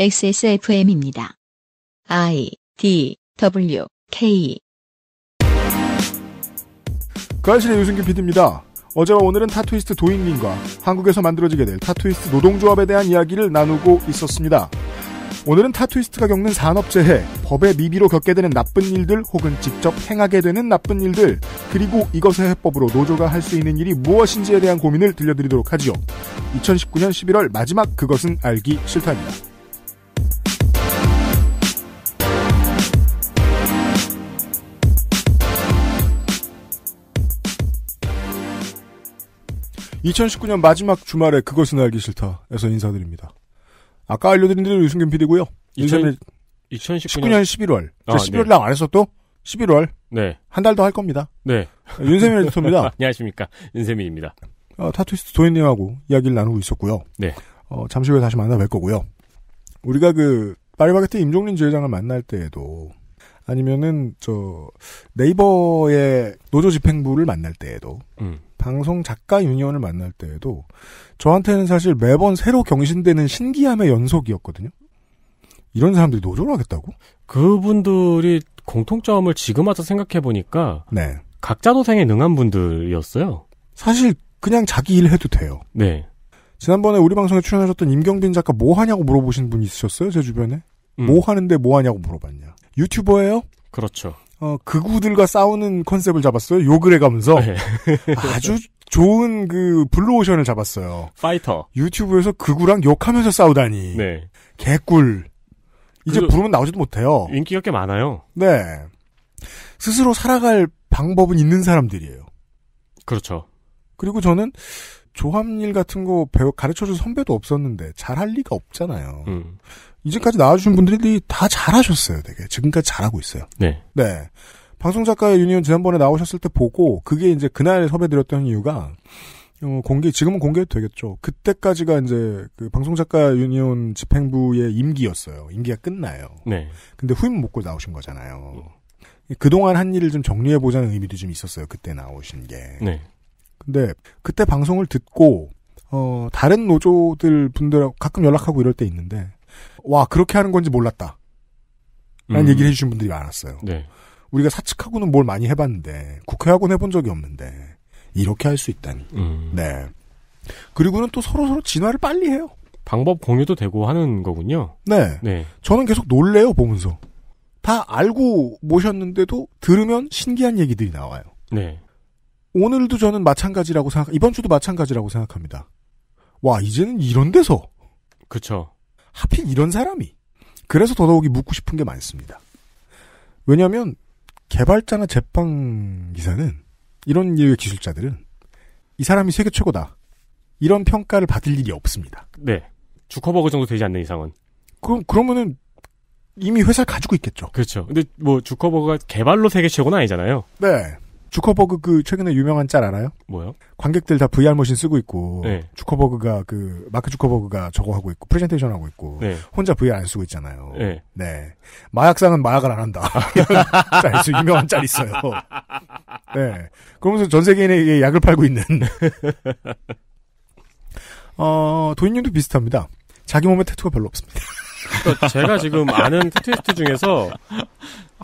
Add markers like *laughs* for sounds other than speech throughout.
XSFM입니다. I D W K 그아실의 유승균 PD입니다. 어제와 오늘은 타투이스트 도인님과 한국에서 만들어지게 될 타투이스트 노동조합에 대한 이야기를 나누고 있었습니다. 오늘은 타투이스트가 겪는 산업재해, 법의 미비로 겪게 되는 나쁜 일들 혹은 직접 행하게 되는 나쁜 일들, 그리고 이것의 해법으로 노조가 할 수 있는 일이 무엇인지에 대한 고민을 들려드리도록 하지요. 2019년 11월 마지막 그것은 알기 싫다입니다. 2019년 마지막 주말에 그것은 알기 싫다에서 인사드립니다. 아까 알려드린 대로 유승균 PD고요. 2000, 2019년 11월. 아, 11월 날안 했어 또? 11월. 네. 네. 한 달 더 할 겁니다. 네. 윤세민 에디터입니다. *laughs* 안녕하십니까. 윤세민입니다. 어, 타투이스트 도인님하고 이야기를 나누고 있었고요. 네. 어, 잠시 후에 다시 만나 뵐 거고요. 우리가 그, 파리바게트 임종린 지회장을 만날 때에도, 아니면은, 저, 네이버의 노조 집행부를 만날 때에도, 음. 방송 작가 유니언을 만날 때에도 저한테는 사실 매번 새로 경신되는 신기함의 연속이었거든요. 이런 사람들이 노조를 하겠다고? 그분들이 공통점을 지금 와서 생각해 보니까 네. 각자 도생에 능한 분들이었어요. 사실 그냥 자기 일 해도 돼요. 네. 지난번에 우리 방송에 출연하셨던 임경빈 작가 뭐 하냐고 물어보신 분 있으셨어요? 제 주변에? 음. 뭐 하는데 뭐 하냐고 물어봤냐. 유튜버예요? 그렇죠. 어, 극우들과 싸우는 컨셉을 잡았어요. 욕을 해가면서 네. *laughs* 아주 좋은 그 블루오션을 잡았어요. 파이터. 유튜브에서 극우랑 욕하면서 싸우다니. 네. 개꿀. 이제 그 부르면 나오지도 못해요. 인기가 꽤 많아요. 네. 스스로 살아갈 방법은 있는 사람들이에요. 그렇죠. 그리고 저는 조합일 같은 거 배워 가르쳐준 선배도 없었는데 잘 할 리가 없잖아요. 음. 이제까지 나와주신 분들이 다 잘하셨어요, 되게. 지금까지 잘하고 있어요. 네. 네. 방송작가의 유니온 지난번에 나오셨을 때 보고, 그게 이제 그날 섭외드렸던 이유가, 어, 공개, 지금은 공개해도 되겠죠. 그때까지가 이제 그 방송작가 유니온 집행부의 임기였어요. 임기가 끝나요. 네. 근데 후임 먹고 나오신 거잖아요. 네. 그동안 한 일을 좀 정리해보자는 의미도 좀 있었어요. 그때 나오신 게. 네. 근데 그때 방송을 듣고, 어, 다른 노조들 분들하고 가끔 연락하고 이럴 때 있는데, 와 그렇게 하는 건지 몰랐다. 라는 음. 얘기를 해주신 분들이 많았어요. 네. 우리가 사측하고는 뭘 많이 해봤는데 국회하고는 해본 적이 없는데 이렇게 할 수 있다니. 음. 네. 그리고는 또 서로 서로 진화를 빨리 해요. 방법 공유도 되고 하는 거군요. 네. 네. 저는 계속 놀래요 보면서. 다 알고 모셨는데도 들으면 신기한 얘기들이 나와요. 네. 오늘도 저는 마찬가지라고 생각, 이번 주도 마찬가지라고 생각합니다. 와, 이제는 이런 데서. 그쵸. 하필 이런 사람이. 그래서 더더욱이 묻고 싶은 게 많습니다. 왜냐하면 개발자나 제빵 기사는 이런 류의 기술자들은 이 사람이 세계 최고다. 이런 평가를 받을 일이 없습니다. 네. 주커버그 정도 되지 않는 이상은. 그럼 그러면은 이미 회사를 가지고 있겠죠. 그렇죠. 근데 뭐 주커버그가 개발로 세계 최고는 아니잖아요. 네. 주커버그 그 최근에 유명한 짤 알아요? 뭐요? 관객들 다 VR 머신 쓰고 있고 네. 주커버그가 그 마크 주커버그가 저거 하고 있고 프레젠테이션 하고 있고 네. 혼자 VR 안 쓰고 있잖아요. 네. 네. 마약상은 마약을 안 한다. *laughs* 짤 유명한 짤 있어요. 네. 그러면서 전 세계인에게 약을 팔고 있는 어, 도인님도 비슷합니다. 자기 몸에 태투가 별로 없습니다. 그러니까 제가 지금 아는 테트스트 중에서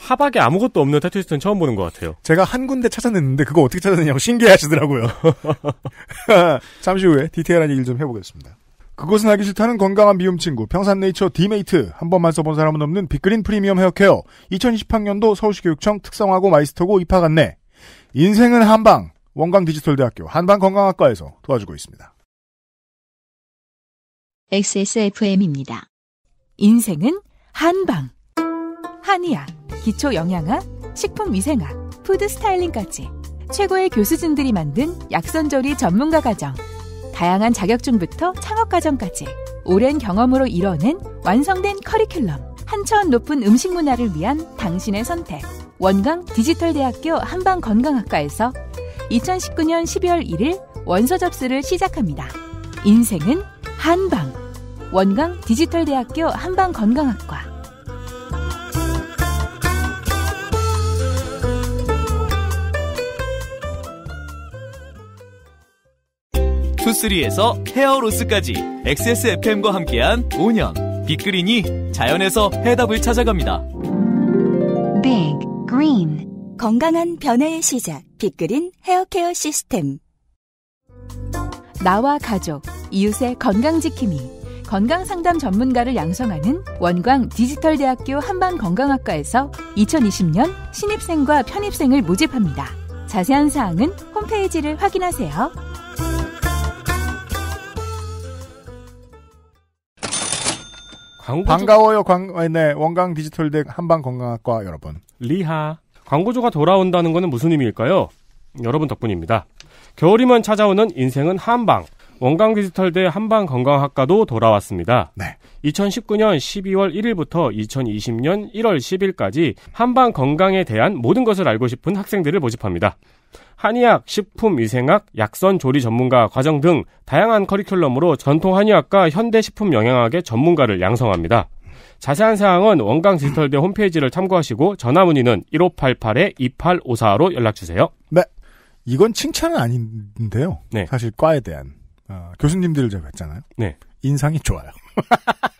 하박에 아무것도 없는 타투이스트는 처음 보는 것 같아요. 제가 한 군데 찾아냈는데 그거 어떻게 찾아냈냐고 신기해하시더라고요. *laughs* 잠시 후에 디테일한 얘기를 좀 해보겠습니다. 그것은 하기 싫다는 건강한 미움 친구 평산네이처 디메이트 한 번만 써본 사람은 없는 빅그린 프리미엄 헤어케어 2 0 2 0학년도 서울시교육청 특성화고 마이스터고 입학 안내 인생은 한방 원광 디지털대학교 한방 건강학과에서 도와주고 있습니다. XSFM입니다. 인생은 한방 한의학, 기초영양학, 식품위생학, 푸드스타일링까지 최고의 교수진들이 만든 약선조리 전문가 과정. 다양한 자격증부터 창업 과정까지 오랜 경험으로 이뤄낸 완성된 커리큘럼. 한차원 높은 음식 문화를 위한 당신의 선택. 원광 디지털대학교 한방건강학과에서 2019년 12월 1일 원서 접수를 시작합니다. 인생은 한방. 원광 디지털대학교 한방건강학과. 투쓰리에서 헤어로스까지 XSFM과 함께한 5년 빅그린이 자연에서 해답을 찾아갑니다. Big Green 건강한 변화의 시작 빅그린 헤어케어 시스템 나와 가족 이웃의 건강 지킴이 건강 상담 전문가를 양성하는 원광 디지털대학교 한방건강학과에서 2020년 신입생과 편입생을 모집합니다. 자세한 사항은 홈페이지를 확인하세요. 광고 반가워요, 광, 아, 네, 원광 디지털대 한방 건강학과 여러분. 리하. 광고주가 돌아온다는 것은 무슨 의미일까요? 여러분 덕분입니다. 겨울이면 찾아오는 인생은 한방. 원광 디지털대 한방 건강학과도 돌아왔습니다. 네. 2019년 12월 1일부터 2020년 1월 10일까지 한방 건강에 대한 모든 것을 알고 싶은 학생들을 모집합니다. 한의학, 식품 위생학, 약선 조리 전문가 과정 등 다양한 커리큘럼으로 전통 한의학과 현대 식품 영양학의 전문가를 양성합니다. 자세한 사항은 원광 디지털대 홈페이지를 참고하시고 전화 문의는 1588-2854로 연락 주세요. 네. 이건 칭찬은 아닌데요. 네. 사실 과에 대한 어, 교수님들을 제가 뵀잖아요. 네. 인상이 좋아요. *laughs*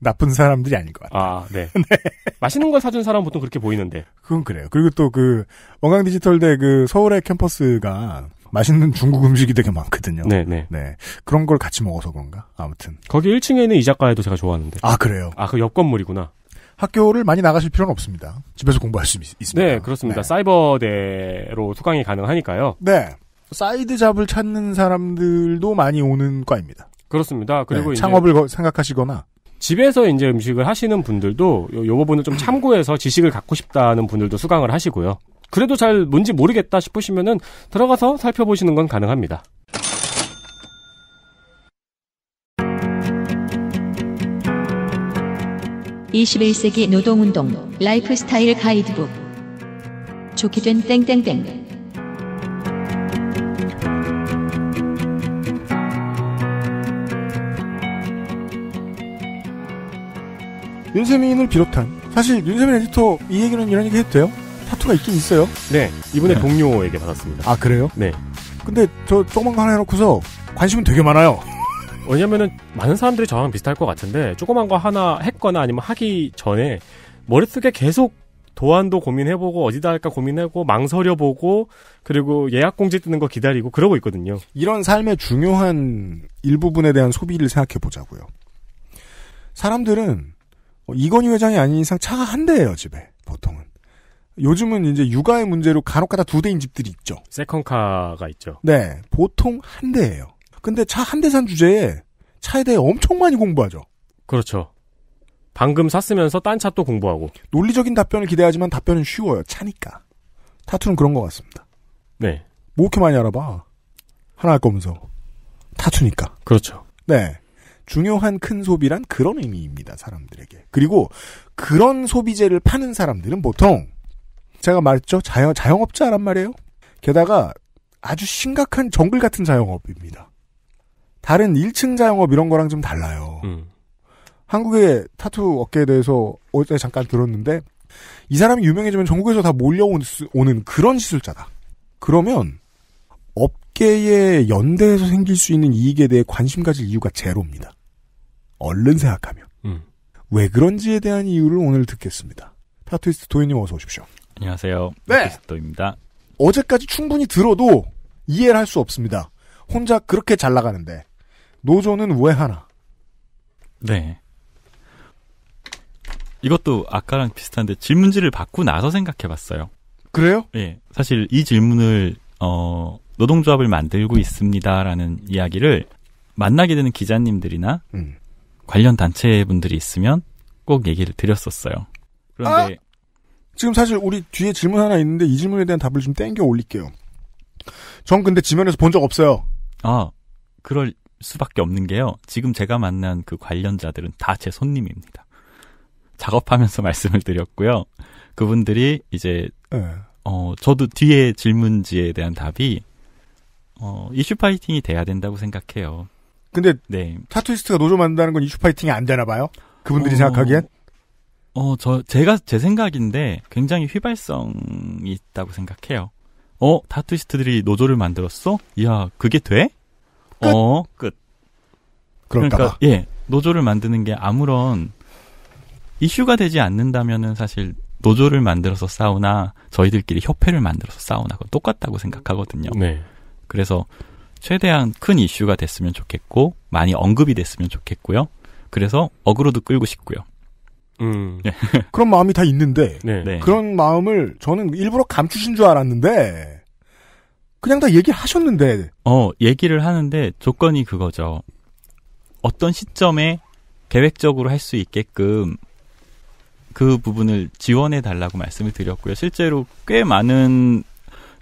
나쁜 사람들이 아닌 것 같아요. 아, 네. *laughs* 네. 맛있는 걸 사준 사람 보통 그렇게 보이는데. 그건 그래요. 그리고 또 그 원광 디지털대 그 서울의 캠퍼스가 맛있는 중국 음식이 되게 많거든요. 네, 네. 네. 그런 걸 같이 먹어서 그런가? 아무튼. 거기 1층에 있는 이자카야도 제가 좋아하는데. 아, 그래요? 아, 그 옆 건물이구나. 학교를 많이 나가실 필요는 없습니다. 집에서 공부할 수 있, 습니다 네, 그렇습니다. 네. 사이버대로 수강이 가능하니까요. 네. 사이드 잡을 찾는 사람들도 많이 오는 과입니다. 그렇습니다. 그리고 네, 창업을 생각하시거나 집에서 이제 음식을 하시는 분들도 요, 요 부분을 좀 참고해서 지식을 갖고 싶다는 분들도 수강을 하시고요. 그래도 잘 뭔지 모르겠다 싶으시면은 들어가서 살펴보시는 건 가능합니다. (21세기 노동운동) 라이프스타일 가이드북 좋게 된 땡땡땡 윤세민을 비롯한 사실 윤세민 에디터 이 얘기는 이런 얘기 해도 돼요? 타투가 있긴 있어요. 네, 이번에 네. 동료에게 받았습니다. 아 그래요? 네. 근데 저 조그만 거 하나 해놓고서 관심은 되게 많아요. *laughs* 왜냐면은 많은 사람들이 저랑 비슷할 것 같은데 조그만 거 하나 했거나 아니면 하기 전에 머릿속에 계속 도안도 고민해보고 어디다 할까 고민하고 망설여보고 그리고 예약 공지 뜨는 거 기다리고 그러고 있거든요. 이런 삶의 중요한 일부분에 대한 소비를 생각해 보자고요. 사람들은 어, 이건희 회장이 아닌 이상 차가 한 대예요 집에 보통은. 요즘은 이제 육아의 문제로 간혹가다 두 대인 집들이 있죠. 세컨카가 있죠. 네, 보통 한 대예요. 근데 차 한 대 산 주제에 차에 대해 엄청 많이 공부하죠. 그렇죠. 방금 샀으면서 딴 차 또 공부하고. 논리적인 답변을 기대하지만 답변은 쉬워요. 차니까. 타투는 그런 것 같습니다. 네. 뭐 이렇게 많이 알아봐. 하나 할 거면서. 타투니까. 그렇죠. 네. 중요한 큰 소비란 그런 의미입니다. 사람들에게. 그리고 그런 소비재를 파는 사람들은 보통 제가 말했죠. 자영, 자영업자란 말이에요. 게다가 아주 심각한 정글 같은 자영업입니다. 다른 1층 자영업 이런 거랑 좀 달라요. 음. 한국의 타투 업계에 대해서 어제 잠깐 들었는데 이 사람이 유명해지면 전국에서 다 몰려오는 그런 시술자다. 그러면 업계의 연대에서 생길 수 있는 이익에 대해 관심 가질 이유가 제로입니다. 얼른 생각하며 음. 왜 그런지에 대한 이유를 오늘 듣겠습니다. 타투이스트 도희님 어서 오십시오. 안녕하세요. 네. 도입니다. 어제까지 충분히 들어도 이해를 할 수 없습니다. 혼자 그렇게 잘 나가는데 노조는 왜 하나? 네. 이것도 아까랑 비슷한데 질문지를 받고 나서 생각해봤어요. 그래요? 예. 네, 사실 이 질문을 어, 노동조합을 만들고 있습니다라는 이야기를 만나게 되는 기자님들이나 음. 관련 단체 분들이 있으면 꼭 얘기를 드렸었어요. 그런데 아! 지금 사실 우리 뒤에 질문 하나 있는데 이 질문에 대한 답을 좀 땡겨 올릴게요. 전 근데 지면에서 본 적 없어요. 아, 그럴 수밖에 없는 게요. 지금 제가 만난 그 관련자들은 다 제 손님입니다. 작업하면서 *laughs* 말씀을 드렸고요. 그분들이 이제 네. 어 저도 뒤에 질문지에 대한 답이 어 이슈 파이팅이 돼야 된다고 생각해요. 근데 네. 타투이스트가 노조 만든다는 건 이슈 파이팅이 안 되나 봐요. 그분들이 어... 생각하기엔. 어, 저 제가 제 생각인데 굉장히 휘발성이 있다고 생각해요. 어, 타투이스트들이 노조를 만들었어? 이야, 그게 돼? 끝. 어, 끝. 그러니까 봐. 예, 노조를 만드는 게 아무런 이슈가 되지 않는다면은 사실 노조를 만들어서 싸우나 저희들끼리 협회를 만들어서 싸우나 그 똑같다고 생각하거든요. 네. 그래서 최대한 큰 이슈가 됐으면 좋겠고 많이 언급이 됐으면 좋겠고요. 그래서 어그로도 끌고 싶고요. 음. 네. *laughs* 그런 마음이 다 있는데 네. 네. 그런 마음을 저는 일부러 감추신 줄 알았는데 그냥 다 얘기하셨는데 어 얘기를 하는데 조건이 그거죠. 어떤 시점에 계획적으로 할 수 있게끔 그 부분을 지원해 달라고 말씀을 드렸고요. 실제로 꽤 많은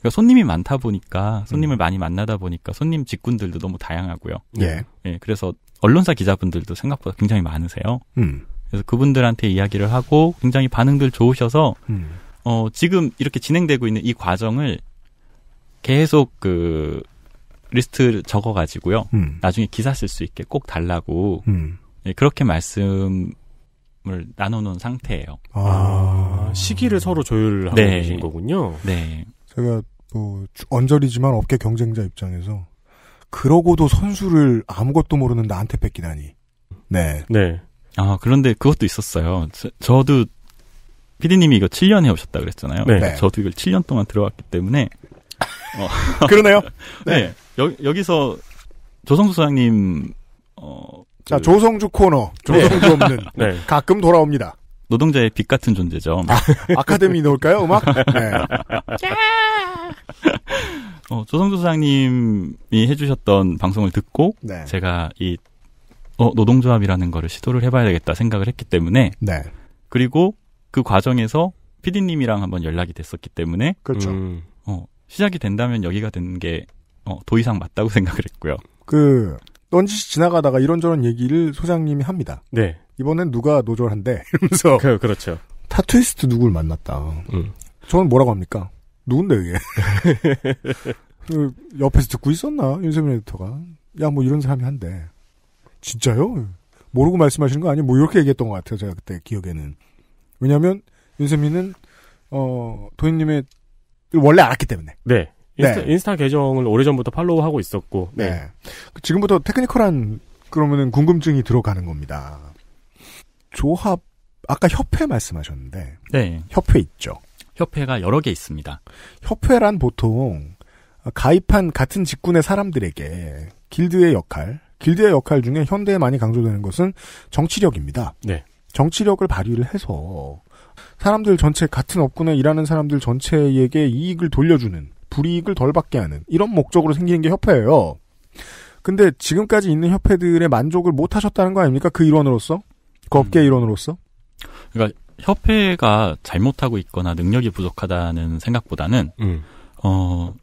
그러니까 손님이 많다 보니까 음. 손님을 음. 많이 만나다 보니까 손님 직군들도 너무 다양하고요. 예. 예. 그래서 언론사 기자분들도 생각보다 굉장히 많으세요. 음. 그래서 그분들한테 이야기를 하고 굉장히 반응들 좋으셔서 음. 어 지금 이렇게 진행되고 있는 이 과정을 계속 그 리스트 를 적어가지고요. 음. 나중에 기사 쓸 수 있게 꼭 달라고 음. 예, 그렇게 말씀. 을 나누는 상태예요. 아. 아, 시기를 서로 조율하고 네. 계신 거군요. 네. 제가 뭐 언저리지만 업계 경쟁자 입장에서 그러고도 선수를 아무것도 모르는 나한테 뺏기다니. 네. 네. 아 그런데 그것도 있었어요. 저, 도 피디님이 이거 7년 해오셨다 그랬잖아요. 네. 네. 저도 이걸 7년 동안 들어왔기 때문에. *laughs* 어. 그러네요. 네. *laughs* 네. 여, 기서 조성수 소장님 어. 그... 자 조성주 코너 조성주 네. 없는 *laughs* 네. 가끔 돌아옵니다. 노동자의 빛 같은 존재죠. 아, 카데미 넣을까요, 음악? 네. *laughs* 어, 조성조 소장님이 해주셨던 방송을 듣고 네. 제가 이 어, 노동조합이라는 거를 시도를 해봐야겠다 생각을 했기 때문에 네. 그리고 그 과정에서 피디님이랑 한번 연락이 됐었기 때문에 그렇죠. 음, 어, 시작이 된다면 여기가 되는 게 어, 더 이상 맞다고 *laughs* 생각을 했고요. 그 넌지시 지나가다가 이런저런 얘기를 소장님이 합니다. 네. 이번엔 누가 노조를한대 *laughs* 이러면서 그, 그렇죠. 타투이스트 누굴 만났다. 음. 저는 뭐라고 합니까? 누군데 이게? *laughs* 그 옆에서 듣고 있었나 윤세민 에디터가 야 뭐 이런 사람이 한데 진짜요? 모르고 말씀하시는 거 아니에요? 뭐 이렇게 얘기했던 것 같아요 제가 그때 기억에는 왜냐하면 윤세민은 어 도인님의 원래 알았기 때문에 네 인스타, 네. 인스타 계정을 오래전부터 팔로우하고 있었고 네. 네. 지금부터 테크니컬한 그러면은 궁금증이 들어가는 겁니다. 조합 아까 협회 말씀하셨는데 네. 협회 있죠. 협회가 여러 개 있습니다. 협회란 보통 가입한 같은 직군의 사람들에게 길드의 역할, 길드의 역할 중에 현대에 많이 강조되는 것은 정치력입니다. 네. 정치력을 발휘를 해서 사람들 전체 같은 업군에 일하는 사람들 전체에게 이익을 돌려주는 불이익을 덜 받게 하는 이런 목적으로 생기는 게 협회예요. 근데 지금까지 있는 협회들의 만족을 못 하셨다는 거 아닙니까? 그 일원으로서? 그 업계 음. 일원으로서? 그러니까 협회가 잘못하고 있거나 능력이 부족하다는 생각보다는 음. 어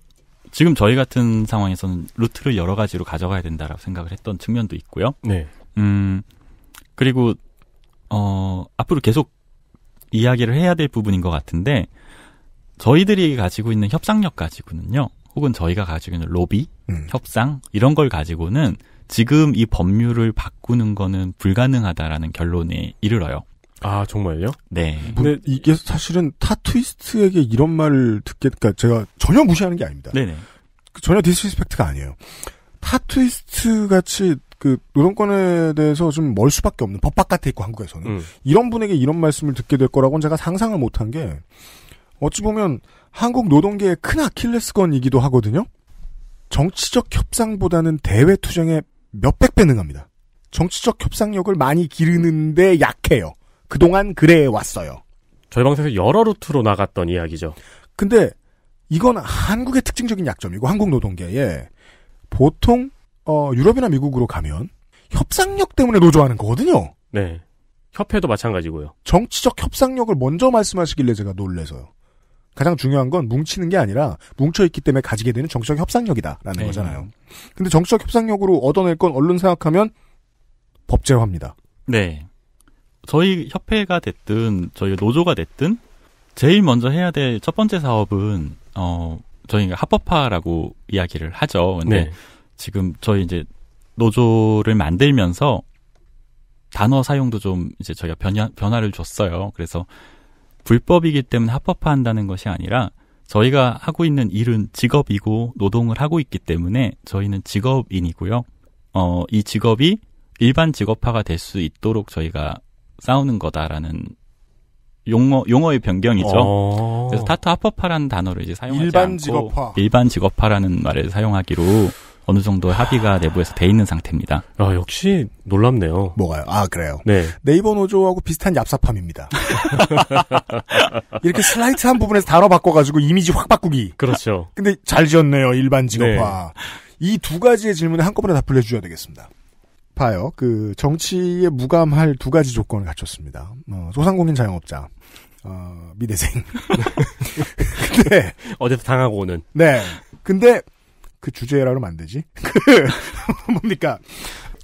지금 저희 같은 상황에서는 루트를 여러 가지로 가져가야 된다라고 생각을 했던 측면도 있고요. 네. 음 그리고 어 앞으로 계속 이야기를 해야 될 부분인 것 같은데 저희들이 가지고 있는 협상력 가지고는요, 혹은 저희가 가지고 있는 로비, 음. 협상 이런 걸 가지고는 지금 이 법률을 바꾸는 거는 불가능하다라는 결론에 이르러요. 아 정말요? 네. 근데 이게 사실은 타투이스트에게 이런 말을 듣게, 그니까 제가 전혀 무시하는 게 아닙니다. 네네. 그 전혀 디스리스펙트가 아니에요. 타투이스트 같이 그 노동권에 대해서 좀 멀 수밖에 없는 법 바깥에 있고 한국에서는 음. 이런 분에게 이런 말씀을 듣게 될 거라고는 제가 상상을 못한 게 어찌 보면 한국 노동계의 큰 아킬레스건이기도 하거든요. 정치적 협상보다는 대외 투쟁에 몇백 배 능합니다. 정치적 협상력을 많이 기르는데 약해요. 그동안 그래 왔어요. 저희 방송에서 여러 루트로 나갔던 이야기죠. 근데 이건 한국의 특징적인 약점이고 한국 노동계에 보통 어, 유럽이나 미국으로 가면 협상력 때문에 노조하는 거거든요. 네. 협회도 마찬가지고요. 정치적 협상력을 먼저 말씀하시길래 제가 놀래서요. 가장 중요한 건 뭉치는 게 아니라 뭉쳐있기 때문에 가지게 되는 정치적 협상력이다라는 네. 거잖아요. 근데 정치적 협상력으로 얻어낼 건 언론 생각하면 법제화입니다. 네. 저희 협회가 됐든 저희 노조가 됐든 제일 먼저 해야 될 첫 번째 사업은 어 저희가 합법화라고 이야기를 하죠. 근데 네. 지금 저희 이제 노조를 만들면서 단어 사용도 좀 이제 저희가 변화, 변화를 줬어요. 그래서 불법이기 때문에 합법화한다는 것이 아니라 저희가 하고 있는 일은 직업이고 노동을 하고 있기 때문에 저희는 직업인이고요. 어, 이 직업이 일반 직업화가 될 수 있도록 저희가 싸우는 거다라는 용어 용어의 변경이죠. 어... 그래서 타투 합법화라는 단어를 이제 사용하지 일반 않고 직업화. 일반 직업화라는 말을 사용하기로 어느 정도 합의가 내부에서 돼 있는 상태입니다. 아 역시 놀랍네요. 뭐가요? 아 그래요. 네. 네이버 노조하고 비슷한 얍삽함입니다. *laughs* 이렇게 슬라이트한 부분에서 단어 바꿔가지고 이미지 확 바꾸기. 그렇죠. 근데 잘 지었네요 일반 직업화. 네. 이두 가지의 질문을 한꺼번에 답을 해주셔야 되겠습니다. 봐요. 그 정치에 무감할 두 가지 조건을 갖췄습니다. 어, 소상공인 자영업자. 어, 미대생. 근데 *laughs* 네. *laughs* 어제도 당하고 오는. 네. 근데 그 주제라 그러면 안 되지? *laughs* 그 뭡니까?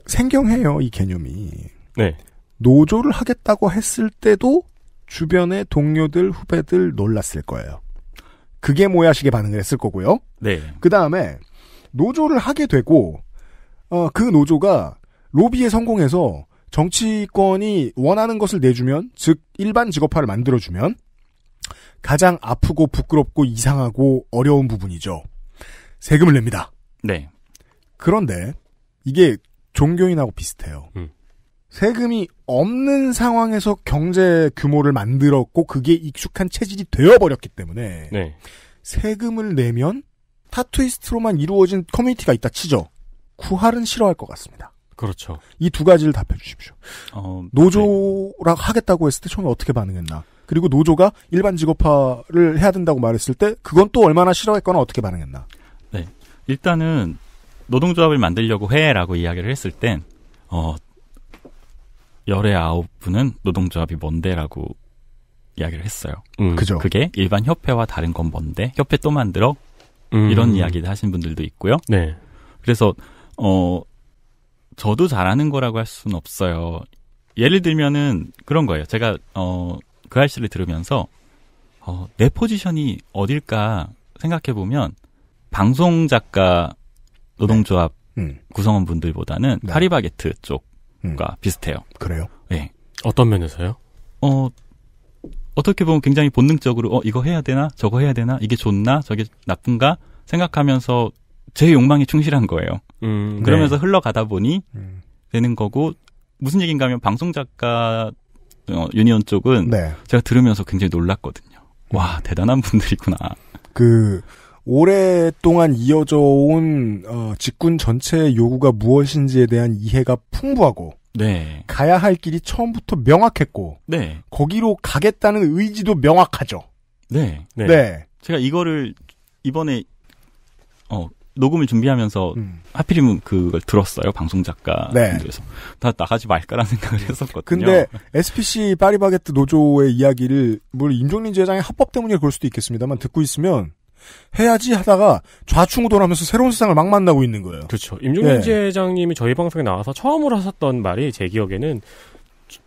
생경해요, 이 개념이. 네. 노조를 하겠다고 했을 때도 주변의 동료들, 후배들 놀랐을 거예요. 그게 뭐야 식의 반응을 했을 거고요. 네. 그 다음에 노조를 하게 되고 어, 그 노조가 로비에 성공해서 정치권이 원하는 것을 내주면 즉 일반 직업화를 만들어주면 가장 아프고 부끄럽고 이상하고 어려운 부분이죠. 세금을 냅니다. 네. 그런데 이게 종교인하고 비슷해요. 음. 세금이 없는 상황에서 경제 규모를 만들었고 그게 익숙한 체질이 되어버렸기 때문에 네. 세금을 내면 타투이스트로만 이루어진 커뮤니티가 있다 치죠. 구할은 싫어할 것 같습니다. 그렇죠. 이 두 가지를 답해 주십시오. 어, 노조라 네. 하겠다고 했을 때 처음에 어떻게 반응했나? 그리고 노조가 일반 직업화를 해야 된다고 말했을 때 그건 또 얼마나 싫어했거나 어떻게 반응했나? 일단은 노동조합을 만들려고 해라고 이야기를 했을 땐 어, 열의 아홉 분은 노동조합이 뭔데라고 이야기를 했어요. 음. 그죠. 그게 일반 협회와 다른 건 뭔데? 협회 또 만들어? 음. 이런 이야기를 하신 분들도 있고요. 네. 그래서 어 저도 잘하는 거라고 할 수는 없어요. 예를 들면은 그런 거예요. 제가 어그 할씨를 들으면서 어, 내 포지션이 어딜까 생각해 보면 방송 작가 노동조합 네. 음. 구성원 분들보다는 네. 파리바게트 쪽과 음. 비슷해요. 그래요? 네. 어떤 면에서요? 어 어떻게 보면 굉장히 본능적으로 어 이거 해야 되나 저거 해야 되나 이게 좋나 저게 나쁜가 생각하면서 제 욕망에 충실한 거예요. 음, 네. 그러면서 네. 흘러가다 보니 음. 되는 거고 무슨 얘기인가 하면 방송 작가 어, 유니온 쪽은 네. 제가 들으면서 굉장히 놀랐거든요. 음. 와 대단한 분들이구나. 그 오랫동안 이어져 온 어, 직군 전체의 요구가 무엇인지에 대한 이해가 풍부하고 네. 가야 할 길이 처음부터 명확했고 네. 거기로 가겠다는 의지도 명확하죠. 네. 네. 네. 제가 이거를 이번에 어, 녹음을 준비하면서 음. 하필이면 그걸 들었어요 방송 작가들에서 네. 다 나가지 말까라는 생각을 음. 했었거든요. 근데 SPC 파리바게트 노조의 이야기를 물론 인종민주회장의 합법 때문에 그럴 수도 있겠습니다만 듣고 있으면 해야지 하다가 좌충우돌하면서 새로운 세상을 막 만나고 있는 거예요. 그렇죠. 임종민 지회장님이 네. 저희 방송에 나와서 처음으로 하셨던 말이 제 기억에는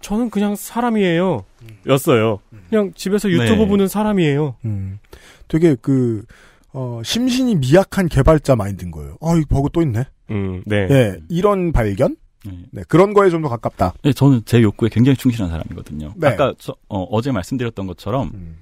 저, 는 그냥 사람이에요. 였어요. 그냥 집에서 네. 유튜브 네. 보는 사람이에요. 음. 되게 그 어, 심신이 미약한 개발자 마인드인 거예요. 아, 이 버그 또 있네. 음, 네. 네 이런 발견? 네, 네 그런 거에 좀 더 가깝다. 네, 저는 제 욕구에 굉장히 충실한 사람이거든요. 네. 아까 저, 어, 제 말씀드렸던 것처럼 음.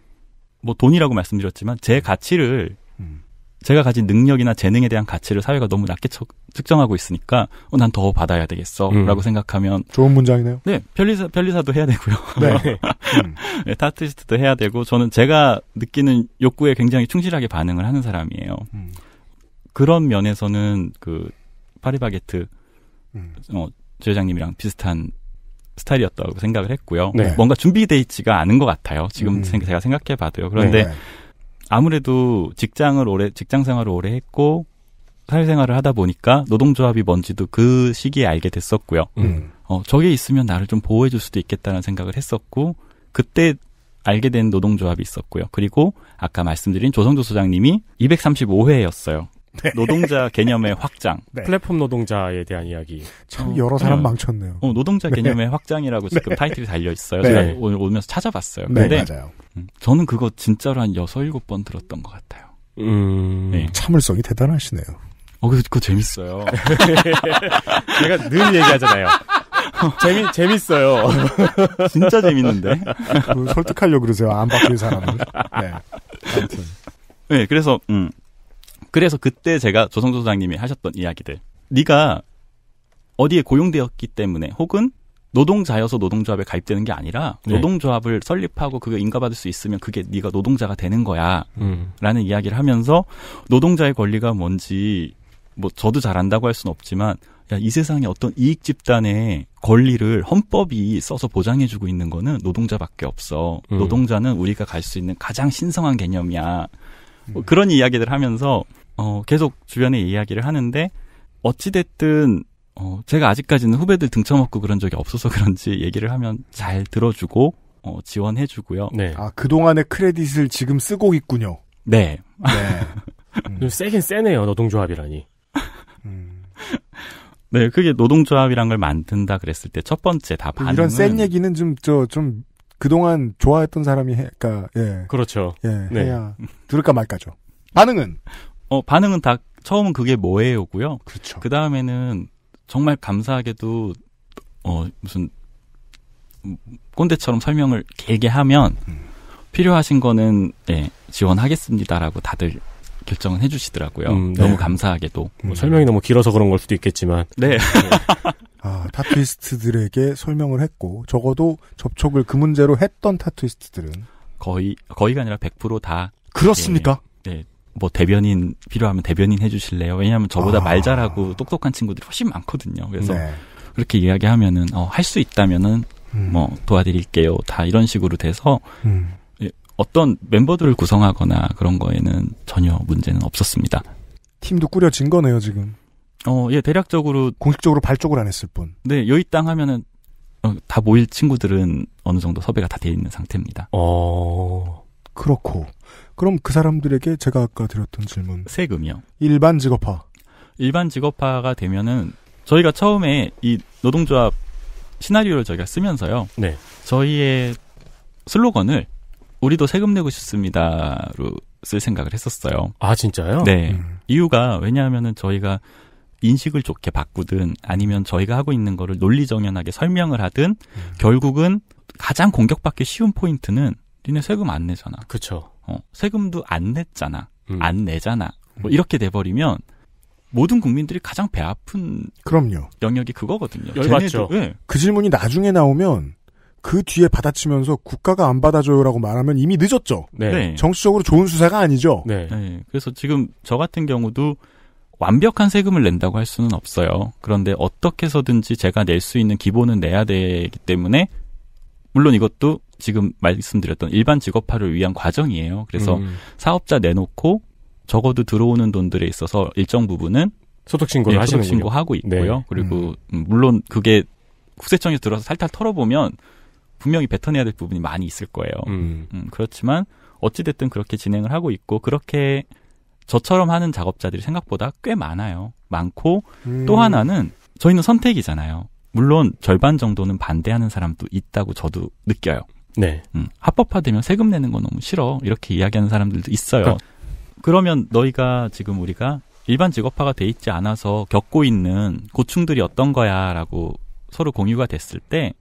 뭐 돈이라고 말씀드렸지만 제 음. 가치를 음. 제가 가진 능력이나 재능에 대한 가치를 사회가 너무 낮게 처, 측정하고 있으니까 어, 난더 받아야 되겠어라고 음. 생각하면 좋은 문장이네요. 네, 편리사 편리사도 해야 되고요. 네. *laughs* 음. 네, 타투스트도 해야 되고 저는 제가 느끼는 욕구에 굉장히 충실하게 반응을 하는 사람이에요. 음. 그런 면에서는 그 파리바게트 음. 어, 회장님이랑 비슷한 스타일이었다고 생각을 했고요. 네. 뭔가 준비돼 있지가 않은 것 같아요. 지금 음. 제가 생각해 봐도요. 그런데 네. 아무래도 직장을 오래 직장 생활을 오래 했고 사회생활을 하다 보니까 노동조합이 뭔지도 그 시기에 알게 됐었고요. 음. 어, 저게 있으면 나를 좀 보호해줄 수도 있겠다는 생각을 했었고 그때 알게 된 노동조합이 있었고요. 그리고 아까 말씀드린 조성조 소장님이 235회였어요. 네. 노동자 *laughs* 개념의 확장. 네. 플랫폼 노동자에 대한 이야기. 참 어, 여러 사람 네. 망쳤네요. 어, 노동자 네. 개념의 네. 확장이라고 지금 타이틀이 달려 있어요. 네. 제가 오늘 오면서 찾아봤어요. 네, 근데 맞아요. 음, 저는 그거 진짜로 한 여섯 일곱 번 들었던 것 같아요. 음... 참을성이 대단하시네요. 어, 그거, 그거 재밌어요. *laughs* 제가 늘 얘기하잖아요. 재미, 재밌어요. *laughs* 진짜 재밌는데? 그 설득하려고 그러세요. 안 바뀔 사람을. 네. 아무튼. 네, 그래서, 음, 그래서 그때 제가 조성조 소장님이 하셨던 이야기들. 네가 어디에 고용되었기 때문에 혹은 노동자여서 노동조합에 가입되는 게 아니라 네. 노동조합을 설립하고 그게 인가받을 수 있으면 그게 네가 노동자가 되는 거야라는 음. 이야기를 하면서 노동자의 권리가 뭔지 뭐 저도 잘 안다고 할 수는 없지만 야, 이 세상에 어떤 이익 집단의 권리를 헌법이 써서 보장해주고 있는 거는 노동자밖에 없어. 음. 노동자는 우리가 갈 수 있는 가장 신성한 개념이야. 뭐 음. 그런 이야기들 하면서 어, 계속 주변에 이야기를 하는데 어찌됐든 어, 제가 아직까지는 후배들 등쳐먹고 그런 적이 없어서 *laughs* 그런지 얘기를 하면 잘 들어주고 어, 지원해주고요. 네. 아 그동안의 크레딧을 지금 쓰고 있군요. 네. 네. *laughs* 음. 세긴 세네요 노동조합이라니. 음. 네, 그게 노동조합이란 걸 만든다 그랬을 때 첫 번째 다반응 이런 센 얘기는 좀 저 좀 그동안 좋아했던 사람이 해그니까 예. 그렇죠. 예. 네. 해야 들을까 말까죠. 반응은 어, 반응은 다 처음은 그게 뭐예요고요. 그렇죠. 그 다음에는 정말 감사하게도 어 무슨 꼰대처럼 설명을 길게 하면 음. 필요하신 거는 예, 지원하겠습니다라고 다들 결정은 해주시더라고요. 음, 네. 너무 감사하게도 뭐 설명이 너무 길어서 그런 걸 수도 있겠지만 네. 네. *laughs* 아, 타투이스트들에게 설명을 했고 적어도 접촉을 그 문제로 했던 타투이스트들은 거의 거의가 아니라 100%다 그렇습니까? 예, 예. 뭐 대변인 필요하면 대변인 해주실래요? 왜냐하면 저보다 아. 말 잘하고 똑똑한 친구들이 훨씬 많거든요. 그래서 네. 그렇게 이야기하면은 어, 할 수 있다면은 음. 뭐 도와드릴게요. 다 이런 식으로 돼서 음. 예, 어떤 멤버들을 구성하거나 그런 거에는 전혀 문제는 없었습니다. 팀도 꾸려진 거네요 지금. 어, 예, 대략적으로 공식적으로 발족을 안 했을 뿐. 네, 여의 땅 하면은 어, 다 모일 친구들은 어느 정도 섭외가 다 돼 있는 상태입니다. 어, 그렇고 그럼 그 사람들에게 제가 아까 드렸던 질문. 세금이요. 일반 직업화. 일반 직업화가 되면은 저희가 처음에 이 노동조합 시나리오를 저희가 쓰면서요. 네. 저희의 슬로건을 우리도 세금 내고 싶습니다로 쓸 생각을 했었어요. 아 진짜요? 네. 음. 이유가 왜냐하면은 저희가 인식을 좋게 바꾸든 아니면 저희가 하고 있는 거를 논리정연하게 설명을 하든 음. 결국은 가장 공격받기 쉬운 포인트는 니네 세금 안 내잖아. 그렇죠. 어, 세금도 안 냈잖아. 음. 안 내잖아. 뭐 이렇게 돼버리면 모든 국민들이 가장 배 아픈 그럼요. 영역이 그거거든요. 열죠 네. 예. 그 질문이 나중에 나오면 그 뒤에 받아치면서 국가가 안 받아줘요라고 말하면 이미 늦었죠. 네. 네. 정치적으로 좋은 수사가 아니죠. 네. 네. 그래서 지금 저 같은 경우도 완벽한 세금을 낸다고 할 수는 없어요. 그런데 어떻게 해서든지 제가 낼 수 있는 기본은 내야 되기 때문에 물론 이것도 지금 말씀드렸던 일반 직업화를 위한 과정이에요. 그래서 음. 사업자 내놓고 적어도 들어오는 돈들에 있어서 일정 부분은 소득 신고를 네, 소득 신고하고 있고요. 네. 그리고 음. 음 물론 그게 국세청에 들어서 살살 털어보면 분명히 뱉어내야 될 부분이 많이 있을 거예요. 음. 음, 그렇지만 어찌됐든 그렇게 진행을 하고 있고 그렇게 저처럼 하는 작업자들이 생각보다 꽤 많아요. 많고 음. 또 하나는 저희는 선택이잖아요. 물론 절반 정도는 반대하는 사람도 있다고 저도 느껴요. 네. 음, 합법화되면 세금 내는 거 너무 싫어. 이렇게 이야기하는 사람들도 있어요. 그러면 너희가 지금 우리가 일반 직업화가 돼 있지 않아서 겪고 있는 고충들이 어떤 거야라고 서로 공유가 됐을 때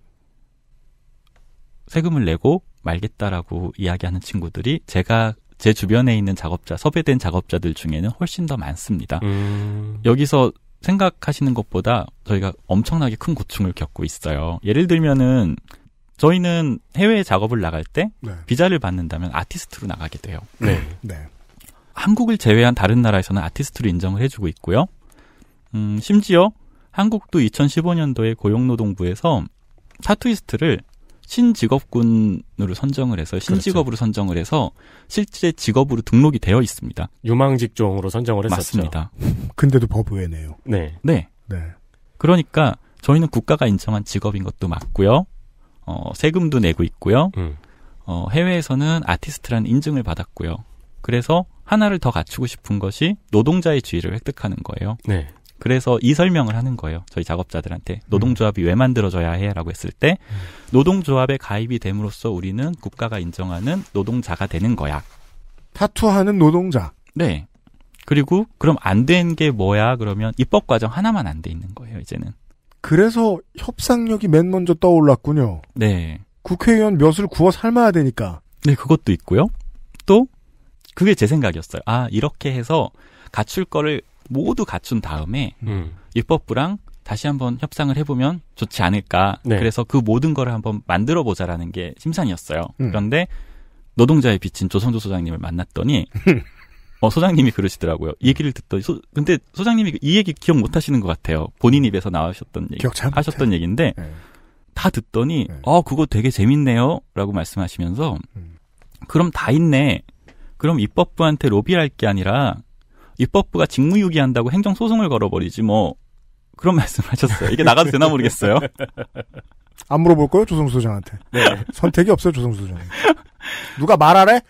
세금을 내고 말겠다라고 이야기하는 친구들이 제가 제 주변에 있는 작업자, 섭외된 작업자들 중에는 훨씬 더 많습니다. 음... 여기서 생각하시는 것보다 저희가 엄청나게 큰 고충을 겪고 있어요. 예를 들면은 저희는 해외 작업을 나갈 때 네. 비자를 받는다면 아티스트로 나가게 돼요. 네. 네. 네. 한국을 제외한 다른 나라에서는 아티스트로 인정을 해주고 있고요. 음, 심지어 한국도 2015년도에 고용노동부에서 타투이스트를 신직업군으로 선정을 해서 그렇죠. 신직업으로 그렇죠. 선정을 해서 실제 직업으로 등록이 되어 있습니다. 유망 직종으로 선정을 했었죠. 맞습니다. 근데도 법외네요. 네. 네. 네. 그러니까 저희는 국가가 인정한 직업인 것도 맞고요. 어, 세금도 내고 있고요. 음. 어, 해외에서는 아티스트라는 인증을 받았고요. 그래서 하나를 더 갖추고 싶은 것이 노동자의 지위를 획득하는 거예요. 네. 그래서 이 설명을 하는 거예요. 저희 작업자들한테 노동조합이 음. 왜 만들어져야 해라고 했을 때 음. 노동조합에 가입이 됨으로써 우리는 국가가 인정하는 노동자가 되는 거야. 타투하는 노동자. 네. 그리고 그럼 안 된 게 뭐야? 그러면 입법 과정 하나만 안 돼 있는 거예요. 이제는. 그래서 협상력이 맨 먼저 떠올랐군요. 네. 국회의원 몇을 구워 삶아야 되니까. 네, 그것도 있고요. 또 그게 제 생각이었어요. 아, 이렇게 해서 갖출 거를 모두 갖춘 다음에 음. 입법부랑 다시 한번 협상을 해보면 좋지 않을까. 네. 그래서 그 모든 거를 한번 만들어 보자라는 게 심산이었어요. 음. 그런데 노동자의비인 조성조 소장님을 만났더니 *laughs* 어, 소장님이 그러시더라고요. 이 얘기를 듣더니, 소, 근데 소장님이 이 얘기 기억 못 하시는 것 같아요. 본인 입에서 나오셨던 얘기. 하셨던 얘기인데, 네. 다 듣더니, 네. 어, 그거 되게 재밌네요. 라고 말씀하시면서, 음. 그럼 다 있네. 그럼 입법부한테 로비할 게 아니라, 입법부가 직무유기한다고 행정소송을 걸어버리지, 뭐, 그런 *laughs* 말씀을 하셨어요. 이게 나가도 되나 모르겠어요. 안 물어볼 거예요, 조성수 소장한테. 네. 선택이 없어요, 조성수 소장. 누가 말하래?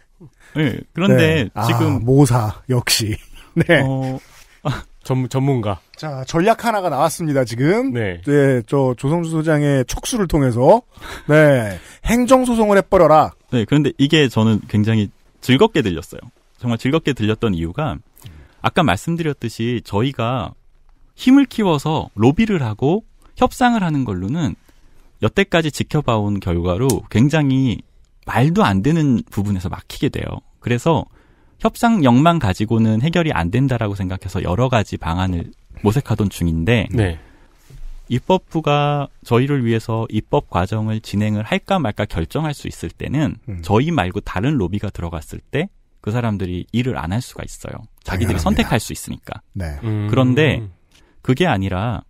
네, 그런데 네. 아, 지금 아, 모사 역시 *laughs* 네. 어, 아, 전 전문가. 자 전략 하나가 나왔습니다 지금. 네. 네, 조성주 소장의 촉수를 통해서 네 행정 소송을 해버려라. 네, 그런데 이게 저는 굉장히 즐겁게 들렸어요. 정말 즐겁게 들렸던 이유가 아까 말씀드렸듯이 저희가 힘을 키워서 로비를 하고 협상을 하는 걸로는 여태까지 지켜봐온 결과로 굉장히 말도 안 되는 부분에서 막히게 돼요. 그래서 협상력만 가지고는 해결이 안 된다라고 생각해서 여러 가지 방안을 모색하던 중인데 네. 입법부가 저희를 위해서 입법 과정을 진행을 할까 말까 결정할 수 있을 때는 음. 저희 말고 다른 로비가 들어갔을 때 그 사람들이 일을 안 할 수가 있어요. 자기들이 당연합니다. 선택할 수 있으니까. 네. 음. 그런데 그게 아니라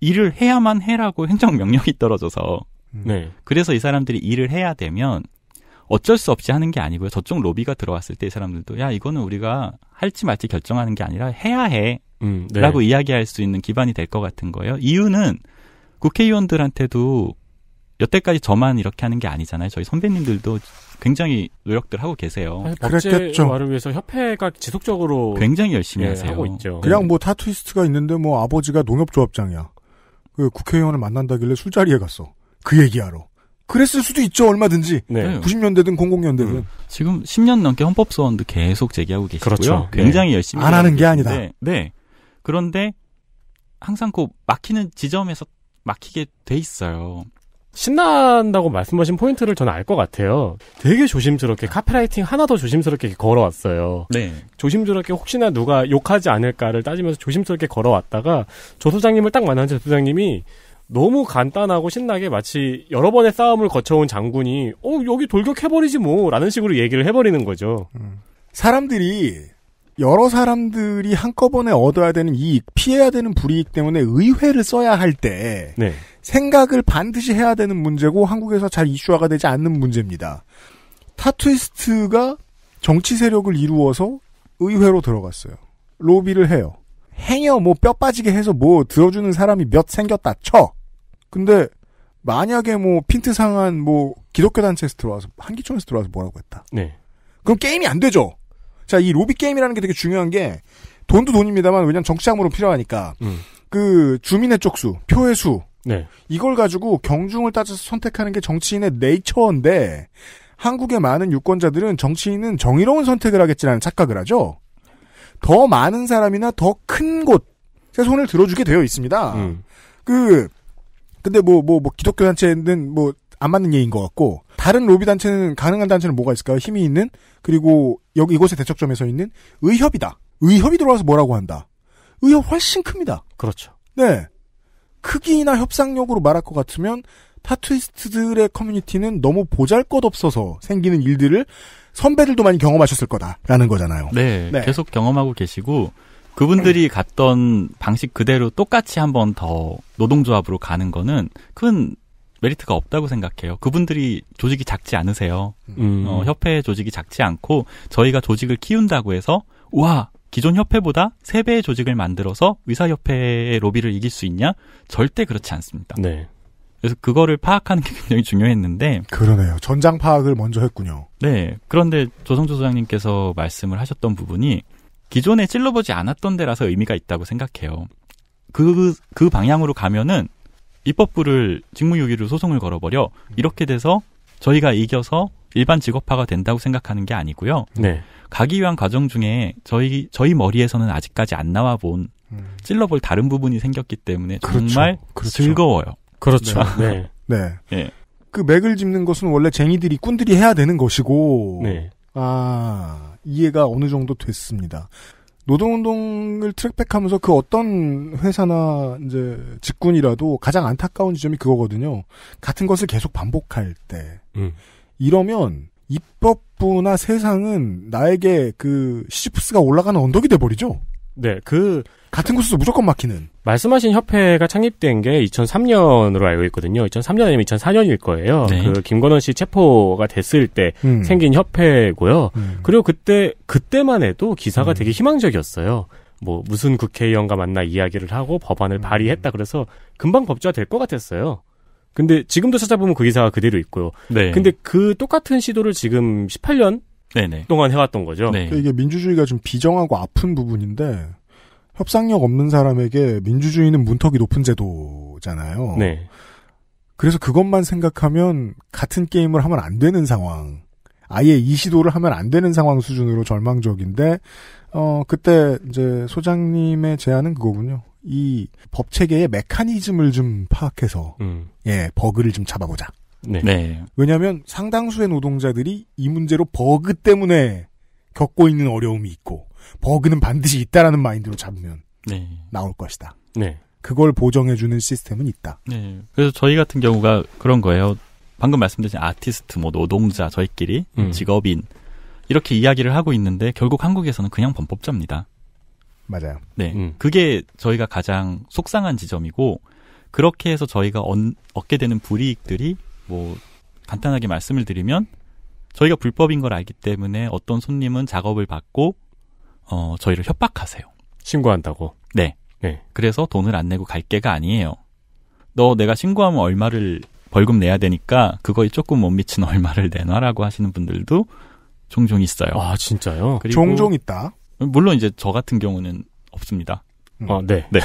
일을 해야만 해라고 *laughs* 행정명령이 떨어져서 음. 네. 그래서 이 사람들이 일을 해야 되면 어쩔 수 없이 하는 게 아니고요. 저쪽 로비가 들어왔을 때 이 사람들도 야 이거는 우리가 할지 말지 결정하는 게 아니라 해야 해. 음, 네. 라고 이야기할 수 있는 기반이 될 것 같은 거예요. 이유는 국회의원들한테도 여태까지 저만 이렇게 하는 게 아니잖아요. 저희 선배님들도 굉장히 노력들 하고 계세요. 어, 그렇겠죠 위해서 협회가 지속적으로 굉장히 열심히 예, 하세요. 하고 있죠. 그냥 뭐 타투이스트가 있는데 뭐 아버지가 농협조합장이야. 그 국회의원을 만난다길래 술자리에 갔어. 그 얘기하러. 그랬을 수도 있죠, 얼마든지. 네. 90년대든 00년대든. 음. 지금 10년 넘게 헌법소원도 계속 제기하고 계시고요. 그렇죠. 네. 굉장히 네. 열심히 안 하는 게 아니다. 네. 그런데 항상 그 막히는 지점에서 막히게 돼 있어요. 신난다고 말씀하신 포인트를 저는 알 것 같아요. 되게 조심스럽게 카페라이팅 하나 더 조심스럽게 걸어왔어요. 네. 조심스럽게 혹시나 누가 욕하지 않을까를 따지면서 조심스럽게 걸어왔다가 조 소장님을 딱 만난 조 소장님이 너무 간단하고 신나게 마치 여러 번의 싸움을 거쳐온 장군이 어 여기 돌격해버리지 뭐라는 식으로 얘기를 해버리는 거죠. 음. 사람들이 여러 사람들이 한꺼번에 얻어야 되는 이익, 피해야 되는 불이익 때문에 의회를 써야 할때 네. 생각을 반드시 해야 되는 문제고 한국에서 잘 이슈화가 되지 않는 문제입니다. 타투이스트가 정치 세력을 이루어서 의회로 들어갔어요. 로비를 해요. 행여 뭐 뼈 빠지게 해서 뭐 들어주는 사람이 몇 생겼다 쳐. 근데 만약에 뭐 핀트 상한 뭐 기독교 단체에서 들어와서 한기총에서 들어와서 뭐라고 했다. 네. 그럼 게임이 안 되죠. 자, 이 로비 게임이라는 게 되게 중요한 게 돈도 돈입니다만 왜냐면 정치함으로 필요하니까 음. 그 주민의 쪽수, 표의 수. 네. 이걸 가지고 경중을 따져서 선택하는 게 정치인의 네이처인데 한국의 많은 유권자들은 정치인은 정의로운 선택을 하겠지라는 착각을 하죠. 더 많은 사람이나 더 큰 곳에 손을 들어주게 되어 있습니다. 음. 그 근데 뭐, 뭐, 뭐, 기독교 단체는 뭐, 안 맞는 예인것 같고, 다른 로비 단체는, 가능한 단체는 뭐가 있을까요? 힘이 있는, 그리고, 여기, 이곳의 대척점에서 있는 의협이다. 의협이 들어와서 뭐라고 한다. 의협 훨씬 큽니다. 그렇죠. 네. 크기나 협상력으로 말할 것 같으면, 타투이스트들의 커뮤니티는 너무 보잘 것 없어서 생기는 일들을 선배들도 많이 경험하셨을 거다라는 거잖아요. 네, 네, 계속 경험하고 계시고 그분들이 갔던 방식 그대로 똑같이 한 번 더 노동조합으로 가는 거는 큰 메리트가 없다고 생각해요. 그분들이 조직이 작지 않으세요. 음. 어, 협회 조직이 작지 않고 저희가 조직을 키운다고 해서 와 기존 협회보다 세 배의 조직을 만들어서 의사협회의 로비를 이길 수 있냐? 절대 그렇지 않습니다. 네. 그래서 그거를 파악하는 게 굉장히 중요했는데 그러네요. 전장 파악을 먼저 했군요. 네. 그런데 조성조 소장님께서 말씀을 하셨던 부분이 기존에 찔러보지 않았던 데라서 의미가 있다고 생각해요. 그, 그 방향으로 가면은 입법부를 직무유기로 소송을 걸어버려 이렇게 돼서 저희가 이겨서 일반 직업화가 된다고 생각하는 게 아니고요. 네. 가기 위한 과정 중에 저희 저희 머리에서는 아직까지 안 나와 본 음. 찔러볼 다른 부분이 생겼기 때문에 그렇죠. 정말 그렇죠. 그렇죠. 즐거워요. 그렇죠. 네. 네. 네. 네. 그 맥을 짚는 것은 원래 쟁이들이 꾼들이 해야 되는 것이고 네. 아, 이해가 어느 정도 됐습니다. 노동운동을 트랙백하면서 그 어떤 회사나 이제 직군이라도 가장 안타까운 지점이 그거거든요. 같은 것을 계속 반복할 때 음. 이러면 입법부나 세상은 나에게 그 시지프스가 올라가는 언덕이 돼 버리죠. 네, 그 같은 곳에서 무조건 막히는. 말씀하신 협회가 창립된 게 2003년으로 알고 있거든요. 2003년 아니면 2004년일 거예요. 네. 그 김건원 씨 체포가 됐을 때 음. 생긴 협회고요. 음. 그리고 그때 그때만 해도 기사가 음. 되게 희망적이었어요. 뭐 무슨 국회의원과 만나 이야기를 하고 법안을 음. 발의했다 그래서 금방 법조화 될 것 같았어요. 근데 지금도 찾아보면 그 기사가 그대로 있고요. 네. 근데 그 똑같은 시도를 지금 18년 네네. 동안 해왔던 거죠. 네. 그러니까 이게 민주주의가 좀 비정하고 아픈 부분인데 협상력 없는 사람에게 민주주의는 문턱이 높은 제도잖아요. 네. 그래서 그것만 생각하면 같은 게임을 하면 안 되는 상황. 아예 이 시도를 하면 안 되는 상황 수준으로 절망적인데 어 그때 이제 소장님의 제안은 그거군요. 이 법 체계의 메커니즘을 좀 파악해서 음. 예 버그를 좀 잡아보자. 네. 네. 왜냐하면 상당수의 노동자들이 이 문제로 버그 때문에 겪고 있는 어려움이 있고 버그는 반드시 있다라는 마인드로 잡으면 네. 나올 것이다. 네. 그걸 보정해주는 시스템은 있다. 네. 그래서 저희 같은 경우가 그런 거예요. 방금 말씀드린 아티스트, 뭐 노동자, 저희끼리 음. 직업인 이렇게 이야기를 하고 있는데 결국 한국에서는 그냥 범법자입니다. 맞아요. 네, 음. 그게 저희가 가장 속상한 지점이고 그렇게 해서 저희가 얻, 얻게 되는 불이익들이 뭐 간단하게 말씀을 드리면 저희가 불법인 걸 알기 때문에 어떤 손님은 작업을 받고 어, 저희를 협박하세요. 신고한다고? 네. 네. 그래서 돈을 안 내고 갈 게가 아니에요. 너 내가 신고하면 얼마를 벌금 내야 되니까 그거에 조금 못 미친 얼마를 내놔라고 하시는 분들도 종종 있어요. 아 진짜요? 종종 있다. 물론 이제 저 같은 경우는 없습니다. 음. 아 네. 네.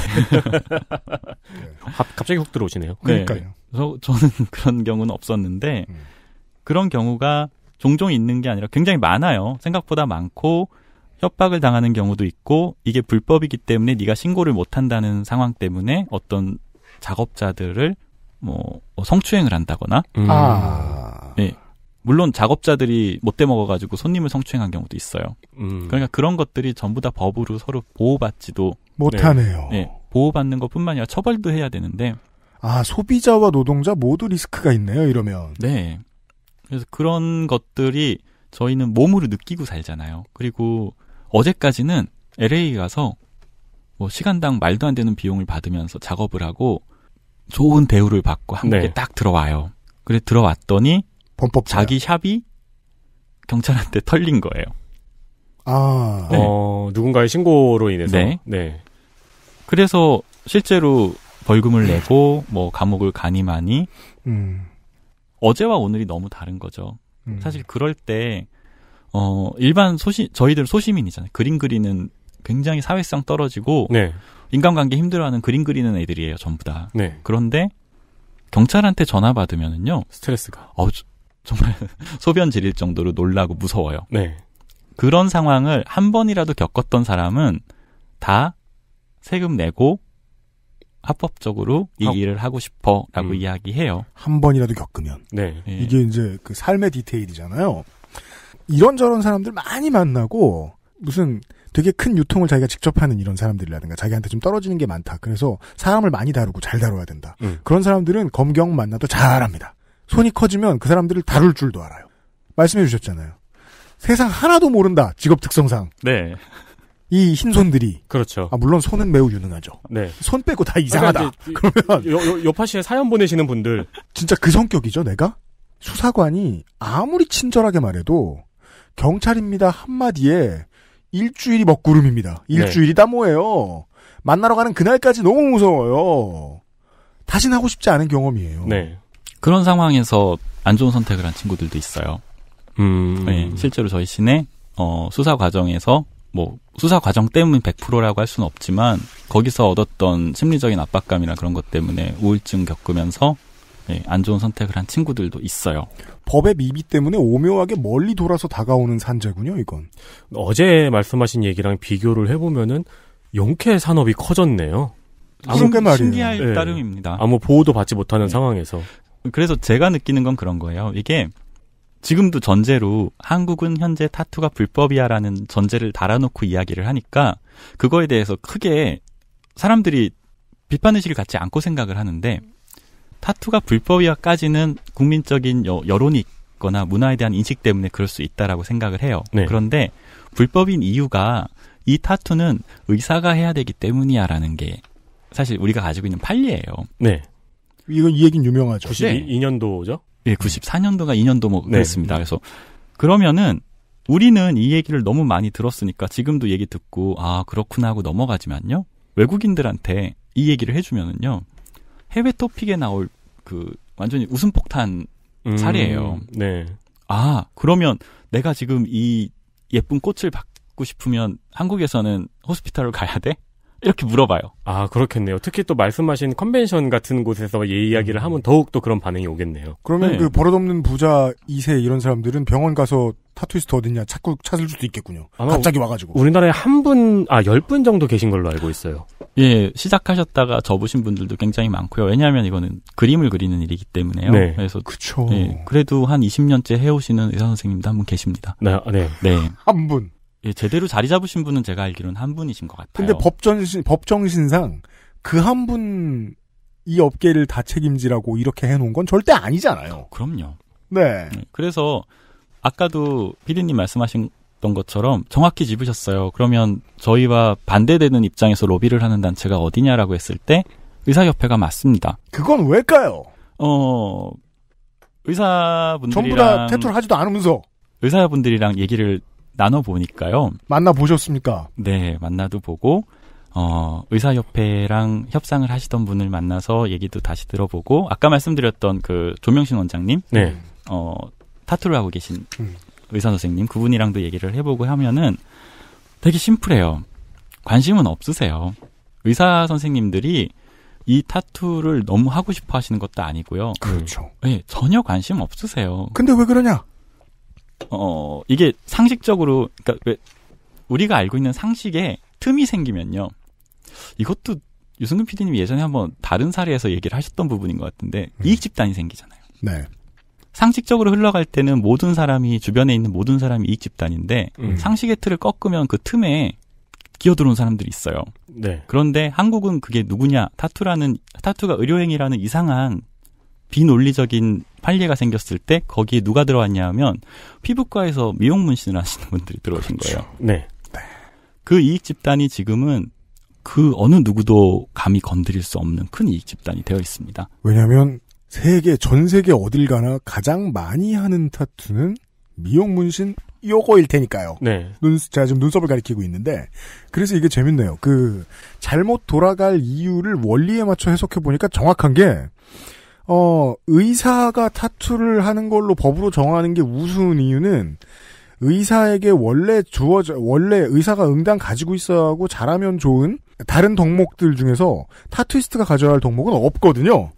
*laughs* 갑자기 훅 들어오시네요. 네. 그러니까요. 네. 그래서 저는 *laughs* 그런 경우는 없었는데 음. 그런 경우가 종종 있는 게 아니라 굉장히 많아요. 생각보다 많고 협박을 당하는 경우도 있고 이게 불법이기 때문에 네가 신고를 못 한다는 상황 때문에 어떤 작업자들을 뭐, 뭐 성추행을 한다거나 음. 아. 네. 물론 작업자들이 못돼 먹어가지고 손님을 성추행한 경우도 있어요. 음. 그러니까 그런 것들이 전부 다 법으로 서로 보호받지도 못하네요. 네. 네. 보호받는 것뿐만 아니라 처벌도 해야 되는데 아 소비자와 노동자 모두 리스크가 있네요. 이러면 네. 그래서 그런 것들이 저희는 몸으로 느끼고 살잖아요. 그리고 어제까지는 LA 가서 뭐 시간당 말도 안 되는 비용을 받으면서 작업을 하고 좋은 대우를 받고 한국에 네. 딱 들어와요. 그래 들어왔더니 범법 자기 샵이 경찰한테 털린 거예요. 아, 어, 네. 어, 누군가의 신고로 인해서. 네. 네. 그래서 실제로 벌금을 네. 내고 뭐 감옥을 가니 마니. 음. 어제와 오늘이 너무 다른 거죠. 음. 사실 그럴 때 어, 일반 소시, 저희들 소시민이잖아요. 그림 그리는 굉장히 사회성 떨어지고 네. 인간관계 힘들어하는 그림 그리는 애들이에요, 전부 다. 네. 그런데 경찰한테 전화 받으면은요. 스트레스가. 어, 정말 *laughs* 소변 지릴 정도로 놀라고 무서워요. 네. 그런 상황을 한 번이라도 겪었던 사람은 다 세금 내고 합법적으로 이 하... 일을 하고 싶어라고 음. 이야기해요. 한 번이라도 겪으면. 네. 예. 이게 이제 그 삶의 디테일이잖아요. 이런저런 사람들 많이 만나고 무슨 되게 큰 유통을 자기가 직접 하는 이런 사람들이라든가 자기한테 좀 떨어지는 게 많다. 그래서 사람을 많이 다루고 잘 다뤄야 된다. 음. 그런 사람들은 검경 만나도 잘합니다. 손이 커지면 그 사람들을 다룰 줄도 알아요. 말씀해 주셨잖아요. 세상 하나도 모른다. 직업 특성상. 네. 이 흰손들이 그렇죠. 아 물론 손은 매우 유능하죠. 네. 손 빼고 다 그러니까 이상하다. 그러니까 그러면 여파시에 사연 보내시는 분들 진짜 그 성격이죠, 내가? 수사관이 아무리 친절하게 말해도 경찰입니다 한마디에 일주일이 먹구름입니다. 네. 일주일이 네. 뭐예요 만나러 가는 그날까지 너무 무서워요. 다신 하고 싶지 않은 경험이에요. 네. 그런 상황에서 안 좋은 선택을 한 친구들도 있어요. 음. 네, 실제로 저희 시내 어, 수사 과정에서 뭐 수사 과정 때문 에 100%라고 할 수는 없지만 거기서 얻었던 심리적인 압박감이나 그런 것 때문에 우울증 겪으면서 예, 안 좋은 선택을 한 친구들도 있어요. 법의 미비 때문에 오묘하게 멀리 돌아서 다가오는 산재군요, 이건. 어제 말씀하신 얘기랑 비교를 해보면은 용케 산업이 커졌네요. 아무 게 그러니까 신기할 네. 따름입니다. 아무 보호도 받지 못하는 네. 상황에서. 그래서 제가 느끼는 건 그런 거예요. 이게 지금도 전제로 한국은 현재 타투가 불법이야라는 전제를 달아놓고 이야기를 하니까 그거에 대해서 크게 사람들이 비판의식을 갖지 않고 생각을 하는데 타투가 불법이야까지는 국민적인 여, 론이 있거나 문화에 대한 인식 때문에 그럴 수 있다라고 생각을 해요. 네. 그런데 불법인 이유가 이 타투는 의사가 해야 되기 때문이야라는 게 사실 우리가 가지고 있는 판례예요. 네. 이건 이 얘기는 유명하죠. 92년도죠? 네. 94년도가 2년도 뭐 네. 그랬습니다. 그래서 그러면은 우리는 이 얘기를 너무 많이 들었으니까 지금도 얘기 듣고 아 그렇구나 하고 넘어가지만요. 외국인들한테 이 얘기를 해주면은요. 해외 토픽에 나올 그 완전히 웃음 폭탄 음, 자리예요. 네. 아 그러면 내가 지금 이 예쁜 꽃을 받고 싶으면 한국에서는 호스피탈을 가야 돼? 이렇게 물어봐요. 아, 그렇겠네요. 특히 또 말씀하신 컨벤션 같은 곳에서 예 이야기를 음. 하면 더욱 또 그런 반응이 오겠네요. 그러면 네. 그 버릇없는 부자 2세 이런 사람들은 병원 가서 타투이스트 어딨냐 찾고 찾을 수도 있겠군요. 갑자기 와가지고. 우리나라에 한 분, 아, 열 분 정도 계신 걸로 알고 있어요. 예, 시작하셨다가 접으신 분들도 굉장히 많고요. 왜냐하면 이거는 그림을 그리는 일이기 때문에요. 네. 그래서. 그쵸. 예, 그래도 한 20년째 해오시는 의사선생님도 한 분 계십니다. 네, 아, 네. 네. 한 분. 예, 제대로 자리 잡으신 분은 제가 알기로는 한 분이신 것 같아요. 근데 법정신, 법정신상 그 한 분 이 업계를 다 책임지라고 이렇게 해놓은 건 절대 아니잖아요. 그럼요. 네. 네 그래서 아까도 피디님 말씀하신 던 것처럼 정확히 짚으셨어요. 그러면 저희와 반대되는 입장에서 로비를 하는 단체가 어디냐라고 했을 때 의사협회가 맞습니다. 그건 왜일까요? 어 의사분들이랑 전부 다 퇴출 하지도 않으면서 의사분들이랑 얘기를 나눠보니까요. 만나보셨습니까? 네, 만나도 보고, 어, 의사협회랑 협상을 하시던 분을 만나서 얘기도 다시 들어보고, 아까 말씀드렸던 그 조명신 원장님, 네. 어, 타투를 하고 계신 음. 의사 선생님, 그분이랑도 얘기를 해보고 하면은 되게 심플해요. 관심은 없으세요. 의사 선생님들이 이 타투를 너무 하고 싶어 하시는 것도 아니고요. 그렇죠. 네, 전혀 관심 없으세요. 근데 왜 그러냐? 어, 이게 상식적으로, 그니까 왜, 우리가 알고 있는 상식에 틈이 생기면요. 이것도 유승균 PD님 이 예전에 한번 다른 사례에서 얘기를 하셨던 부분인 것 같은데, 음. 이익 집단이 생기잖아요. 네. 상식적으로 흘러갈 때는 모든 사람이, 주변에 있는 모든 사람이 이익 집단인데, 음. 상식의 틀을 꺾으면 그 틈에 끼어들어온 사람들이 있어요. 네. 그런데 한국은 그게 누구냐? 타투라는 타투가 의료행위라는 이상한 비논리적인 판례가 생겼을 때 거기에 누가 들어왔냐 하면 피부과에서 미용 문신을 하시는 분들이 들어오신 그렇죠. 거예요. 네. 네. 그 이익 집단이 지금은 그 어느 누구도 감히 건드릴 수 없는 큰 이익 집단이 되어 있습니다. 왜냐하면 세계 전 세계 어딜 가나 가장 많이 하는 타투는 미용 문신 요거일 테니까요. 네. 눈 제가 지금 눈썹을 가리키고 있는데 그래서 이게 재밌네요. 그 잘못 돌아갈 이유를 원리에 맞춰 해석해 보니까 정확한 게 어, 의사가 타투를 하는 걸로 법으로 정하는 게 우스운 이유는 의사에게 원래 주어져, 원래 의사가 응당 가지고 있어야 하고 잘하면 좋은 다른 덕목들 중에서 타투이스트가 가져야 할 덕목은 없거든요.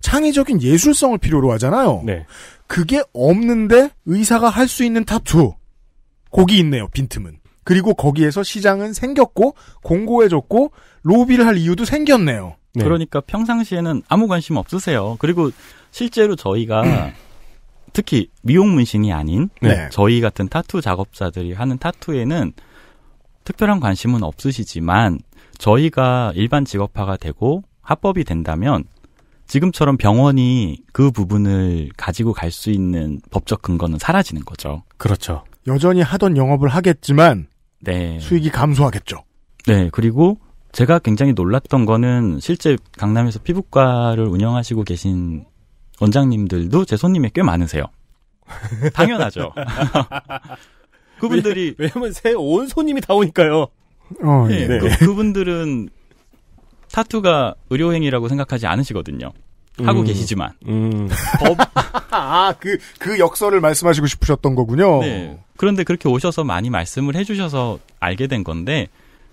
창의적인 예술성을 필요로 하잖아요. 네. 그게 없는데 의사가 할 수 있는 타투. 거기 있네요, 빈틈은. 그리고 거기에서 시장은 생겼고, 공고해졌고, 로비를 할 이유도 생겼네요. 네. 그러니까 평상시에는 아무 관심 없으세요. 그리고 실제로 저희가 *clears throat* 특히 미용 문신이 아닌 네. 네. 저희 같은 타투 작업자들이 하는 타투에는 특별한 관심은 없으시지만 저희가 일반 직업화가 되고 합법이 된다면 지금처럼 병원이 그 부분을 가지고 갈 수 있는 법적 근거는 사라지는 거죠. 그렇죠. 여전히 하던 영업을 하겠지만 네. 수익이 감소하겠죠. 네, 그리고 제가 굉장히 놀랐던 거는 실제 강남에서 피부과를 운영하시고 계신 원장님들도 제 손님이 꽤 많으세요. *laughs* 당연하죠. *laughs* 그분들이 왜, 왜냐면 새 온 손님이 다 오니까요. 어, 예. 네. 네. 그, 그분들은 타투가 의료행위라고 생각하지 않으시거든요. 하고 음, 계시지만 음. 법 *laughs* 아그그 그 역설을 말씀하시고 싶으셨던 거군요. 네. 그런데 그렇게 오셔서 많이 말씀을 해주셔서 알게 된 건데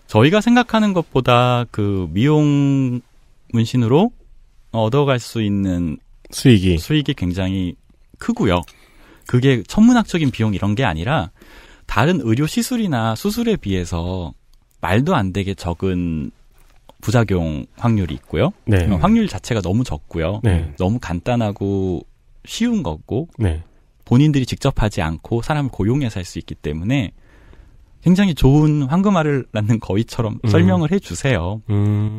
저희가 생각하는 것보다 그 미용 문신으로 얻어갈 수 있는 수익이 수익이 굉장히 크고요. 그게 천문학적인 비용 이런 게 아니라 다른 의료 시술이나 수술에 비해서 말도 안 되게 적은 부작용 확률이 있고요. 네. 그러니까 확률 자체가 너무 적고요. 네. 너무 간단하고 쉬운 거고 네. 본인들이 직접 하지 않고 사람을 고용해서 할 수 있기 때문에 굉장히 좋은 황금알을 낳는 거위처럼 음. 설명을 해주세요. 음.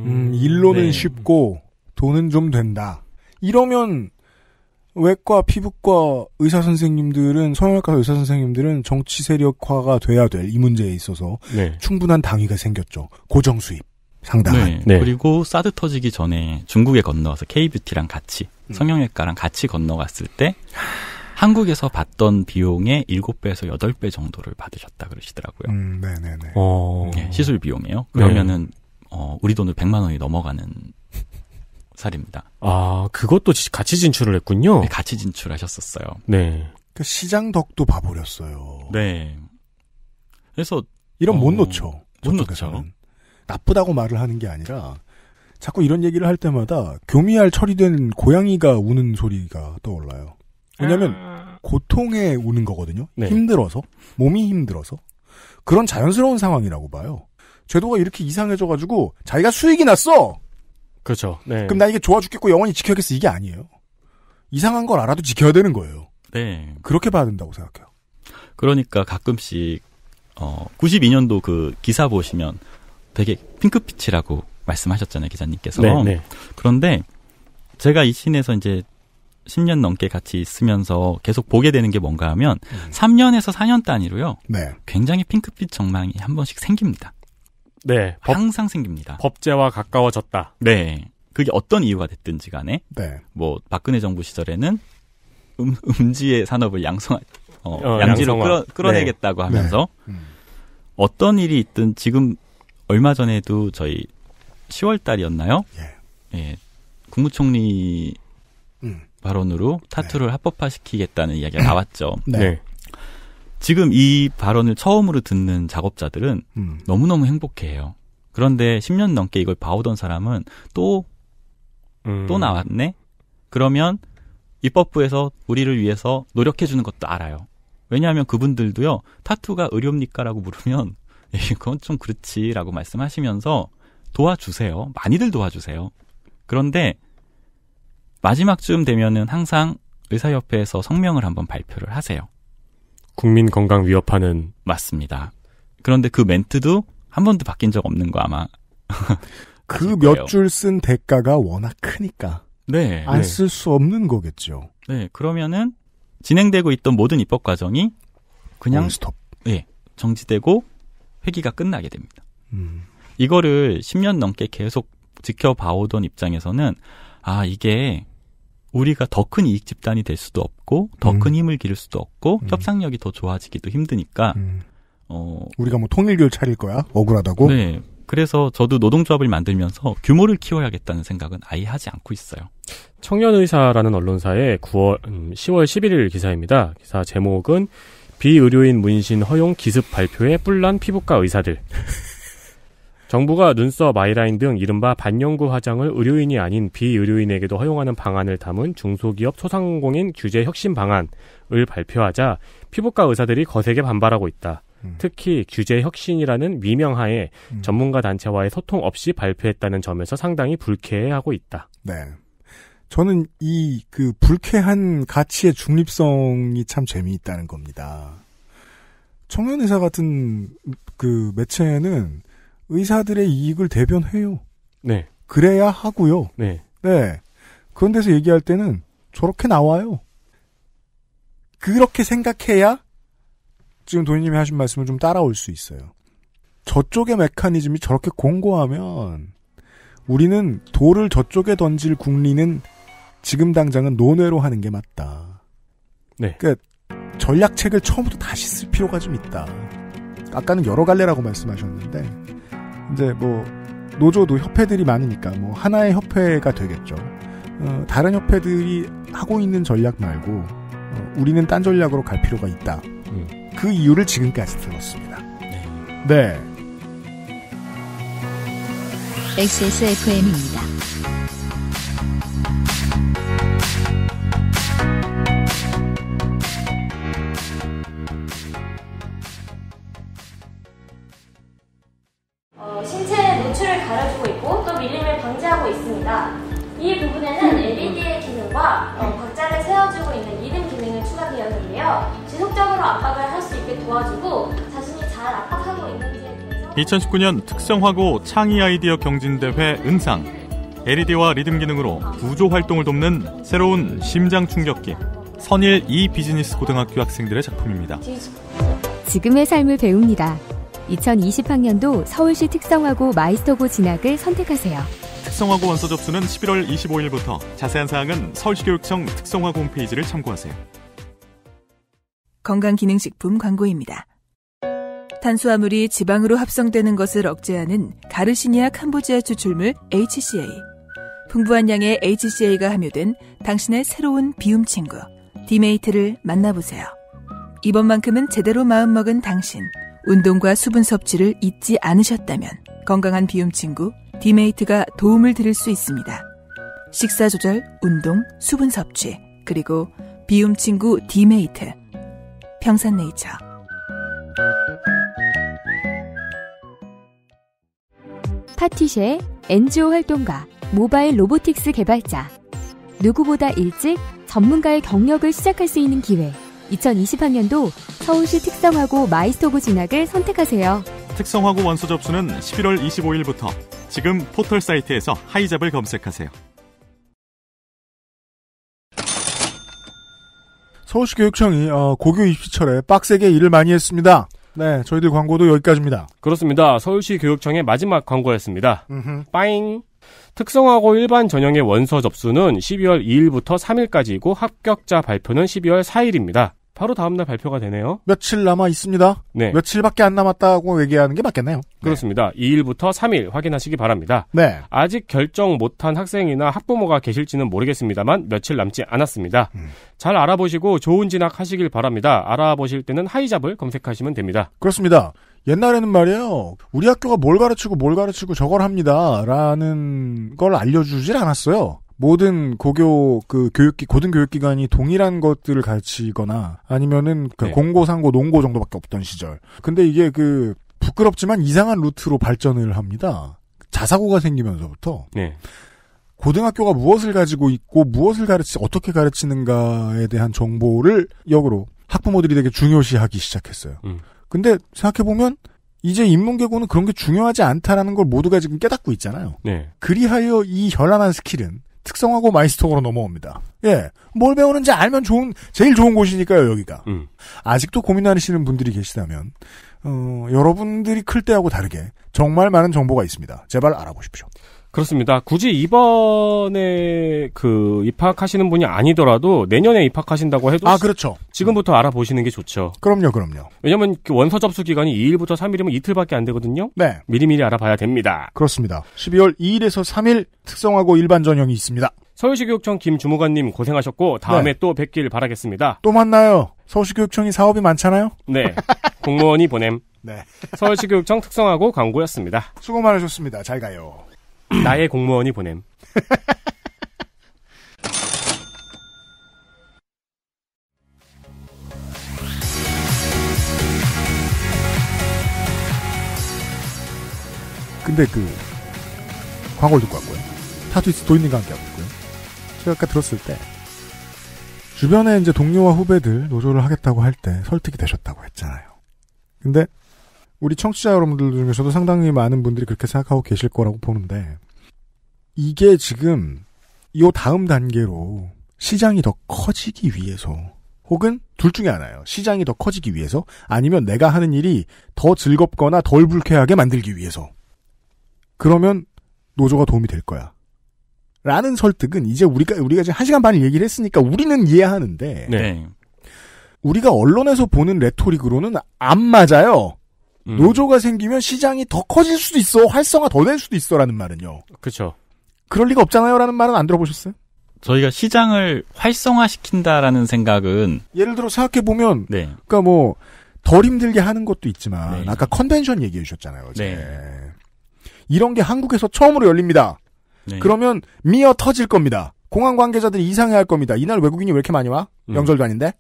음. 일로는 네. 쉽고 돈은 좀 된다. 이러면 외과, 피부과 의사 선생님들은 성형외과 의사 선생님들은 정치 세력화가 돼야 될 이 문제에 있어서 네. 충분한 당위가 생겼죠. 고정 수입 상당한. 네. 네. 그리고 사드 터지기 전에 중국에 건너와서 K 뷰티랑 같이 음. 성형외과랑 같이 건너갔을 때 한국에서 받던 비용의 7배에서 8배 정도를 받으셨다 그러시더라고요. 음, 네네네. 어... 네, 시술 비용이에요. 네. 그러면은, 네. 어, 우리 돈으로 100만 원이 넘어가는 살입니다. 아, 그것도 같이 진출을 했군요. 네, 같이 진출하셨었어요. 네. 그 시장 덕도 봐버렸어요. 네. 그래서. 이런 어... 못 놓죠. 못 놓죠. 나쁘다고 말을 하는 게 아니라, 자꾸 이런 얘기를 할 때마다 교미할 처리된 고양이가 우는 소리가 떠올라요. 왜냐하면 음. 고통에 우는 거거든요. 네. 힘들어서 몸이 힘들어서 그런 자연스러운 상황이라고 봐요. 제도가 이렇게 이상해져가지고 자기가 수익이 났어. 그렇죠. 네. 그럼 나 이게 좋아 죽겠고 영원히 지켜야겠어 이게 아니에요. 이상한 걸 알아도 지켜야 되는 거예요. 네. 그렇게 봐야 된다고 생각해요. 그러니까 가끔씩 어 92년도 그 기사 보시면 되게 핑크빛이라고 말씀하셨잖아요 기자님께서. 네, 네. 그런데 제가 이신에서 이제 10년 넘게 같이 있으면서 계속 보게 되는 게 뭔가 하면 음. 3년에서 4년 단위로요. 네. 굉장히 핑크빛 전망이 한 번씩 생깁니다. 네. 항상 생깁니다. 법제와 가까워졌다. 네. 그게 어떤 이유가 됐든지 간에 네. 뭐 박근혜 정부 시절에는 음, 음지의 산업을 양성 어, 어, 양지로 양성 끌어, 내겠다고 네. 하면서 네. 음. 어떤 일이 있든 지금 얼마 전에도 저희 10월 달이었나요? 예. 예. 국무총리 발언으로 타투를 네. 합법화시키겠다는 이야기가 나왔죠. 음. 네. 네. 지금 이 발언을 처음으로 듣는 작업자들은 음. 너무너무 행복해요. 그런데 10년 넘게 이걸 봐오던 사람은 또, 음. 또 나왔네? 그러면 입법부에서 우리를 위해서 노력해주는 것도 알아요. 왜냐하면 그분들도요, 타투가 의료입니까? 라고 물으면, 이건좀 *laughs* 그렇지. 라고 말씀하시면서 도와주세요. 많이들 도와주세요. 그런데 마지막쯤 되면은 항상 의사협회에서 성명을 한번 발표를 하세요. 국민 건강 위협하는 맞습니다. 그런데 그 멘트도 한 번도 바뀐 적 없는 거 아마 *laughs* 그 몇 줄 쓴 대가가 워낙 크니까 네, 안 쓸수 네. 없는 거겠죠. 네, 그러면은 진행되고 있던 모든 입법 과정이 그냥 스톱. 네, 정지되고 회기가 끝나게 됩니다. 음. 이거를 10년 넘게 계속 지켜봐오던 입장에서는 아 이게 우리가 더 큰 이익 집단이 될 수도 없고 더큰 음. 힘을 기를 수도 없고 음. 협상력이 더 좋아지기도 힘드니까 음. 어 우리가 뭐 통일교를 차릴 거야 억울하다고 네 그래서 저도 노동조합을 만들면서 규모를 키워야겠다는 생각은 아예 하지 않고 있어요 청년의사라는 언론사의 9월 음, 10월 11일 기사입니다 기사 제목은 비의료인 문신 허용 기습 발표에 뿔난 피부과 의사들 정부가 눈썹, 아이라인 등 이른바 반영구 화장을 의료인이 아닌 비의료인에게도 허용하는 방안을 담은 중소기업 소상공인 규제 혁신 방안을 발표하자 피부과 의사들이 거세게 반발하고 있다. 음. 특히 규제 혁신이라는 위명하에 음. 전문가 단체와의 소통 없이 발표했다는 점에서 상당히 불쾌해하고 있다. 네. 저는 이 그 불쾌한 가치의 중립성이 참 재미있다는 겁니다. 청년 의사 같은 그 매체는 의사들의 이익을 대변해요. 네. 그래야 하고요. 네. 네. 그런 데서 얘기할 때는 저렇게 나와요. 그렇게 생각해야 지금 도인님이 하신 말씀을 좀 따라올 수 있어요. 저쪽의 메커니즘이 저렇게 공고하면 우리는 돌을 저쪽에 던질 국리는 지금 당장은 논외로 하는 게 맞다. 네. 그러니까 전략책을 처음부터 다시 쓸 필요가 좀 있다. 아까는 여러 갈래라고 말씀하셨는데 이제 뭐 노조도 협회들이 많으니까 뭐 하나의 협회가 되겠죠. 어, 다른 협회들이 하고 있는 전략 말고 어, 우리는 딴 전략으로 갈 필요가 있다. 음. 그 이유를 지금까지 들었습니다. 네. 네. XSFM입니다. 어, 신체의 노출을 가려주고 있고 또 밀림을 방지하고 있습니다. 이 부분에는 LED의 기능과 어, 박자를 세워주고 있는 리듬 기능을 추가되었는데요. 지속적으로 압박을 할 수 있게 도와주고 자신이 잘 압박하고 있는지에 대해서 2019년 특성화고 창의 아이디어 경진대회 은상 LED와 리듬 기능으로 구조 활동을 돕는 새로운 심장 충격기 선일 이 e 비즈니스 고등학교 학생들의 작품입니다. 지금의 삶을 배웁니다. 2020학년도 서울시 특성화고 마이스터고 진학을 선택하세요. 특성화고 원서 접수는 11월 25일부터 자세한 사항은 서울시교육청 특성화고 홈페이지를 참고하세요. 건강기능식품 광고입니다. 탄수화물이 지방으로 합성되는 것을 억제하는 가르시니아 캄보지아 추출물 HCA. 풍부한 양의 HCA가 함유된 당신의 새로운 비움 친구, 디메이트를 만나보세요. 이번만큼은 제대로 마음먹은 당신. 운동과 수분 섭취를 잊지 않으셨다면 건강한 비움 친구 디메이트가 도움을 드릴 수 있습니다. 식사 조절, 운동, 수분 섭취, 그리고 비움 친구 디메이트. 평산네이처. 파티쉐 NGO 활동가 모바일 로보틱스 개발자. 누구보다 일찍 전문가의 경력을 시작할 수 있는 기회. 2 0 2 0년도 서울시 특성화고 마이스터고 진학을 선택하세요. 특성화고 원서 접수는 11월 25일부터 지금 포털 사이트에서 하이잡을 검색하세요. 서울시 교육청이 어, 고교 입시철에 빡세게 일을 많이 했습니다. 네, 저희들 광고도 여기까지입니다. 그렇습니다. 서울시 교육청의 마지막 광고였습니다. 음흠. 빠잉. 특성화고 일반 전형의 원서 접수는 12월 2일부터 3일까지이고 합격자 발표는 12월 4일입니다. 바로 다음날 발표가 되네요. 며칠 남아 있습니다. 네. 며칠밖에 안 남았다고 얘기하는 게 맞겠네요. 네. 그렇습니다. 네. 2일부터 3일 확인하시기 바랍니다. 네. 아직 결정 못한 학생이나 학부모가 계실지는 모르겠습니다만 며칠 남지 않았습니다. 음. 잘 알아보시고 좋은 진학 하시길 바랍니다. 알아보실 때는 하이잡을 검색하시면 됩니다. 그렇습니다. 옛날에는 말이에요. 우리 학교가 뭘 가르치고 뭘 가르치고 저걸 합니다라는 걸 알려주질 않았어요. 모든 고교 그 교육기 고등 교육기관이 동일한 것들을 가르치거나 아니면은 그 네. 공고 상고 농고 정도밖에 없던 시절. 근데 이게 그 부끄럽지만 이상한 루트로 발전을 합니다. 자사고가 생기면서부터 네. 고등학교가 무엇을 가지고 있고 무엇을 가르치 어떻게 가르치는가에 대한 정보를 역으로 학부모들이 되게 중요시하기 시작했어요. 음. 근데 생각해 보면 이제 인문계고는 그런 게 중요하지 않다라는 걸 모두가 지금 깨닫고 있잖아요. 네. 그리하여 이 현란한 스킬은 특성화고 마이스톡으로 넘어옵니다. 예. 뭘 배우는지 알면 좋은, 제일 좋은 곳이니까요, 여기가. 음. 아직도 고민하시는 분들이 계시다면, 어, 여러분들이 클 때하고 다르게 정말 많은 정보가 있습니다. 제발 알아보십시오. 그렇습니다. 굳이 이번에 그 입학하시는 분이 아니더라도 내년에 입학하신다고 해도 아 그렇죠. 지금부터 음. 알아보시는 게 좋죠. 그럼요, 그럼요. 왜냐하면 그 원서 접수 기간이 2일부터 3일이면 이틀밖에 안 되거든요. 네. 미리미리 알아봐야 됩니다. 그렇습니다. 12월 2일에서 3일 특성화고 일반 전형이 있습니다. 서울시 교육청 김주무관님 고생하셨고 다음에 네. 또 뵙길 바라겠습니다. 또 만나요. 서울시 교육청이 사업이 많잖아요. 네. 공무원이 보냄. 네. 서울시 교육청 특성화고 광고였습니다. 수고 많으셨습니다. 잘 가요. *coughs* 나의 공무원이 보냄. *laughs* 근데 그 광고를 듣고 왔고요. 타투이스 도인님과 함께 하고 있고요. 제가 아까 들었을 때 주변에 이제 동료와 후배들 노조를 하겠다고 할 때 설득이 되셨다고 했잖아요. 근데 우리 청취자 여러분들 중에서도 상당히 많은 분들이 그렇게 생각하고 계실 거라고 보는데 이게 지금 이 다음 단계로 시장이 더 커지기 위해서 혹은 둘 중에 하나예요. 시장이 더 커지기 위해서 아니면 내가 하는 일이 더 즐겁거나 덜 불쾌하게 만들기 위해서 그러면 노조가 도움이 될 거야. 라는 설득은 이제 우리가 우리가 지금 한 시간 반을 얘기를 했으니까 우리는 이해하는데 네. 네. 우리가 언론에서 보는 레토릭으로는 안 맞아요. 음. 노조가 생기면 시장이 더 커질 수도 있어. 활성화 더 될 수도 있어라는 말은요. 그렇죠. 그럴 리가 없잖아요라는 말은 안 들어보셨어요? 저희가 시장을 활성화시킨다라는 생각은 예를 들어 생각해 보면 네. 그러니까 뭐 덜 힘들게 하는 것도 있지만 네. 아까 컨벤션 얘기해 주셨잖아요. 어제. 네. 이런 게 한국에서 처음으로 열립니다. 네. 그러면 미어 터질 겁니다. 공항 관계자들이 이상해 할 겁니다. 이날 외국인이 왜 이렇게 많이 와? 음. 명절도 아닌데?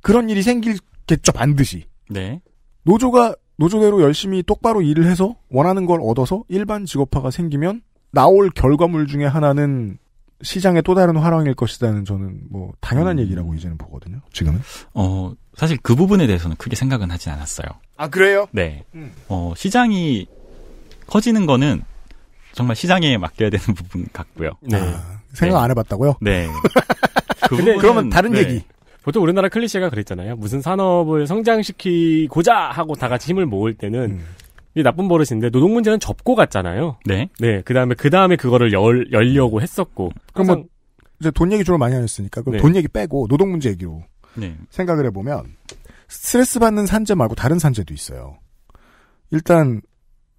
그런 일이 생길겠죠, 반드시. 네. 노조가 노조대로 열심히 똑바로 일을 해서 원하는 걸 얻어서 일반 직업화가 생기면 나올 결과물 중에 하나는 시장의 또 다른 화랑일 것이라는 저는 뭐 당연한 음. 얘기라고 이제는 보거든요. 지금은. 어 사실 그 부분에 대해서는 크게 생각은 하진 않았어요. 아 그래요? 네. 음. 어 시장이 커지는 거는 정말 시장에 맡겨야 되는 *laughs* 부분 같고요. 네. 아, 생각 네. 안 해봤다고요? 네. *laughs* 그 부분은, 그러면 다른 네. 얘기. 보통 우리나라 클리셰가 그랬잖아요. 무슨 산업을 성장시키고자 하고 다 같이 힘을 모을 때는 음. 이 나쁜 버릇인데 노동 문제는 접고 갔잖아요. 네. 네. 그 다음에 그 다음에 그거를 열 열려고 했었고. 그럼 뭐 이제 돈 얘기 주로 많이 하셨으니까 그럼 네. 돈 얘기 빼고 노동 문제 얘기로 네. 생각을 해보면 스트레스 받는 산재 말고 다른 산재도 있어요. 일단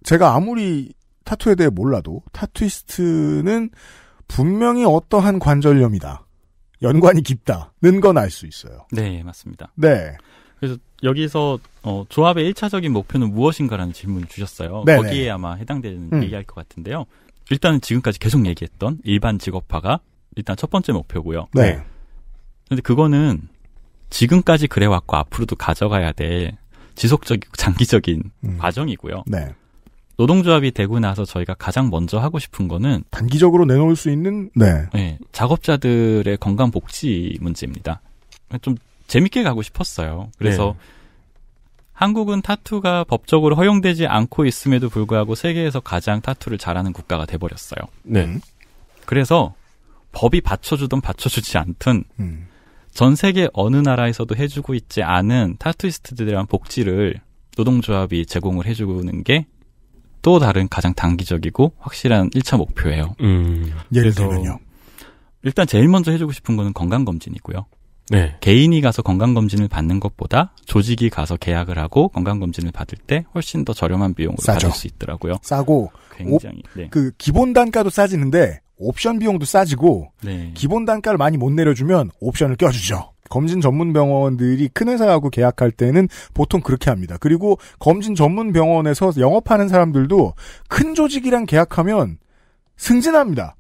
제가 아무리 타투에 대해 몰라도 타투이스트는 분명히 어떠한 관절염이다. 연관이 깊다는 건 알 수 있어요. 네, 예, 맞습니다. 네. 그래서 여기서 어, 조합의 1차적인 목표는 무엇인가라는 질문을 주셨어요. 네네. 네. 거기에 아마 해당되는 음. 얘기할 것 같은데요. 일단은 지금까지 계속 얘기했던 일반 직업화가 일단 첫 번째 목표고요. 네. 네. 근데 그거는 지금까지 그래왔고 앞으로도 가져가야 될 지속적이고 장기적인 음. 과정이고요. 네. 노동조합이 되고 나서 저희가 가장 먼저 하고 싶은 거는 단기적으로 내놓을 수 있는 네. 네 작업자들의 건강 복지 문제입니다. 좀 재밌게 가고 싶었어요. 그래서 네. 한국은 타투가 법적으로 허용되지 않고 있음에도 불구하고 세계에서 가장 타투를 잘하는 국가가 돼버렸어요. 네. 음. 그래서 법이 받쳐주든 받쳐주지 않든 음. 전 세계 어느 나라에서도 해주고 있지 않은 타투이스트들에 대한 복지를 노동조합이 제공을 해주는 게또 다른 가장 단기적이고 확실한 1차 목표예요. 음. 예를 들면요. 일단 제일 먼저 해주고 싶은 거는 건강검진이고요. 네. 개인이 가서 건강검진을 받는 것보다 조직이 가서 계약을 하고 건강검진을 받을 때 훨씬 더 저렴한 비용으로 싸죠. 받을 수 있더라고요. 싸고 굉장히 옵, 네. 그 기본 단가도 싸지는데 옵션 비용도 싸지고 네. 기본 단가를 많이 못 내려주면 옵션을 껴주죠. 검진 전문 병원들이 큰 회사하고 계약할 때는 보통 그렇게 합니다. 그리고 검진 전문 병원에서 영업하는 사람들도 큰 조직이랑 계약하면 승진합니다.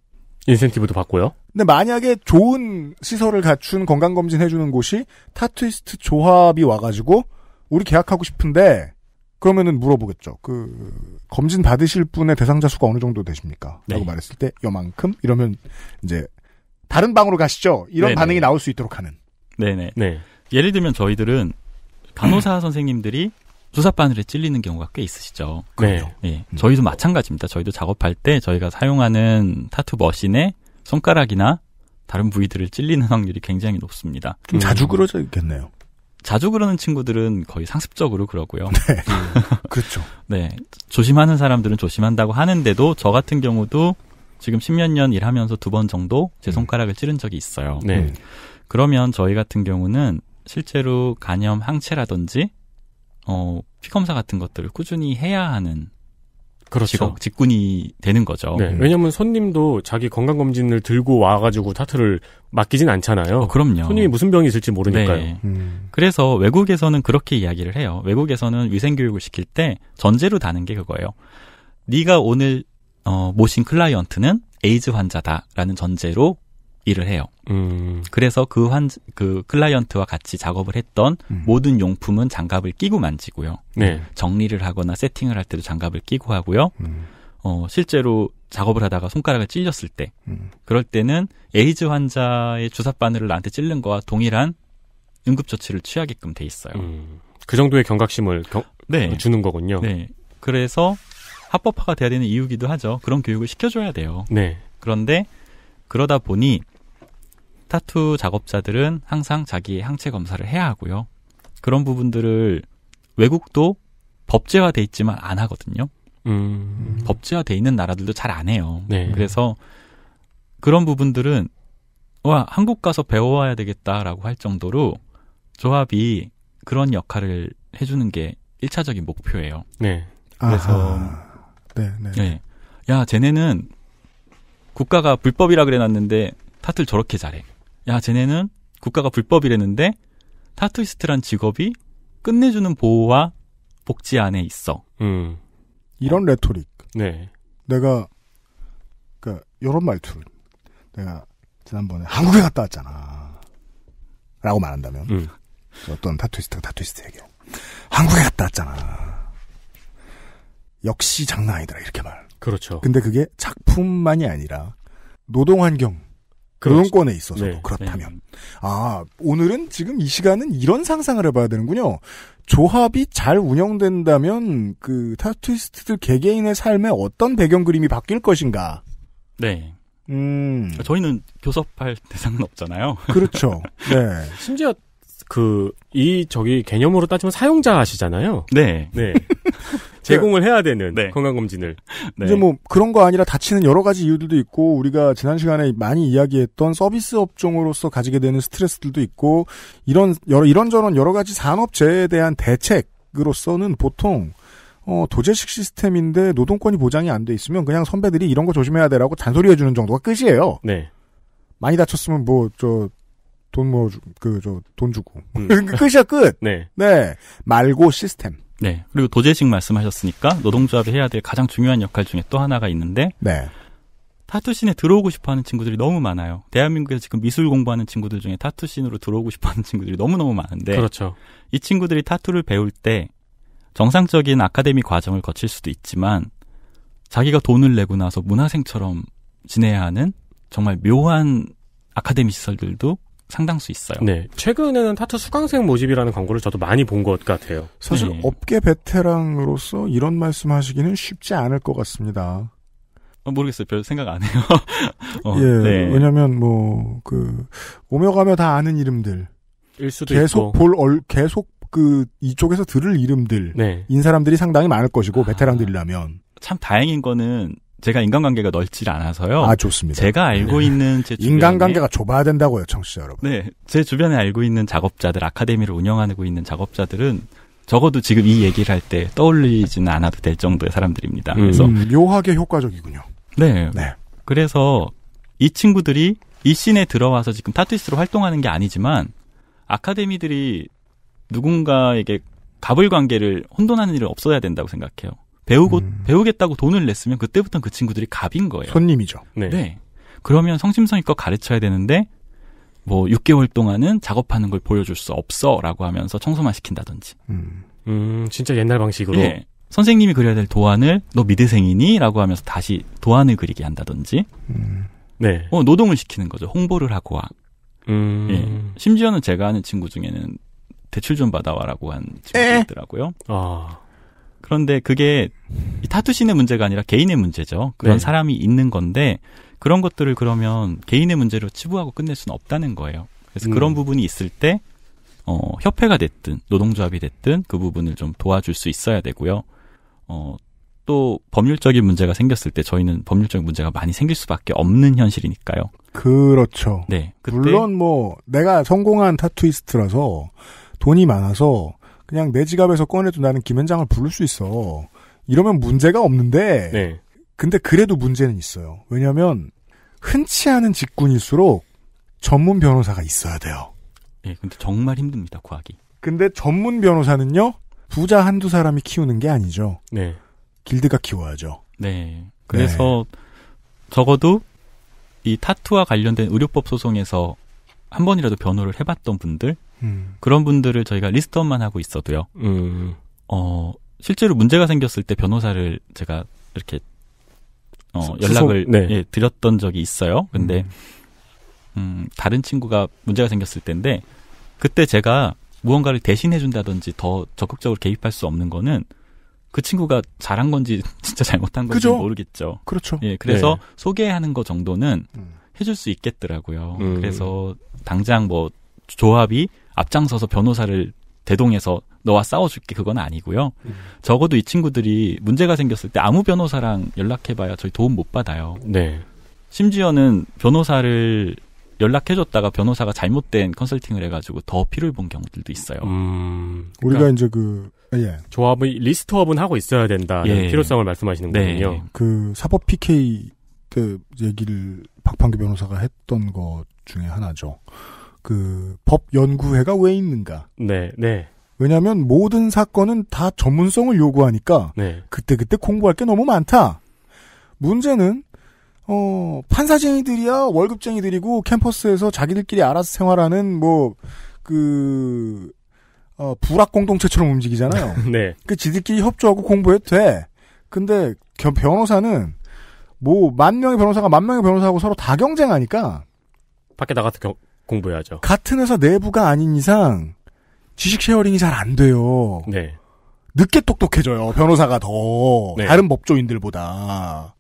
인센티브도 받고요. 근데 만약에 좋은 시설을 갖춘 건강검진 해주는 곳이 타투이스트 조합이 와가지고 우리 계약하고 싶은데 그러면은 물어보겠죠. 그 검진 받으실 분의 대상자 수가 어느 정도 되십니까? 네. 라고 말했을 때 요만큼 이러면 이제 다른 방으로 가시죠. 이런 네네. 네, 반응이 네. 나올 수 있도록 하는. 네네. 네. 예를 들면 저희들은 간호사 *clears throat* 선생님들이 수사바늘에 찔리는 경우가 꽤 있으시죠. 그 네. 예. 음. 저희도 마찬가지입니다. 저희도 작업할 때 저희가 사용하는 타투 머신에 손가락이나 다른 부위들을 찔리는 확률이 굉장히 높습니다. 좀 음. 자주 그러져 있겠네요. 자주 그러는 친구들은 거의 상습적으로 그러고요. 네. *laughs* 그렇죠. 네. 조심하는 사람들은 조심한다고 하는데도 저 같은 경우도 지금 십몇 년 일하면서 두 번 정도 제 음. 손가락을 찌른 적이 있어요. 네. 음. 그러면 저희 같은 경우는 실제로 간염 항체라든지 어, 피 검사 같은 것들을 꾸준히 해야 하는 그렇죠. 직군이 되는 거죠. 네, 음. 왜냐하면 손님도 자기 건강 검진을 들고 와가지고 타트를 맡기진 않잖아요. 어, 그럼요. 손님이 무슨 병이 있을지 모르니까요. 네. 음. 그래서 외국에서는 그렇게 이야기를 해요. 외국에서는 위생 교육을 시킬 때 전제로 다는 게 그거예요. 네가 오늘 어, 모신 클라이언트는 에이즈 환자다라는 전제로 일을 해요. 음. 그래서 그 환, 그 클라이언트와 같이 작업을 했던 음. 모든 용품은 장갑을 끼고 만지고요. 네. 정리를 하거나 세팅을 할 때도 장갑을 끼고 하고요. 음. 어, 실제로 작업을 하다가 손가락을 찔렸을 때, 음. 그럴 때는 에이즈 환자의 주사 바늘을 나한테 찔른 거와 동일한 응급조치를 취하게끔 돼 있어요. 음. 그 정도의 경각심을 경, 네. 주는 거군요. 네. 그래서 합법화가 돼야 되는 이유기도 하죠. 그런 교육을 시켜줘야 돼요. 네. 그런데 그러다 보니 타투 작업자들은 항상 자기 항체 검사를 해야 하고요. 그런 부분들을 외국도 법제화돼 있지만 안 하거든요. 음. 법제화돼 있는 나라들도 잘 안 해요. 네. 그래서 그런 부분들은 와 한국 가서 배워와야 되겠다라고 할 정도로 조합이 그런 역할을 해주는 게 1차적인 목표예요. 네. 그래서 네, 네. 네. 야 쟤네는 국가가 불법이라 그래놨는데 타투를 저렇게 잘해. 야, 쟤네는 국가가 불법이랬는데 타투이스트란 직업이 끝내주는 보호와 복지 안에 있어. 음. 이런 레토릭. 네. 내가 그러 이런 말투를 내가 지난번에 한국에 갔다 왔잖아. 라고 말한다면 음. 그 어떤 타투이스트가 타투이스트에게 한국에 갔다 왔잖아. 역시 장난 아니더라 이렇게 말. 그렇죠. 근데 그게 작품만이 아니라 노동 환경 노동권에 그렇죠. 있어서도 네, 그렇다면. 네. 아, 오늘은 지금 이 시간은 이런 상상을 해봐야 되는군요. 조합이 잘 운영된다면 그 타투이스트들 개개인의 삶에 어떤 배경 그림이 바뀔 것인가. 네. 음. 그러니까 저희는 교섭할 대상은 없잖아요. 그렇죠. *laughs* 네. 심지어 그, 이, 저기 개념으로 따지면 사용자시잖아요. 네. 네. *laughs* 제공을 네. 해야 되는 네. 건강검진을. *laughs* 네. 이제 뭐 그런 거 아니라 다치는 여러 가지 이유들도 있고 우리가 지난 시간에 많이 이야기했던 서비스 업종으로서 가지게 되는 스트레스들도 있고 이런 여러 이런저런 여러 가지 산업재해에 대한 대책으로서는 보통 어, 도제식 시스템인데 노동권이 보장이 안 돼 있으면 그냥 선배들이 이런 거 조심해야 되라고 잔소리 해주는 정도가 끝이에요. 네. 많이 다쳤으면 뭐, 저, 돈 뭐, 그, 저, 돈 주고. 음. *laughs* 끝이야, 끝! 네. 네. 말고 시스템. 네. 그리고 도제식 말씀하셨으니까 노동조합이 해야 될 가장 중요한 역할 중에 또 하나가 있는데 네. 타투신에 들어오고 싶어하는 친구들이 너무 많아요. 대한민국에서 지금 미술 공부하는 친구들 중에 타투신으로 들어오고 싶어하는 친구들이 너무 너무 많은데 그렇죠. 이 친구들이 타투를 배울 때 정상적인 아카데미 과정을 거칠 수도 있지만 자기가 돈을 내고 나서 문화생처럼 지내야 하는 정말 묘한 아카데미 시설들도 상당수 있어요. 네. 최근에는 타투 수강생 모집이라는 광고를 저도 많이 본 것 같아요. 사실 네. 업계 베테랑으로서 이런 말씀 하시기는 쉽지 않을 것 같습니다. 어, 모르겠어요. 별 생각 안 해요. *laughs* 어, 예. 네. 왜냐면 뭐, 그, 오며 가며 다 아는 이름들. 일 수도 계속 있고. 볼, 얼, 계속 그, 이쪽에서 들을 이름들. 네. 인 사람들이 상당히 많을 것이고, 아, 베테랑들이라면. 참 다행인 거는 제가 인간관계가 넓지 않아서요. 아 좋습니다. 제가 알고 네. 있는 제 주변에, 인간관계가 좁아야 된다고요, 청취자 여러분. 네, 제 주변에 알고 있는 작업자들, 아카데미를 운영하고 있는 작업자들은 적어도 지금 이 얘기를 할 때 떠올리지는 않아도 될 정도의 사람들입니다. 음. 그래서 묘하게 효과적이군요. 네. 네. 그래서 이 친구들이 이 씬에 들어와서 지금 타투이스로 활동하는 게 아니지만 아카데미들이 누군가에게 갑을 관계를 혼돈하는 일은 없어야 된다고 생각해요. 배우고 음. 배우겠다고 돈을 냈으면 그때부터는 그 친구들이 갑인 거예요. 손님이죠. 네. 네. 그러면 성심성의껏 가르쳐야 되는데 뭐 6개월 동안은 작업하는 걸 보여줄 수 없어라고 하면서 청소만 시킨다든지. 음. 음 진짜 옛날 방식으로. 예. 선생님이 그려야 될 도안을 너 미대생이니라고 하면서 다시 도안을 그리게 한다든지. 음. 네. 어 노동을 시키는 거죠. 홍보를 하고 와. 음. 예. 심지어는 제가 아는 친구 중에는 대출 좀 받아와라고 한 친구가 있더라고요. 아. 그런데 그게 이 타투신의 문제가 아니라 개인의 문제죠. 그런 네. 사람이 있는 건데 그런 것들을 그러면 개인의 문제로 치부하고 끝낼 수는 없다는 거예요. 그래서 음. 그런 부분이 있을 때 어, 협회가 됐든 노동조합이 됐든 그 부분을 좀 도와줄 수 있어야 되고요. 어, 또 법률적인 문제가 생겼을 때 저희는 법률적인 문제가 많이 생길 수밖에 없는 현실이니까요. 그렇죠. 네. 물론 뭐 내가 성공한 타투이스트라서 돈이 많아서 그냥 내 지갑에서 꺼내도 나는 김현장을 부를 수 있어. 이러면 문제가 없는데. 네. 근데 그래도 문제는 있어요. 왜냐하면 흔치 않은 직군일수록 전문 변호사가 있어야 돼요. 예, 네, 근데 정말 힘듭니다 구하기. 근데 전문 변호사는요 부자 한두 사람이 키우는 게 아니죠. 네. 길드가 키워야죠. 네. 네. 그래서 네. 적어도 이 타투와 관련된 의료법 소송에서 한 번이라도 변호를 해봤던 분들 음. 그런 분들을 저희가 리스트업만 하고 있어도요. 음. 어, 실제로 문제가 생겼을 때 변호사를 제가 이렇게 어, 연락을 네. 예, 드렸던 적이 있어요. 근데 음. 음, 다른 친구가 문제가 생겼을 때인데 그때 제가 무언가를 대신해 준다든지 더 적극적으로 개입할 수 없는 거는 그 친구가 잘한 건지 *laughs* 진짜 잘못한 건지 그죠? 모르겠죠. 그렇죠. 예, 그래서 네. 소개하는 거 정도는 음. 해줄 수 있겠더라고요. 음. 그래서 당장 뭐 조합이 앞장서서 변호사를 대동해서 너와 싸워줄게 그건 아니고요. 음. 적어도 이 친구들이 문제가 생겼을 때 아무 변호사랑 연락해봐야 저희 도움 못 받아요. 네. 심지어는 변호사를 연락해줬다가 변호사가 잘못된 컨설팅을 해가지고 더 피를 본 경우들도 있어요. 음, 우리가 그러니까 이제 그 예. 예. 조합의 리스트업은 하고 있어야 된다. 예, 예. 필요성을 말씀하시는 네. 거군요. 네. 그 사법 PK 때 얘기를 박판규 변호사가 했던 것 중에 하나죠. 그법 연구회가 왜 있는가? 네, 네. 왜냐하면 모든 사건은 다 전문성을 요구하니까 네. 그때 그때 공부할 게 너무 많다. 문제는 어 판사쟁이들이야 월급쟁이들이고 캠퍼스에서 자기들끼리 알아서 생활하는 뭐 그 어, 불악 공동체처럼 움직이잖아요. *laughs* 네. 그 지들끼리 협조하고 공부해도 돼. 근데 겨, 변호사는 뭐 만 명의 변호사가 만 명의 변호사하고 서로 다 경쟁하니까 밖에 나가서 경, 공부해야죠. 같은 회사 내부가 아닌 이상 지식 쉐어링이 잘 안 돼요. 네. 늦게 똑똑해져요. 변호사가 더 네. 다른 법조인들보다.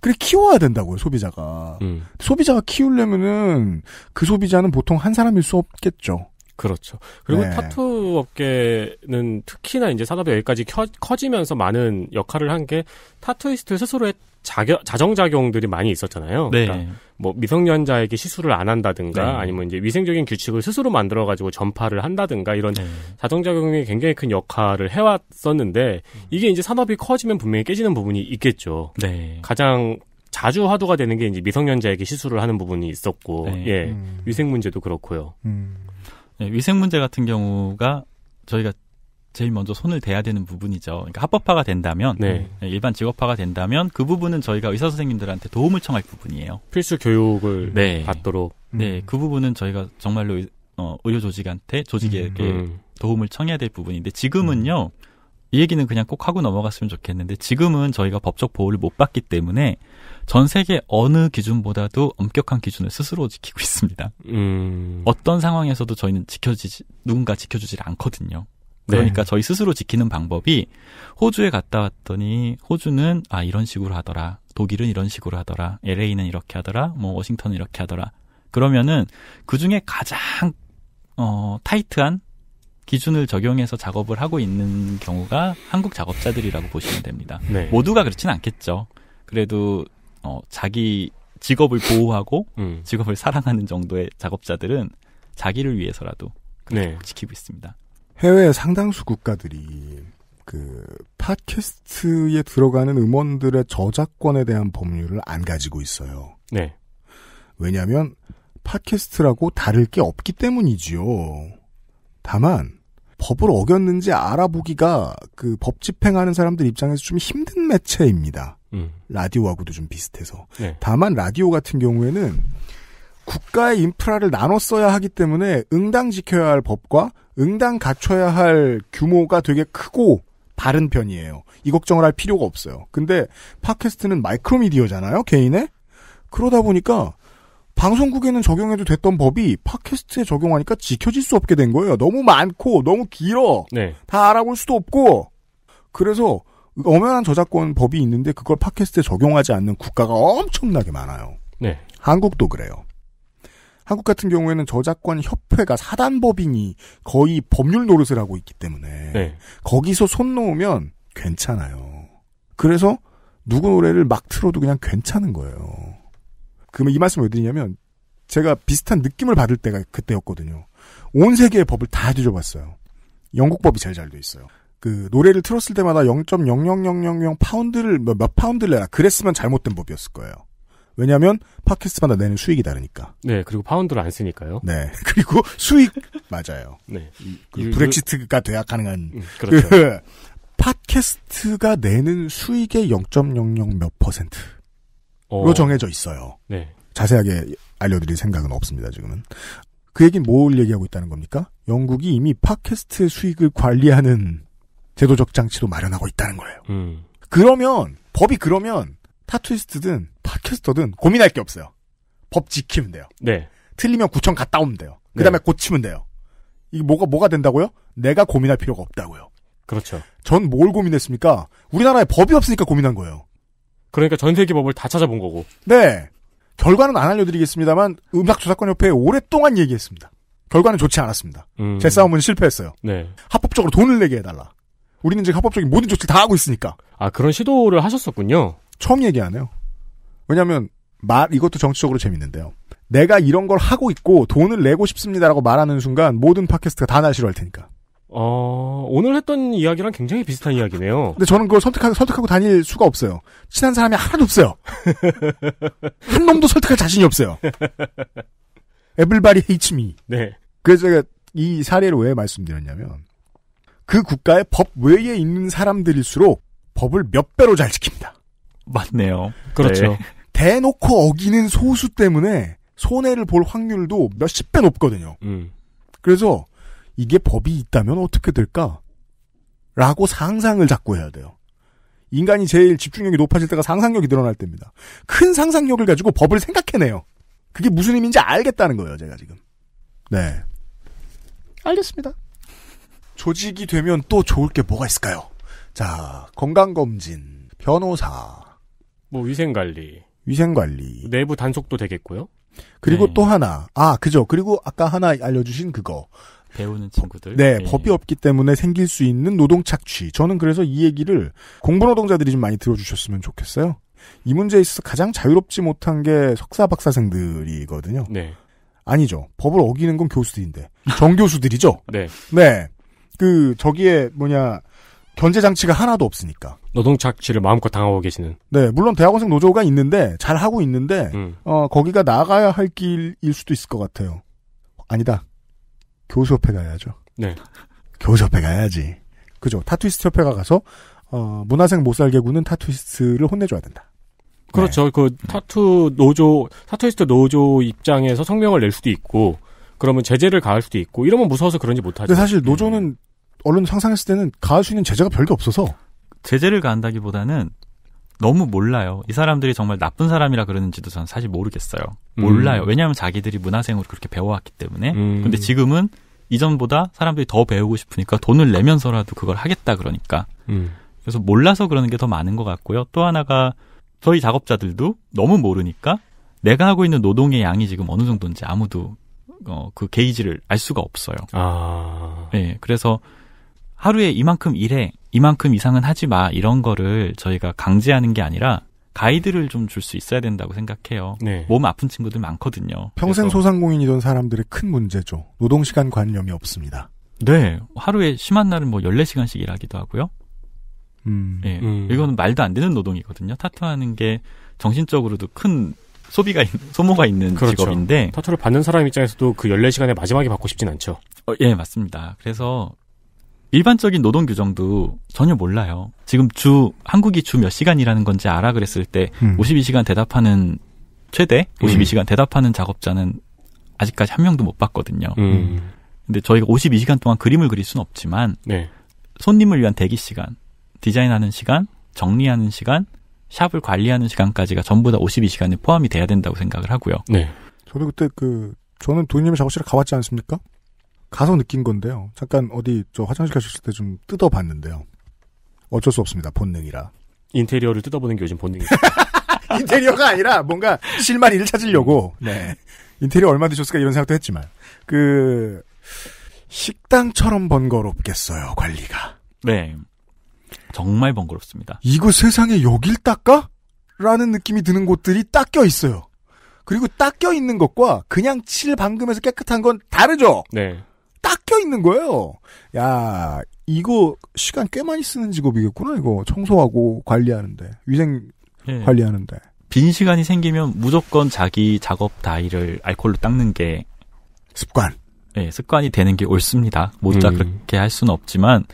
그래 키워야 된다고요 소비자가. 음. 소비자가 키우려면은 그 소비자는 보통 한 사람일 수 없겠죠. 그렇죠. 그리고 네. 타투 업계는 특히나 이제 산업이 여기까지 켜, 커지면서 많은 역할을 한 게 타투이스트 스스로의 자격, 자정작용들이 많이 있었잖아요. 네. 그러니까 뭐 미성년자에게 시술을 안 한다든가 네. 아니면 이제 위생적인 규칙을 스스로 만들어 가지고 전파를 한다든가 이런 네. 자정작용이 굉장히 큰 역할을 해왔었는데 음. 이게 이제 산업이 커지면 분명히 깨지는 부분이 있겠죠. 네. 가장 자주 화두가 되는 게 이제 미성년자에게 시술을 하는 부분이 있었고 네. 예 음. 위생 문제도 그렇고요. 음. 네, 위생 문제 같은 경우가 저희가 제일 먼저 손을 대야 되는 부분이죠. 그러니까 합법화가 된다면 네. 네. 일반 직업화가 된다면 그 부분은 저희가 의사 선생님들한테 도움을 청할 부분이에요. 필수 교육을 네. 받도록. 네, 음. 그 부분은 저희가 정말로 어, 의료 조직한테 조직에게 음, 음. 도움을 청해야 될 부분인데 지금은요. 음. 이 얘기는 그냥 꼭 하고 넘어갔으면 좋겠는데 지금은 저희가 법적 보호를 못 받기 때문에 전 세계 어느 기준보다도 엄격한 기준을 스스로 지키고 *laughs* 있습니다. 음. 어떤 상황에서도 저희는 지켜지지 누군가 지켜주질 않거든요. 그러니까 네. 저희 스스로 지키는 방법이 호주에 갔다 왔더니 호주는 아 이런 식으로 하더라. 독일은 이런 식으로 하더라. LA는 이렇게 하더라. 뭐 워싱턴은 이렇게 하더라. 그러면은 그 중에 가장 어 타이트한 기준을 적용해서 작업을 하고 있는 경우가 한국 작업자들이라고 보시면 됩니다. 네. 모두가 그렇진 않겠죠. 그래도 어 자기 직업을 보호하고 음. 직업을 사랑하는 정도의 작업자들은 자기를 위해서라도 네. 지키고 있습니다. 해외 상당수 국가들이 그 팟캐스트에 들어가는 음원들의 저작권에 대한 법률을 안 가지고 있어요. 네. 왜냐하면 팟캐스트라고 다를 게 없기 때문이지요. 다만 법을 어겼는지 알아보기가 그 법 집행하는 사람들 입장에서 좀 힘든 매체입니다. 음. 라디오하고도 좀 비슷해서. 네. 다만 라디오 같은 경우에는 국가의 인프라를 나눴어야 하기 때문에 응당 지켜야 할 법과 응당 갖춰야 할 규모가 되게 크고 바른 편이에요. 이 걱정을 할 필요가 없어요. 근데 팟캐스트는 마이크로 미디어잖아요, 개인의? 그러다 보니까 방송국에는 적용해도 됐던 법이 팟캐스트에 적용하니까 지켜질 수 없게 된 거예요. 너무 많고 너무 길어. 네. 다 알아볼 수도 없고. 그래서 엄연한 저작권 법이 있는데 그걸 팟캐스트에 적용하지 않는 국가가 엄청나게 많아요. 네. 한국도 그래요. 한국 같은 경우에는 저작권 협회가 사단법인이 거의 법률 노릇을 하고 있기 때문에 네. 거기서 손 놓으면 괜찮아요. 그래서 누구 노래를 막 틀어도 그냥 괜찮은 거예요. 그러면 이 말씀을 왜 드리냐면 제가 비슷한 느낌을 받을 때가 그때였거든요. 온 세계의 법을 다 뒤져봤어요. 영국 법이 제일 잘 돼 있어요. 그 노래를 틀었을 때마다 0.00000 파운드를 몇, 몇 파운드를 내라 그랬으면 잘못된 법이었을 거예요. 왜냐하면 팟캐스트마다 내는 수익이 다르니까. 네, 그리고 파운드를 안 쓰니까요. 네, *laughs* 그리고 수익 맞아요. 네, 그 브렉시트가 돼야 가능한. 음, 그렇죠. 그 *laughs* 팟캐스트가 내는 수익의 0.00 몇 퍼센트로 어. 정해져 있어요. 네, 자세하게 알려드릴 생각은 없습니다. 지금은 그 얘긴 뭘 얘기하고 있다는 겁니까? 영국이 이미 팟캐스트 수익을 관리하는 제도적 장치도 마련하고 있다는 거예요. 음. 그러면 법이 그러면 타투이스트든 팟캐스터든 고민할 게 없어요. 법 지키면 돼요. 네. 틀리면 구청 갔다 오면 돼요. 그 다음에 네. 고치면 돼요. 이게 뭐가, 뭐가 된다고요? 내가 고민할 필요가 없다고요. 그렇죠. 전 뭘 고민했습니까? 우리나라에 법이 없으니까 고민한 거예요. 그러니까 전 세계 법을 다 찾아본 거고. 네. 결과는 안 알려드리겠습니다만, 음악조사권협회에 오랫동안 얘기했습니다. 결과는 좋지 않았습니다. 음. 제 싸움은 실패했어요. 네. 합법적으로 돈을 내게 해달라. 우리는 지금 합법적인 모든 조치를 다 하고 있으니까. 아, 그런 시도를 하셨었군요. 처음 얘기하네요. 왜냐하면 말 이것도 정치적으로 재밌는데요. 내가 이런 걸 하고 있고 돈을 내고 싶습니다라고 말하는 순간 모든 팟캐스트가 다 날 싫어할 테니까. 어, 오늘 했던 이야기랑 굉장히 비슷한 이야기네요. 근데 저는 그걸 선택하, 선택하고 다닐 수가 없어요. 친한 사람이 하나도 없어요. *laughs* 한 놈도 설득할 자신이 없어요. 에블바리 헤이치미. 네. 그래서 제가 이 사례를 왜 말씀드렸냐면 그 국가의 법 외에 있는 사람들일수록 법을 몇 배로 잘 지킵니다. 맞네요. 그렇죠. 네. 대놓고 어기는 소수 때문에 손해를 볼 확률도 몇십 배 높거든요. 음. 그래서 이게 법이 있다면 어떻게 될까? 라고 상상을 자꾸 해야 돼요. 인간이 제일 집중력이 높아질 때가 상상력이 늘어날 때입니다. 큰 상상력을 가지고 법을 생각해내요. 그게 무슨 의미인지 알겠다는 거예요, 제가 지금. 네. 알겠습니다. 조직이 되면 또 좋을 게 뭐가 있을까요? 자, 건강검진, 변호사. 뭐, 위생관리. 위생관리. 내부 단속도 되겠고요. 그리고 네. 또 하나. 아, 그죠. 그리고 아까 하나 알려주신 그거. 배우는 친구들. 네, 네, 법이 없기 때문에 생길 수 있는 노동 착취. 저는 그래서 이 얘기를 공부 노동자들이 좀 많이 들어주셨으면 좋겠어요. 이 문제에 있어서 가장 자유롭지 못한 게 석사 박사생들이거든요. 네. 아니죠. 법을 어기는 건 교수들인데. 정교수들이죠. 네. 네. 그 저기에 뭐냐 견제 장치가 하나도 없으니까. 노동 착취를 마음껏 당하고 계시는. 네, 물론 대학원생 노조가 있는데 잘 하고 있는데 음. 어, 거기가 나가야 할 길일 수도 있을 것 같아요. 아니다. 교수협회 가야죠. 네. *laughs* 교수협회 가야지. 그죠. 타투이스트 협회가 가서 어, 문화생 못 살게 구는 타투이스트를 혼내줘야 된다. 네. 그렇죠. 네. 그 타투 노조 타투이스트 노조 입장에서 성명을 낼 수도 있고 그러면 제재를 가할 수도 있고 이러면 무서워서 그런지 못하죠. 근데 사실 노조는 음. 언론 상상했을 때는 가할 수 있는 제재가 별게 없어서 제재를 가한다기보다는 너무 몰라요. 이 사람들이 정말 나쁜 사람이라 그러는지도 저는 사실 모르겠어요. 음. 몰라요. 음. 왜냐하면 자기들이 문화생으로 그렇게 배워왔기 때문에. 음. 근데 지금은 이전보다 사람들이 더 배우고 싶으니까 돈을 내면서라도 그걸 하겠다 그러니까. 음. 그래서 몰라서 그러는 게 더 많은 것 같고요. 또 하나가 저희 작업자들도 너무 모르니까 내가 하고 있는 노동의 양이 지금 어느 정도인지 아무도 어, 그 게이지를 알 수가 없어요. 아. 네, 그래서 하루에 이만큼 일해, 이만큼 이상은 하지 마, 이런 거를 저희가 강제하는 게 아니라 가이드를 좀 줄 수 있어야 된다고 생각해요. 네. 몸 아픈 친구들 많거든요. 평생 소상공인이던 사람들의 큰 문제죠. 노동시간 관념이 없습니다. 네. 하루에 심한 날은 뭐 14시간씩 일하기도 하고요. 음. 네. 음. 이건 말도 안 되는 노동이거든요. 타투하는 게 정신적으로도 큰 소비가 소모가 있는 그렇죠. 직업인데 타투를 받는 사람 입장에서도 그1 4시간에 마지막에 받고 싶진 않죠. 어, 예, 맞습니다. 그래서 일반적인 노동 규정도 전혀 몰라요. 지금 주 한국이 주 몇 시간이라는 건지 알아 그랬을 때 음. 52시간 대답하는 최대 52시간 음. 대답하는 작업자는 아직까지 한 명도 못 봤거든요. 음. 근데 저희가 52시간 동안 그림을 그릴 수는 없지만 네. 손님을 위한 대기 시간, 디자인하는 시간, 정리하는 시간, 샵을 관리하는 시간까지가 전부 다 52시간에 포함이 돼야 된다고 생각을 하고요. 네. 저도 그때 그 저는 도님의 작업실에 가봤지 않습니까? 가서 느낀 건데요. 잠깐 어디 저 화장실 가셨을 때 좀 뜯어봤는데요. 어쩔 수 없습니다. 본능이라. 인테리어를 뜯어보는 게 요즘 본능이에요 *laughs* 인테리어가 아니라 뭔가 실마리를 찾으려고. 음. 네. 인테리어 얼마 드셨을까 이런 생각도 했지만 그 식당처럼 번거롭겠어요 관리가. 네. 정말 번거롭습니다. 이거 세상에 여길 닦아? 라는 느낌이 드는 곳들이 닦여 있어요. 그리고 닦여 있는 것과 그냥 칠 방금에서 깨끗한 건 다르죠. 네. 딱 껴있는 거예요. 야, 이거 시간 꽤 많이 쓰는 직업이겠구나, 이거. 청소하고 관리하는데. 위생 네. 관리하는데. 빈 시간이 생기면 무조건 자기 작업 다이를 알콜로 닦는 게 습관. 네, 습관이 되는 게 옳습니다. 모자 음. 그렇게 할 수는 없지만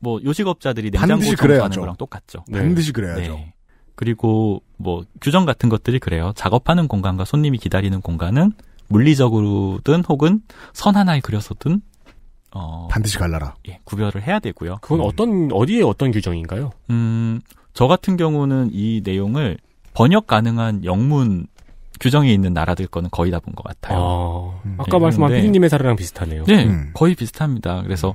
뭐 요식업자들이 냉장고 청소하는 거랑 똑같죠. 네. 반드시 그래야죠. 네. 그리고 뭐 규정 같은 것들이 그래요. 작업하는 공간과 손님이 기다리는 공간은 물리적으로든 혹은 선 하나에 그려서든 어, 반드시 갈라라. 예, 구별을 해야 되고요. 그건 음. 어떤 어디에 어떤 규정인가요? 음, 저 같은 경우는 이 내용을 번역 가능한 영문 규정이 있는 나라들 거는 거의 다 본 것 같아요. 아, 음. 까 말씀한 네, 피디님의 사례랑 비슷하네요. 네, 음. 거의 비슷합니다. 그래서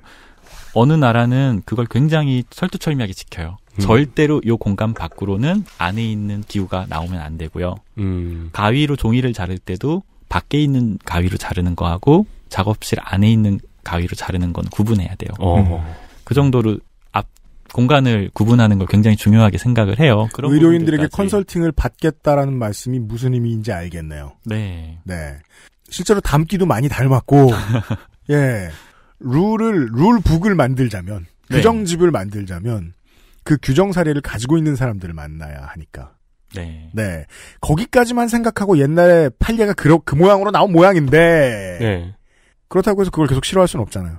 어느 나라는 그걸 굉장히 철두철미하게 지켜요. 음. 절대로 이 공간 밖으로는 안에 있는 기후가 나오면 안 되고요. 음. 가위로 종이를 자를 때도 밖에 있는 가위로 자르는 거하고 작업실 안에 있는 가위로 자르는 건 구분해야 돼요. 어. 음. 그 정도로 앞 공간을 구분하는 걸 굉장히 중요하게 생각을 해요. 그런 의료인들에게 컨설팅을 받겠다라는 말씀이 무슨 의미인지 알겠네요. 네. 네. 실제로 담기도 많이 닮았고, *laughs* 예. 룰을, 룰북을 만들자면, 네. 규정집을 만들자면, 그 규정 사례를 가지고 있는 사람들을 만나야 하니까. 네. 네. 거기까지만 생각하고 옛날에 판례가 그, 그 모양으로 나온 모양인데, 네. 그렇다고 해서 그걸 계속 싫어할 수는 없잖아요.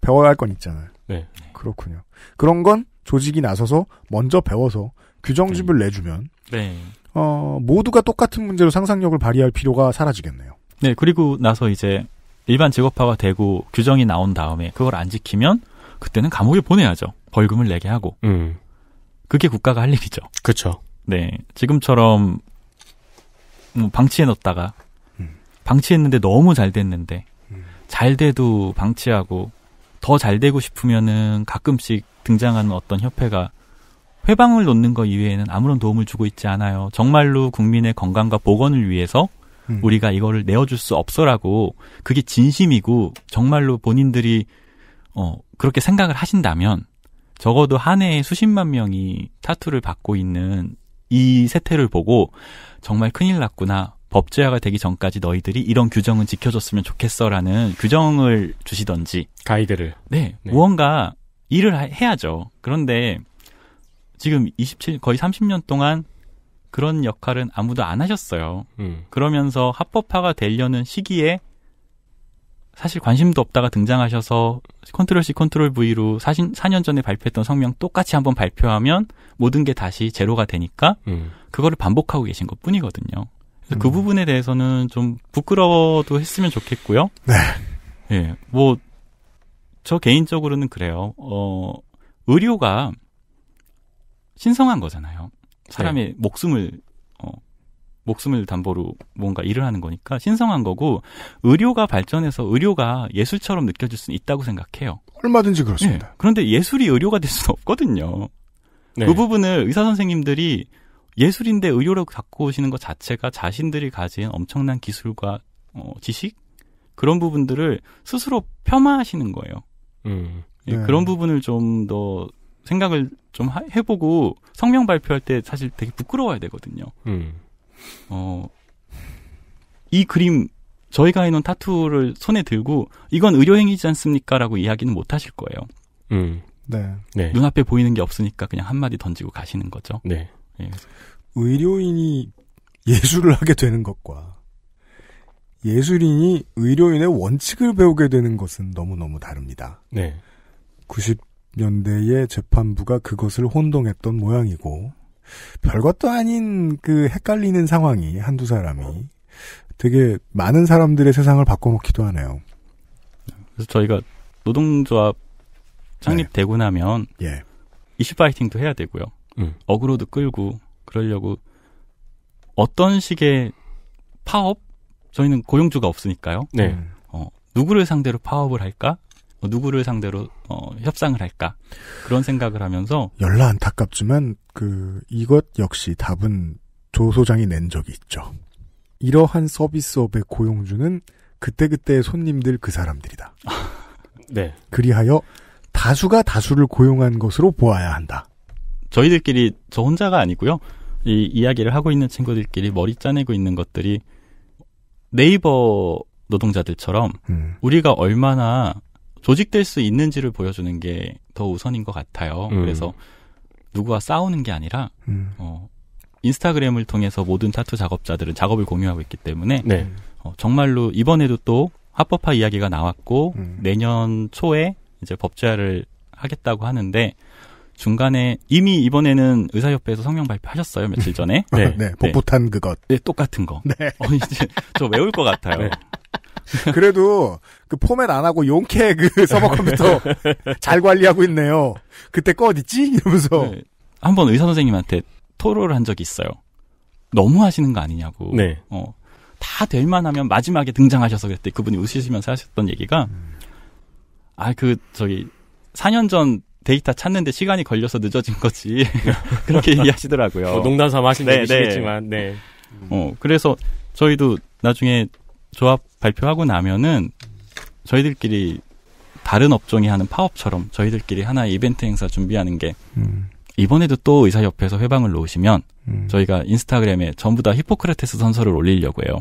배워야 할 건 있잖아요. 네. 그렇군요. 그런 건 조직이 나서서 먼저 배워서 규정집을 네. 내주면 네. 어, 모두가 똑같은 문제로 상상력을 발휘할 필요가 사라지겠네요. 네, 그리고 나서 이제 일반 직업화가 되고 규정이 나온 다음에 그걸 안 지키면 그때는 감옥에 보내야죠. 벌금을 내게 하고. 음. 그게 국가가 할 일이죠. 그렇죠. 네, 지금처럼 뭐 방치해 놓다가 음. 방치했는데 너무 잘 됐는데 잘 돼도 방치하고 더 잘 되고 싶으면은 가끔씩 등장하는 어떤 협회가 회방을 놓는 것 이외에는 아무런 도움을 주고 있지 않아요. 정말로 국민의 건강과 보건을 위해서 음. 우리가 이거를 내어줄 수 없어라고 그게 진심이고 정말로 본인들이 어 그렇게 생각을 하신다면 적어도 한 해에 수십만 명이 타투를 받고 있는 이 세태를 보고 정말 큰일 났구나 법제화가 되기 전까지 너희들이 이런 규정은 지켜줬으면 좋겠어라는 규정을 주시던지 가이드를 네, 네. 무언가 일을 하, 해야죠. 그런데 지금 27 거의 30년 동안 그런 역할은 아무도 안 하셨어요. 음. 그러면서 합법화가 되려는 시기에 사실 관심도 없다가 등장하셔서 컨트롤 C 컨트롤 V로 사신, 4년 전에 발표했던 성명 똑같이 한번 발표하면 모든 게 다시 제로가 되니까 음. 그거를 반복하고 계신 것 뿐이거든요. 그 음. 부분에 대해서는 좀 부끄러워도 했으면 좋겠고요. 네. 예, 뭐, 저 개인적으로는 그래요. 어, 의료가 신성한 거잖아요. 사람의 네. 목숨을, 어, 목숨을 담보로 뭔가 일을 하는 거니까 신성한 거고, 의료가 발전해서 의료가 예술처럼 느껴질 수는 있다고 생각해요. 얼마든지 그렇습니다. 예, 그런데 예술이 의료가 될 수는 없거든요. 네. 그 부분을 의사 선생님들이 예술인데 의료로 갖고 오시는 것 자체가 자신들이 가진 엄청난 기술과 어, 지식 그런 부분들을 스스로 폄하하시는 거예요. 음. 예, 네. 그런 부분을 좀 더 생각을 좀 하, 해보고 성명 발표할 때 사실 되게 부끄러워야 되거든요. 음. 어, 이 그림 저희가 해놓은 타투를 손에 들고 이건 의료행위지 않습니까라고 이야기는 못 하실 거예요. 음. 네. 네. 눈앞에 보이는 게 없으니까 그냥 한마디 던지고 가시는 거죠. 네. 예. 의료인이 예술을 하게 되는 것과 예술인이 의료인의 원칙을 배우게 되는 것은 너무너무 다릅니다. 네. 90년대에 재판부가 그것을 혼동했던 모양이고 별것도 아닌 그 헷갈리는 상황이 한두 사람이 되게 많은 사람들의 세상을 바꿔놓기도 하네요. 그래서 저희가 노동조합 창립되고 네. 나면 예. 예. 이슈 파이팅도 해야 되고요. 음. 어그로도 끌고 그러려고 어떤 식의 파업? 저희는 고용주가 없으니까요. 네. 음. 어, 누구를 상대로 파업을 할까? 어, 누구를 상대로 어, 협상을 할까? 그런 생각을 하면서 열라 안타깝지만 그 이것 역시 답은 조 소장이 낸 적이 있죠. 이러한 서비스업의 고용주는 그때그때의 손님들 그 사람들이다. *laughs* 네. 그리하여 다수가 다수를 고용한 것으로 보아야 한다. 저희들끼리 저 혼자가 아니고요. 이 이야기를 하고 있는 친구들끼리 머리 짜내고 있는 것들이 네이버 노동자들처럼 음. 우리가 얼마나 조직될 수 있는지를 보여주는 게 더 우선인 것 같아요. 음. 그래서 누구와 싸우는 게 아니라 음. 어, 인스타그램을 통해서 모든 타투 작업자들은 작업을 공유하고 있기 때문에 네. 어, 정말로 이번에도 또 합법화 이야기가 나왔고 음. 내년 초에 이제 법제화를 하겠다고 하는데 중간에 이미 이번에는 의사협회에서 성명 발표하셨어요 며칠 전에. *laughs* 네. 네, 네 복붙한 네. 그것. 네, 똑같은 거. 네. 어, 이제 저 외울 것 같아요. 네. *laughs* 그래도 그 포맷 안 하고 용케 그 *laughs* 서버 컴퓨터 잘 관리하고 있네요. 그때 거 어딨지? 이러면서 네. 한번 의사 선생님한테 토로를 한 적이 있어요. 너무 하시는 거 아니냐고. 네. 어, 다 될 만하면 마지막에 등장하셔서 그때 그분이 웃으시면서 하셨던 얘기가 음. 아그 저기 4년 전 데이터 찾는데 시간이 걸려서 늦어진 거지. *laughs* 그렇게 얘기하시더라고요. 뭐 농담 삼아 하신 네, 얘시겠지만 네. 네. 어, 그래서 저희도 나중에 조합 발표하고 나면은 저희들끼리 다른 업종이 하는 파업처럼 저희들끼리 하나의 이벤트 행사 준비하는 게 음. 이번에도 또 의사협회에서 회방을 놓으시면 음. 저희가 인스타그램에 전부 다 히포크라테스 선서를 올리려고 해요.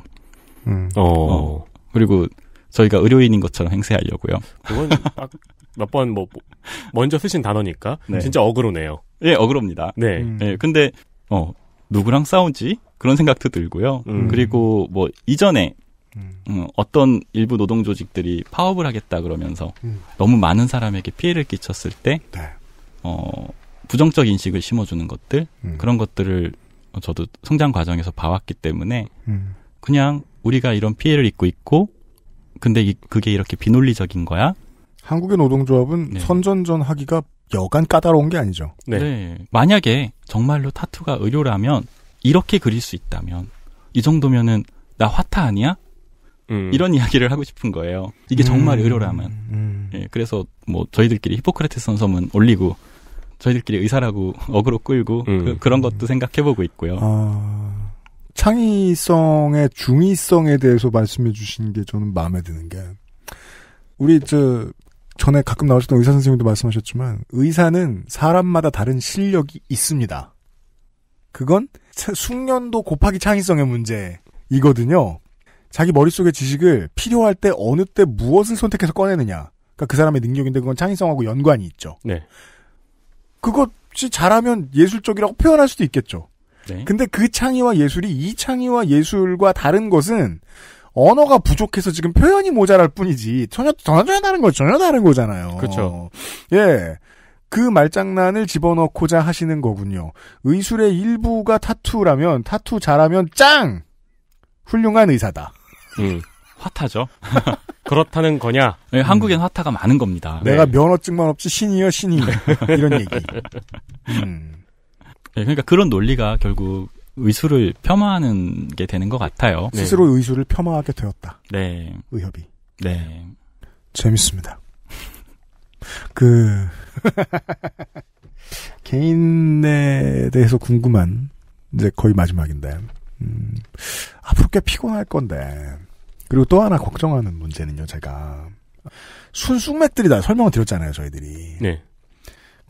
음. 어. 어. 그리고 저희가 의료인인 것처럼 행세하려고요. 그건 딱 몇 번뭐 아, 먼저 쓰신 단어니까 네. 진짜 어그로네요. 예, 어그로니다 네. 음. 예, 근데 어 누구랑 싸우지? 그런 생각도 들고요. 음. 그리고 뭐 이전에 음. 음 어떤 일부 노동 조직들이 파업을 하겠다 그러면서 음. 너무 많은 사람에게 피해를 끼쳤을 때 네. 어, 부정적 인식을 심어주는 것들 음. 그런 것들을 저도 성장 과정에서 봐왔기 때문에 그냥 우리가 이런 피해를 입고 있고 근데 이, 그게 이렇게 비논리적인 거야? 한국의 노동조합은 네. 선전전 하기가 여간 까다로운 게 아니죠. 네. 네. 만약에 정말로 타투가 의료라면 이렇게 그릴 수 있다면 이 정도면은 나 화타 아니야? 음. 이런 이야기를 하고 싶은 거예요. 이게 정말 음. 의료라면. 음. 예, 그래서 뭐 저희들끼리 히포크라테스 선서문 올리고 저희들끼리 의사라고 *laughs* 어그로 끌고 음. 그, 런 것도 생각해보고 있고요. 아... 창의성의 중의성에 대해서 말씀해 주시는게 저는 마음에 드는 게 우리 저 전에 가끔 나오셨던 의사 선생님도 말씀하셨지만 의사는 사람마다 다른 실력이 있습니다. 그건 숙련도 곱하기 창의성의 문제이거든요. 자기 머릿속의 지식을 필요할 때 어느 때 무엇을 선택해서 꺼내느냐. 그러니까 그 사람의 능력인데 그건 창의성하고 연관이 있죠. 네. 그것이 잘하면 예술적이라고 표현할 수도 있겠죠. 네. 근데 그 창의와 예술이 이 창의와 예술과 다른 것은 언어가 부족해서 지금 표현이 모자랄 뿐이지 전혀 전혀 다른 거 전혀 다른 거잖아요. 그렇죠. 예. 그 말장난을 집어넣고자 하시는 거군요. 의술의 일부가 타투라면 타투 잘하면 짱 훌륭한 의사다. 음. 화타죠. *laughs* 그렇다는 거냐? 네, 한국엔 음. 화타가 많은 겁니다. 내가 네. 면허증만 없이 신이여 신이 이런 얘기. *laughs* 음. 네, 그러니까 그런 논리가 결국 의술을 폄하하는 게 되는 것 같아요. 네. 스스로 네. 의술을 폄하하게 되었다. 네. 의협이. 네. 재밌습니다. *laughs* 그, *laughs* 개인에 대해서 궁금한, 이제 거의 마지막인데, 음, 앞으로 꽤 피곤할 건데, 그리고 또 하나 걱정하는 문제는요, 제가. 순쑥맥들이다. 설명을 드렸잖아요, 저희들이. 네.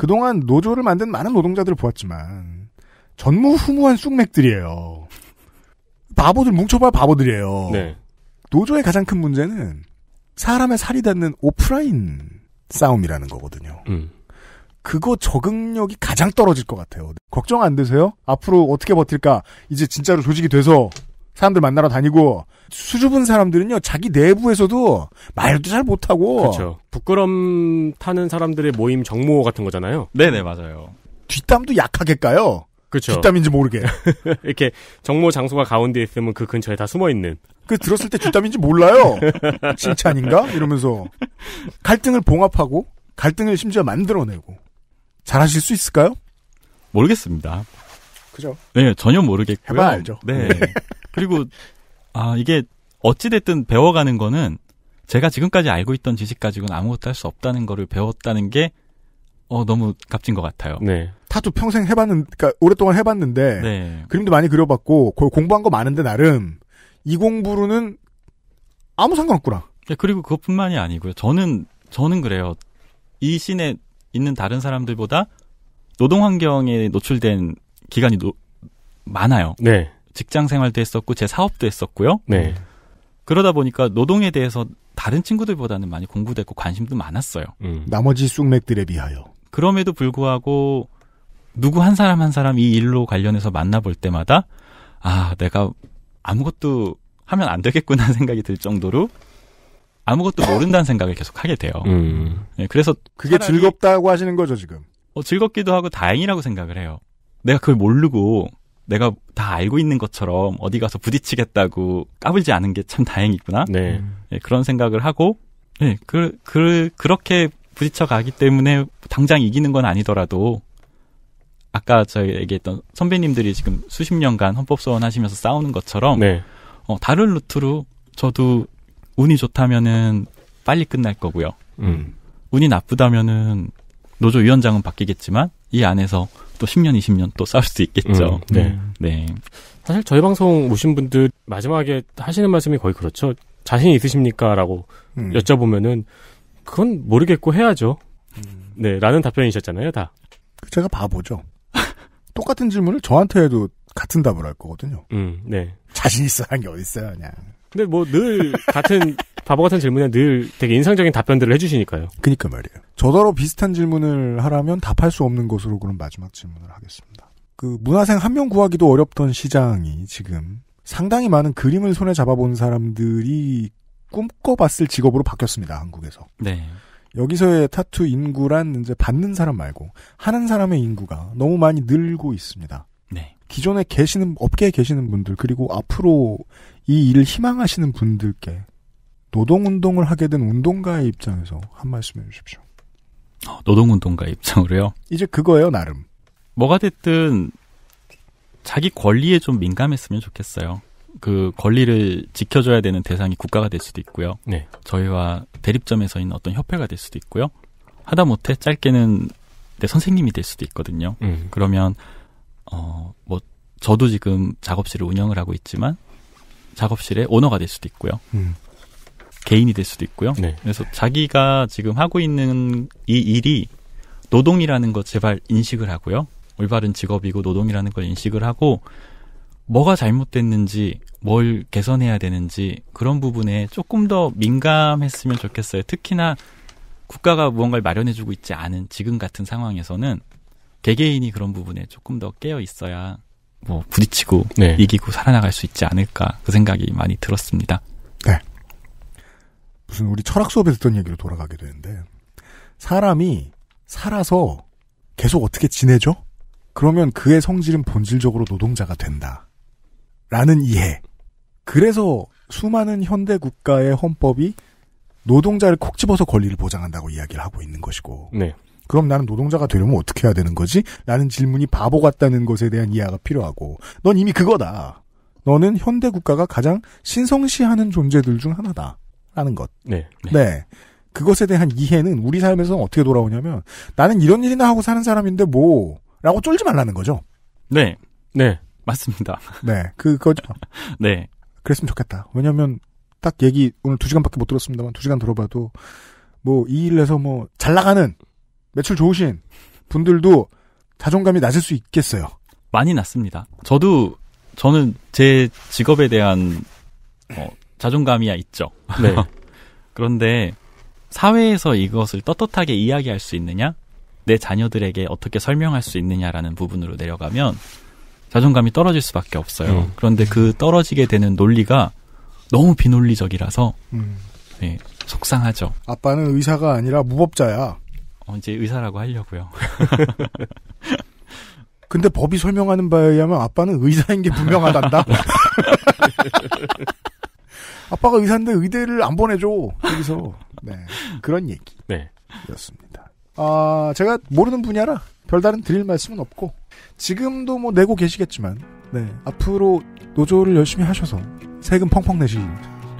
그동안 노조를 만든 많은 노동자들을 보았지만 전무후무한 쑥맥들이에요. 바보들 뭉쳐봐 바보들이에요. 네. 노조의 가장 큰 문제는 사람의 살이 닿는 오프라인 싸움이라는 거거든요. 음. 그거 적응력이 가장 떨어질 것 같아요. 걱정 안 되세요? 앞으로 어떻게 버틸까? 이제 진짜로 조직이 돼서 사람들 만나러 다니고 수줍은 사람들은요 자기 내부에서도 말도 잘 못하고 그렇죠. 부끄럼 타는 사람들의 모임 정모 같은 거잖아요. 네네 맞아요. 뒷담도 약하게까요. 그렇죠. 뒷담인지 모르게 *laughs* 이렇게 정모 장소가 가운데 에 있으면 그 근처에 다 숨어 있는. 그 들었을 때 뒷담인지 몰라요. *laughs* 칭찬인가 이러면서 갈등을 봉합하고 갈등을 심지어 만들어내고 잘하실 수 있을까요? 모르겠습니다. 그죠? 네 전혀 모르겠고요. 해봐 알죠. 네. 네. 그리고 아 이게 어찌 됐든 배워가는 거는 제가 지금까지 알고 있던 지식 가지고는 아무것도 할 수 없다는 거를 배웠다는 게 어, 너무 값진 것 같아요. 네. 타투 평생 해봤는, 그니까, 오랫동안 해봤는데, 네. 그림도 많이 그려봤고, 공부한 거 많은데, 나름, 이 공부로는 아무 상관없구나. 네, 그리고 그것뿐만이 아니고요. 저는, 저는 그래요. 이 씬에 있는 다른 사람들보다 노동 환경에 노출된 기간이 노, 많아요. 네. 직장 생활도 했었고 제 사업도 했었고요. 네. 그러다 보니까 노동에 대해서 다른 친구들보다는 많이 공부됐고 관심도 많았어요. 음. 나머지 쑥맥들에 비하여. 그럼에도 불구하고 누구 한 사람 한 사람 이 일로 관련해서 만나볼 때마다 아 내가 아무것도 하면 안 되겠구나 *laughs* 생각이 들 정도로 아무것도 모른다는 생각을 계속 하게 돼요. 음. 네, 그래서 그게 즐겁다고 하시는 거죠 지금? 어, 즐겁기도 하고 다행이라고 생각을 해요. 내가 그걸 모르고 내가 다 알고 있는 것처럼 어디 가서 부딪히겠다고 까불지 않은 게 참 다행이구나. 네. 네. 그런 생각을 하고, 네, 그, 그, 그렇게 부딪혀 가기 때문에 당장 이기는 건 아니더라도, 아까 저희 얘기했던 선배님들이 지금 수십 년간 헌법소원 하시면서 싸우는 것처럼, 네. 어, 다른 루트로 저도 운이 좋다면은 빨리 끝날 거고요. 음. 운이 나쁘다면은 노조 위원장은 바뀌겠지만, 이 안에서 또 10년, 20년 또 싸울 수 있겠죠. 음, 네. 네. 네. 사실 저희 방송 오신 분들 마지막에 하시는 말씀이 거의 그렇죠. 자신 있으십니까? 라고 음. 여쭤보면은 그건 모르겠고 해야죠. 음. 네. 라는 답변이셨잖아요, 다. 그 제가 바보죠. *laughs* 똑같은 질문을 저한테 해도 같은 답을 할 거거든요. 음, 네. 자신 있어 하는 게 어딨어요, 그냥. 근데 뭐 늘 같은 *laughs* 바보 같은 질문에 늘 되게 인상적인 답변들을 해주시니까요. 그니까 말이에요. 저더러 비슷한 질문을 하라면 답할 수 없는 것으로 그럼 마지막 질문을 하겠습니다. 그 문화생 한 명 구하기도 어렵던 시장이 지금 상당히 많은 그림을 손에 잡아본 사람들이 꿈꿔봤을 직업으로 바뀌었습니다. 한국에서. 네. 여기서의 타투 인구란 이제 받는 사람 말고 하는 사람의 인구가 너무 많이 늘고 있습니다. 네. 기존에 계시는 업계에 계시는 분들 그리고 앞으로 이 일을 희망하시는 분들께 노동운동을 하게 된 운동가의 입장에서 한 말씀 해주십시오. 어, 노동운동가 입장으로요? 이제 그거예요, 나름. 뭐가 됐든 자기 권리에 좀 민감했으면 좋겠어요. 그 권리를 지켜줘야 되는 대상이 국가가 될 수도 있고요. 네. 저희와 대립점에서 있는 어떤 협회가 될 수도 있고요. 하다못해 짧게는 내 선생님이 될 수도 있거든요. 음. 그러면 어뭐 저도 지금 작업실을 운영을 하고 있지만 작업실의 오너가 될 수도 있고요. 음. 개인이 될 수도 있고요. 네. 그래서 자기가 지금 하고 있는 이 일이 노동이라는 것 제발 인식을 하고요. 올바른 직업이고 노동이라는 걸 인식을 하고 뭐가 잘못됐는지 뭘 개선해야 되는지 그런 부분에 조금 더 민감했으면 좋겠어요. 특히나 국가가 무언가를 마련해주고 있지 않은 지금 같은 상황에서는 개개인이 그런 부분에 조금 더 깨어 있어야 뭐 부딪히고 네. 이기고 살아나갈 수 있지 않을까 그 생각이 많이 들었습니다. 네. 무슨 우리 철학 수업에서 했던 얘기로 돌아가게 되는데 사람이 살아서 계속 어떻게 지내죠? 그러면 그의 성질은 본질적으로 노동자가 된다. 라는 이해. 그래서 수많은 현대 국가의 헌법이 노동자를 콕 집어서 권리를 보장한다고 이야기를 하고 있는 것이고. 네. 그럼 나는 노동자가 되려면 어떻게 해야 되는 거지? 라는 질문이 바보 같다는 것에 대한 이해가 필요하고 넌 이미 그거다. 너는 현대 국가가 가장 신성시하는 존재들 중 하나다. 라는 것. 네. 네. 네. 그것에 대한 이해는 우리 삶에서 어떻게 돌아오냐면 나는 이런 일이나 하고 사는 사람인데 뭐 라고 쫄지 말라는 거죠. 네. 네. 맞습니다. *laughs* 네. 그거죠. 네. 그랬으면 좋겠다. 왜냐면 딱 얘기 오늘 두시간밖에못 들었습니다만 두시간 들어봐도 뭐이 일에서 뭐 잘 나가는 매출 좋으신 분들도 자존감이 낮을 수 있겠어요. 많이 낮습니다. 저도 저는 제 직업에 대한 어, 자존감이야 있죠. 네. *laughs* 그런데 사회에서 이것을 떳떳하게 이야기할 수 있느냐, 내 자녀들에게 어떻게 설명할 수 있느냐라는 부분으로 내려가면 자존감이 떨어질 수밖에 없어요. 음. 그런데 그 떨어지게 되는 논리가 너무 비논리적이라서 음. 네, 속상하죠. 아빠는 의사가 아니라 무법자야. 어, 이제 의사라고 하려고요. *laughs* 근데 법이 설명하는 바에 의하면 아빠는 의사인 게 분명하단다. *laughs* 아빠가 의사인데 의대를 안 보내줘. 여기서 네 그런 얘기. 였습니다. 네. 아 제가 모르는 분야라 별다른 드릴 말씀은 없고 지금도 뭐 내고 계시겠지만 네 앞으로 노조를 열심히 하셔서 세금 펑펑 내시길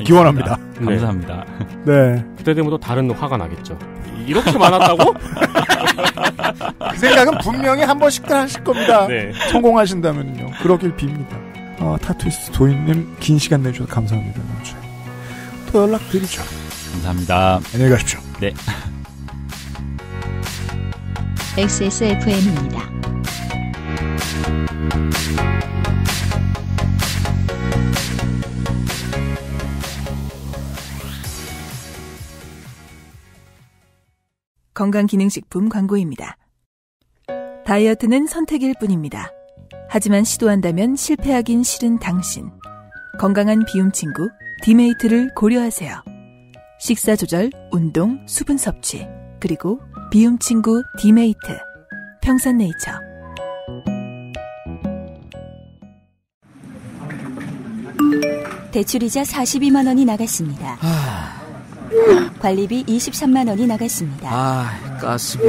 기원합니다. 네, 감사합니다. 네. 네. 그때 되면 또 다른 화가 나겠죠. 이렇게 많았다고? *laughs* 그 생각은 분명히 한 번씩들 하실 겁니다. 네. 성공하신다면요. 그러길 빕니다. 어, 타투이스트 도인님 긴 시간 내주셔서 감사합니다. 또 연락드리죠. 감사합니다. 안녕히 가십시오. 네. XSFM입니다. 건강기능식품 광고입니다. 다이어트는 선택일 뿐입니다. 하지만 시도한다면 실패하긴 싫은 당신. 건강한 비움 친구, 디메이트를 고려하세요. 식사 조절, 운동, 수분 섭취, 그리고 비움 친구 디메이트. 평산네이처. 대출이자 42만 원이 나갔습니다. 하... 관리비 23만 원이 나갔습니다. 아, 가스비.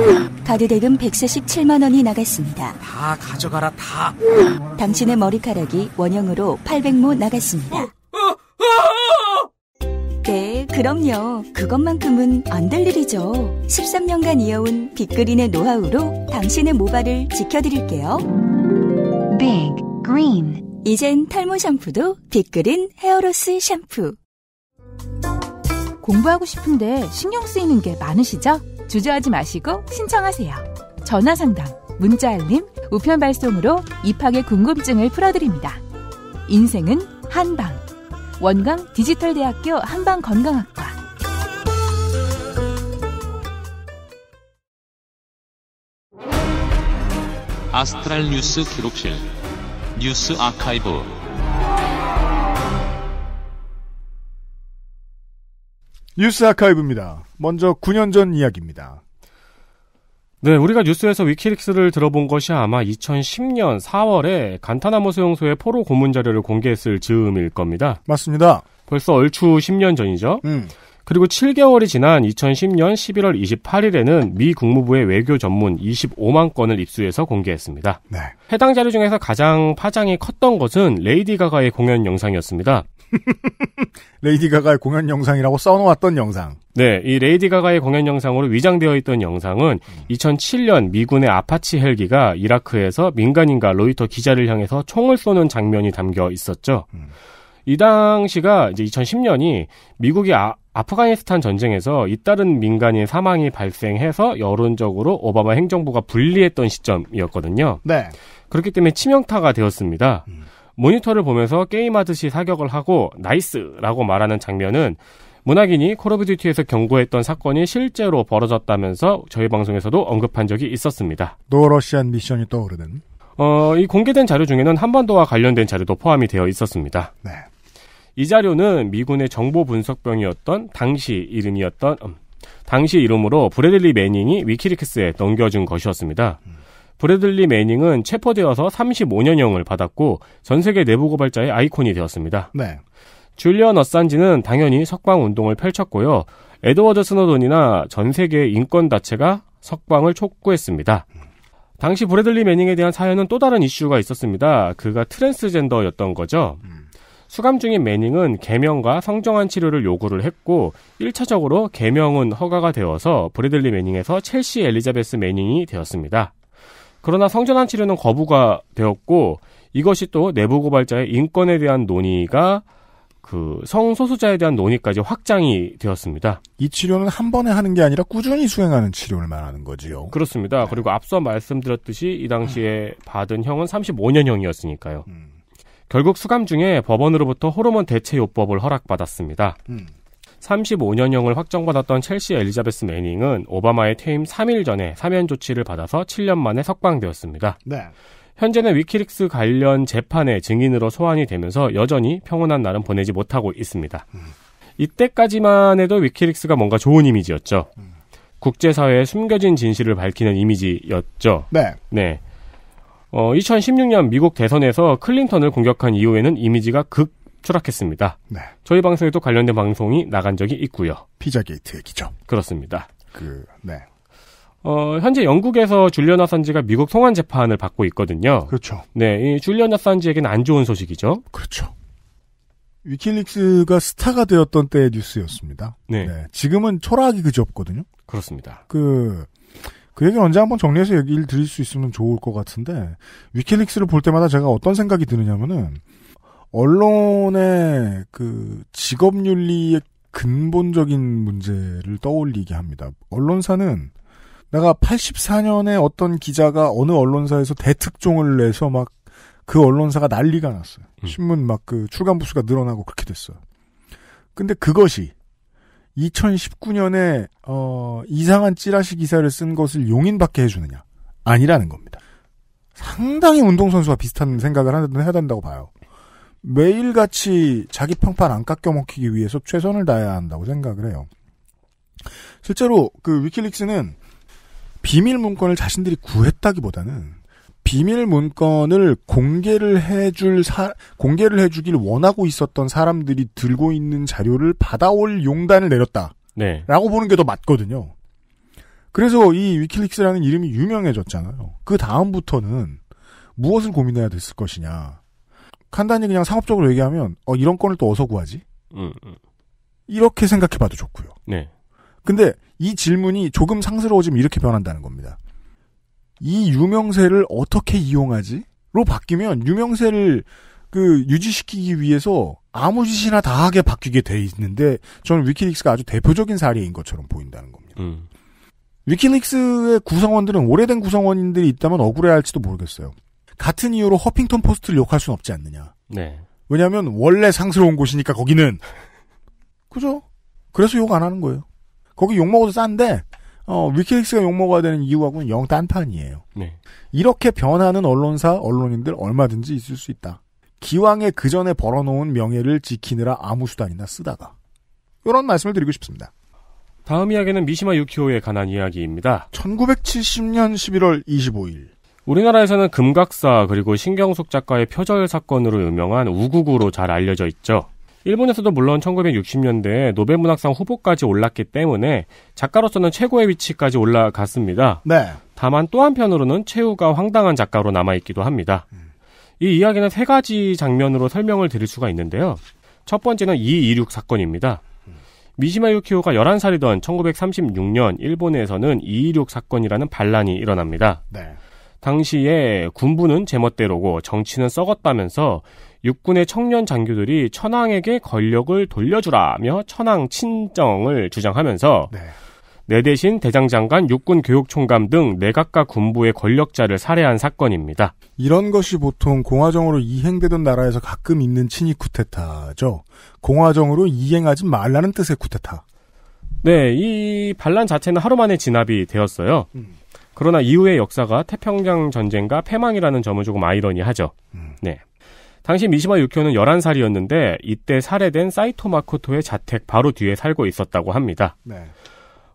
카드 대금 147만 원이 나갔습니다. 다 가져가라 다. 당신의 머리카락이 원형으로 800모 나갔습니다. 네, 그럼요. 그것만큼은 안 될 일이죠. 13년간 이어온 빅그린의 노하우로 당신의 모발을 지켜드릴게요. Big Green. 이젠 탈모 샴푸도 빅그린 헤어로스 샴푸. 공부하고 싶은데 신경 쓰이는 게 많으시죠? 주저하지 마시고 신청하세요. 전화 상담, 문자 알림, 우편 발송으로 입학의 궁금증을 풀어드립니다. 인생은 한방. 원광 디지털대학교 한방건강학과. 아스트랄 뉴스 기록실. 뉴스 아카이브. 뉴스 아카이브입니다. 먼저 9년 전 이야기입니다. 네, 우리가 뉴스에서 위키릭스를 들어본 것이 아마 2010년 4월에 간타나무 수용소의 포로 고문 자료를 공개했을 즈음일 겁니다. 맞습니다. 벌써 얼추 10년 전이죠. 음. 그리고 7개월이 지난 2010년 11월 28일에는 미 국무부의 외교 전문 25만 건을 입수해서 공개했습니다. 네. 해당 자료 중에서 가장 파장이 컸던 것은 레이디 가가의 공연 영상이었습니다. *laughs* 레이디 가가의 공연 영상이라고 써놓았던 영상. 네, 이 레이디 가가의 공연 영상으로 위장되어 있던 영상은 2007년 미군의 아파치 헬기가 이라크에서 민간인과 로이터 기자를 향해서 총을 쏘는 장면이 담겨 있었죠. 음. 이 당시가 이제 2010년이 미국이 아, 아프가니스탄 전쟁에서 잇따른 민간인 사망이 발생해서 여론적으로 오바마 행정부가 불리했던 시점이었거든요. 네. 그렇기 때문에 치명타가 되었습니다. 음. 모니터를 보면서 게임하듯이 사격을 하고 나이스라고 말하는 장면은 문학인이 콜 오브 듀티에서 경고했던 사건이 실제로 벌어졌다면서 저희 방송에서도 언급한 적이 있었습니다. 노러시안 미션이 떠오르는 어, 이 공개된 자료 중에는 한반도와 관련된 자료도 포함이 되어 있었습니다. 네. 이 자료는 미군의 정보 분석병이었던 당시 이름이었던 음, 당시 이름으로 브래들리 매닝이 위키리크스에 넘겨준 것이었습니다. 음. 브래들리 매닝은 체포되어서 35년형을 받았고 전 세계 내부 고발자의 아이콘이 되었습니다. 네. 줄리언 어산지는 당연히 석방 운동을 펼쳤고요. 에드워드 스노돈이나 전 세계 인권 단체가 석방을 촉구했습니다. 당시 브래들리 매닝에 대한 사연은 또 다른 이슈가 있었습니다. 그가 트랜스젠더였던 거죠. 수감 중인 매닝은 개명과 성정한 치료를 요구를 했고 1차적으로 개명은 허가가 되어서 브래들리 매닝에서 첼시 엘리자베스 매닝이 되었습니다. 그러나 성전환 치료는 거부가 되었고 이것이 또 내부 고발자의 인권에 대한 논의가 그 성소수자에 대한 논의까지 확장이 되었습니다. 이 치료는 한 번에 하는 게 아니라 꾸준히 수행하는 치료를 말하는 거지요. 그렇습니다. 네. 그리고 앞서 말씀드렸듯이 이 당시에 음. 받은 형은 35년형이었으니까요. 음. 결국 수감 중에 법원으로부터 호르몬 대체 요법을 허락받았습니다. 음. 35년형을 확정받았던 첼시 엘리자베스 매닝은 오바마의 퇴임 3일 전에 사면 조치를 받아서 7년 만에 석방되었습니다. 네. 현재는 위키릭스 관련 재판의 증인으로 소환이 되면서 여전히 평온한 날은 보내지 못하고 있습니다. 음. 이때까지만 해도 위키릭스가 뭔가 좋은 이미지였죠. 음. 국제사회에 숨겨진 진실을 밝히는 이미지였죠. 네. 네. 어, 2016년 미국 대선에서 클린턴을 공격한 이후에는 이미지가 극 추락했습니다. 네. 저희 방송에도 관련된 방송이 나간 적이 있고요. 피자 게이트 얘기죠. 그렇습니다. 그 네. 어, 현재 영국에서 줄리언 아산지가 미국 송환 재판을 받고 있거든요. 그렇죠. 네, 이 줄리언 아산지에게는 안 좋은 소식이죠. 그렇죠. 위킬릭스가 스타가 되었던 때의 뉴스였습니다. 네. 네 지금은 초라하기 그지없거든요. 그렇습니다. 그, 그 얘기 언제 한번 정리해서 얘기를 드릴 수 있으면 좋을 것 같은데, 위킬릭스를 볼 때마다 제가 어떤 생각이 드느냐면은, 언론의 그 직업윤리의 근본적인 문제를 떠올리게 합니다. 언론사는 내가 84년에 어떤 기자가 어느 언론사에서 대특종을 내서 막 그 언론사가 난리가 났어요. 음. 신문 막 그 출간부 수가 늘어나고 그렇게 됐어요. 근데 그것이 2019년에 어, 이상한 찌라시 기사를 쓴 것을 용인받게 해주느냐 아니라는 겁니다. 상당히 운동선수와 비슷한 생각을 해야 된다고 봐요. 매일같이 자기 평판 안 깎여 먹히기 위해서 최선을 다해야 한다고 생각을 해요. 실제로 그 위키릭스는 비밀 문건을 자신들이 구했다기보다는 비밀 문건을 공개를 해줄 사, 공개를 해주길 원하고 있었던 사람들이 들고 있는 자료를 받아올 용단을 내렸다. 네. 라고 보는 게 더 맞거든요. 그래서 이 위키릭스라는 이름이 유명해졌잖아요. 그 다음부터는 무엇을 고민해야 됐을 것이냐. 간단히 그냥 상업적으로 얘기하면 어 이런 건을 또 어서 구하지? 음, 음. 이렇게 생각해봐도 좋고요. 네. 근데 이 질문이 조금 상스러워지면 이렇게 변한다는 겁니다. 이 유명세를 어떻게 이용하지?로 바뀌면 유명세를 그 유지시키기 위해서 아무 짓이나 다 하게 바뀌게 돼 있는데 저는 위키닉스가 아주 대표적인 사례인 것처럼 보인다는 겁니다. 음. 위키닉스의 구성원들은 오래된 구성원들이 있다면 억울해할지도 모르겠어요. 같은 이유로 허핑턴 포스트를 욕할 수는 없지 않느냐. 네. 왜냐하면 원래 상스러운 곳이니까 거기는 *laughs* 그죠? 그래서 욕 안 하는 거예요. 거기 욕 먹어도 싼데 어, 위키릭스가 욕 먹어야 되는 이유하고는 영 딴판이에요. 네. 이렇게 변하는 언론사 언론인들 얼마든지 있을 수 있다. 기왕에 그 전에 벌어놓은 명예를 지키느라 아무 수단이나 쓰다가 이런 말씀을 드리고 싶습니다. 다음 이야기는 미시마 유키오의 가난 이야기입니다. 1970년 11월 25일 우리나라에서는 금각사 그리고 신경숙 작가의 표절 사건으로 유명한 우국으로 잘 알려져 있죠. 일본에서도 물론 1960년대에 노벨문학상 후보까지 올랐기 때문에 작가로서는 최고의 위치까지 올라갔습니다. 네. 다만 또 한편으로는 최후가 황당한 작가로 남아있기도 합니다. 이 이야기는 세 가지 장면으로 설명을 드릴 수가 있는데요. 첫 번째는 226 사건입니다. 미시마 유키오가 11살이던 1936년 일본에서는 226 사건이라는 반란이 일어납니다. 네. 당시에 군부는 제멋대로고 정치는 썩었다면서 육군의 청년 장교들이 천황에게 권력을 돌려주라며 천황 친정을 주장하면서 네. 내 대신 대장장관, 육군 교육총감 등 내각과 군부의 권력자를 살해한 사건입니다. 이런 것이 보통 공화정으로 이행되던 나라에서 가끔 있는 친이 쿠데타죠. 공화정으로 이행하지 말라는 뜻의 쿠데타. 네, 이 반란 자체는 하루 만에 진압이 되었어요. 음. 그러나 이후의 역사가 태평양 전쟁과 패망이라는 점을 조금 아이러니하죠. 음. 네. 당시 미시마 유키오는 11살이었는데 이때 살해된 사이토 마코토의 자택 바로 뒤에 살고 있었다고 합니다. 네.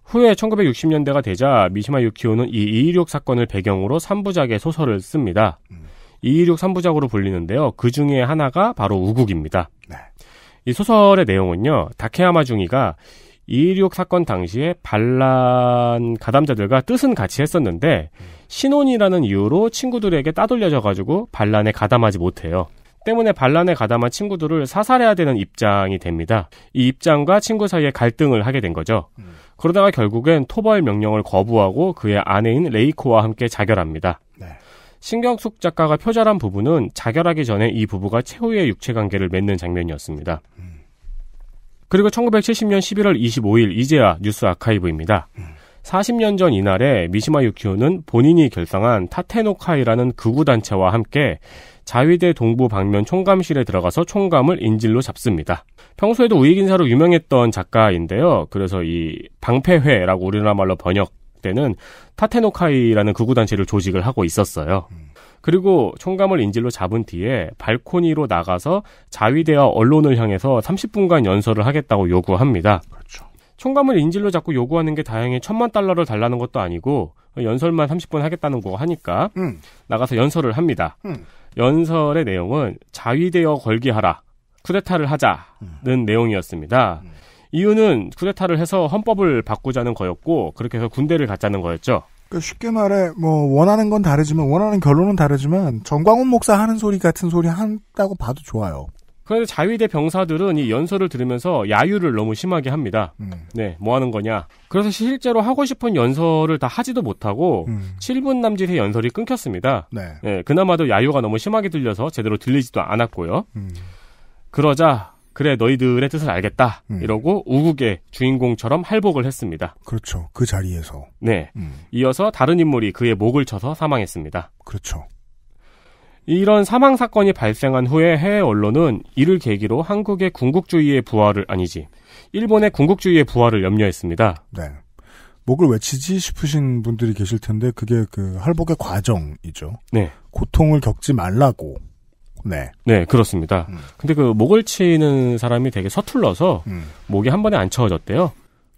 후에 1960년대가 되자 미시마 유키오는 이 2.16 사건을 배경으로 3부작의 소설을 씁니다. 음. 2.16 3부작으로 불리는데요. 그 중에 하나가 바로 우국입니다. 네. 이 소설의 내용은요. 다케야마 중이가 2.16 사건 당시에 반란 가담자들과 뜻은 같이 했었는데 신혼이라는 이유로 친구들에게 따돌려져가지고 반란에 가담하지 못해요. 때문에 반란에 가담한 친구들을 사살해야 되는 입장이 됩니다. 이 입장과 친구 사이에 갈등을 하게 된 거죠. 그러다가 결국엔 토벌 명령을 거부하고 그의 아내인 레이코와 함께 자결합니다. 네. 신경숙 작가가 표절한 부분은 자결하기 전에 이 부부가 최후의 육체관계를 맺는 장면이었습니다. 음. 그리고 1970년 11월 25일 이제야 뉴스 아카이브입니다. 음. 40년 전 이날에 미시마 유키오는 본인이 결성한 타테노카이라는 극우단체와 함께 자위대 동부 방면 총감실에 들어가서 총감을 인질로 잡습니다. 평소에도 우익 인사로 유명했던 작가인데요. 그래서 이 방패회라고 우리나라 말로 번역되는 타테노카이라는 극우단체를 조직을 하고 있었어요. 음. 그리고 총감을 인질로 잡은 뒤에 발코니로 나가서 자위대와 언론을 향해서 30분간 연설을 하겠다고 요구합니다. 그렇죠. 총감을 인질로 잡고 요구하는 게 다행히 천만 달러를 달라는 것도 아니고 연설만 30분 하겠다는 거 하니까 음. 나가서 연설을 합니다. 음. 연설의 내용은 자위대어 걸기하라. 쿠데타를 하자는 음. 내용이었습니다. 음. 이유는 쿠데타를 해서 헌법을 바꾸자는 거였고 그렇게 해서 군대를 갖자는 거였죠. 그러니까 쉽게 말해 뭐 원하는 건 다르지만 원하는 결론은 다르지만 정광훈 목사 하는 소리 같은 소리 한다고 봐도 좋아요. 그런데 자위대 병사들은 이 연설을 들으면서 야유를 너무 심하게 합니다. 음. 네, 뭐 하는 거냐. 그래서 실제로 하고 싶은 연설을 다 하지도 못하고 음. 7분 남짓의 연설이 끊겼습니다. 네. 네. 그나마도 야유가 너무 심하게 들려서 제대로 들리지도 않았고요. 음. 그러자 그래 너희들의 뜻을 알겠다 음. 이러고 우국의 주인공처럼 할복을 했습니다. 그렇죠. 그 자리에서. 네. 음. 이어서 다른 인물이 그의 목을 쳐서 사망했습니다. 그렇죠. 이런 사망 사건이 발생한 후에 해외 언론은 이를 계기로 한국의 군국주의의 부활을 아니지 일본의 군국주의의 부활을 염려했습니다. 네. 목을 외치지 싶으신 분들이 계실 텐데 그게 그 할복의 과정이죠. 네. 고통을 겪지 말라고 네. 네, 그렇습니다. 음. 근데 그 목을 치는 사람이 되게 서툴러서 음. 목이 한 번에 안 쳐졌대요.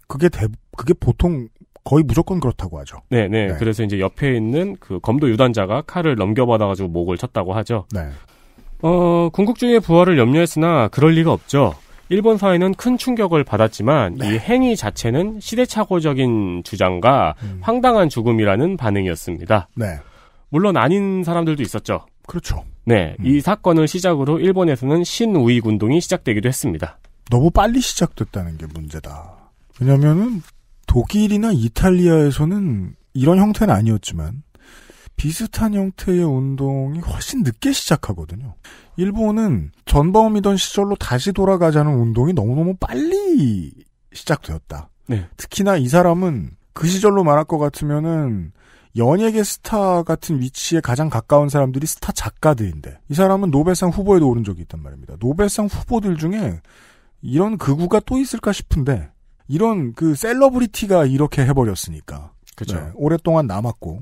그게 대, 그게 보통 거의 무조건 그렇다고 하죠. 네, 네, 네. 그래서 이제 옆에 있는 그 검도 유단자가 칼을 넘겨받아가지고 목을 쳤다고 하죠. 네. 어, 궁극주의의 부활을 염려했으나 그럴 리가 없죠. 일본 사회는 큰 충격을 받았지만 네. 이 행위 자체는 시대착오적인 주장과 음. 황당한 죽음이라는 반응이었습니다. 네. 물론 아닌 사람들도 있었죠. 그렇죠. 네, 음. 이 사건을 시작으로 일본에서는 신우익 운동이 시작되기도 했습니다. 너무 빨리 시작됐다는 게 문제다. 왜냐면은 독일이나 이탈리아에서는 이런 형태는 아니었지만 비슷한 형태의 운동이 훨씬 늦게 시작하거든요. 일본은 전범이던 시절로 다시 돌아가자는 운동이 너무너무 빨리 시작되었다. 네. 특히나 이 사람은 그 시절로 말할 것 같으면은 연예계 스타 같은 위치에 가장 가까운 사람들이 스타 작가들인데 이 사람은 노벨상 후보에도 오른 적이 있단 말입니다. 노벨상 후보들 중에 이런 극우가 또 있을까 싶은데 이런 그 셀러브리티가 이렇게 해버렸으니까 그렇죠. 네, 오랫동안 남았고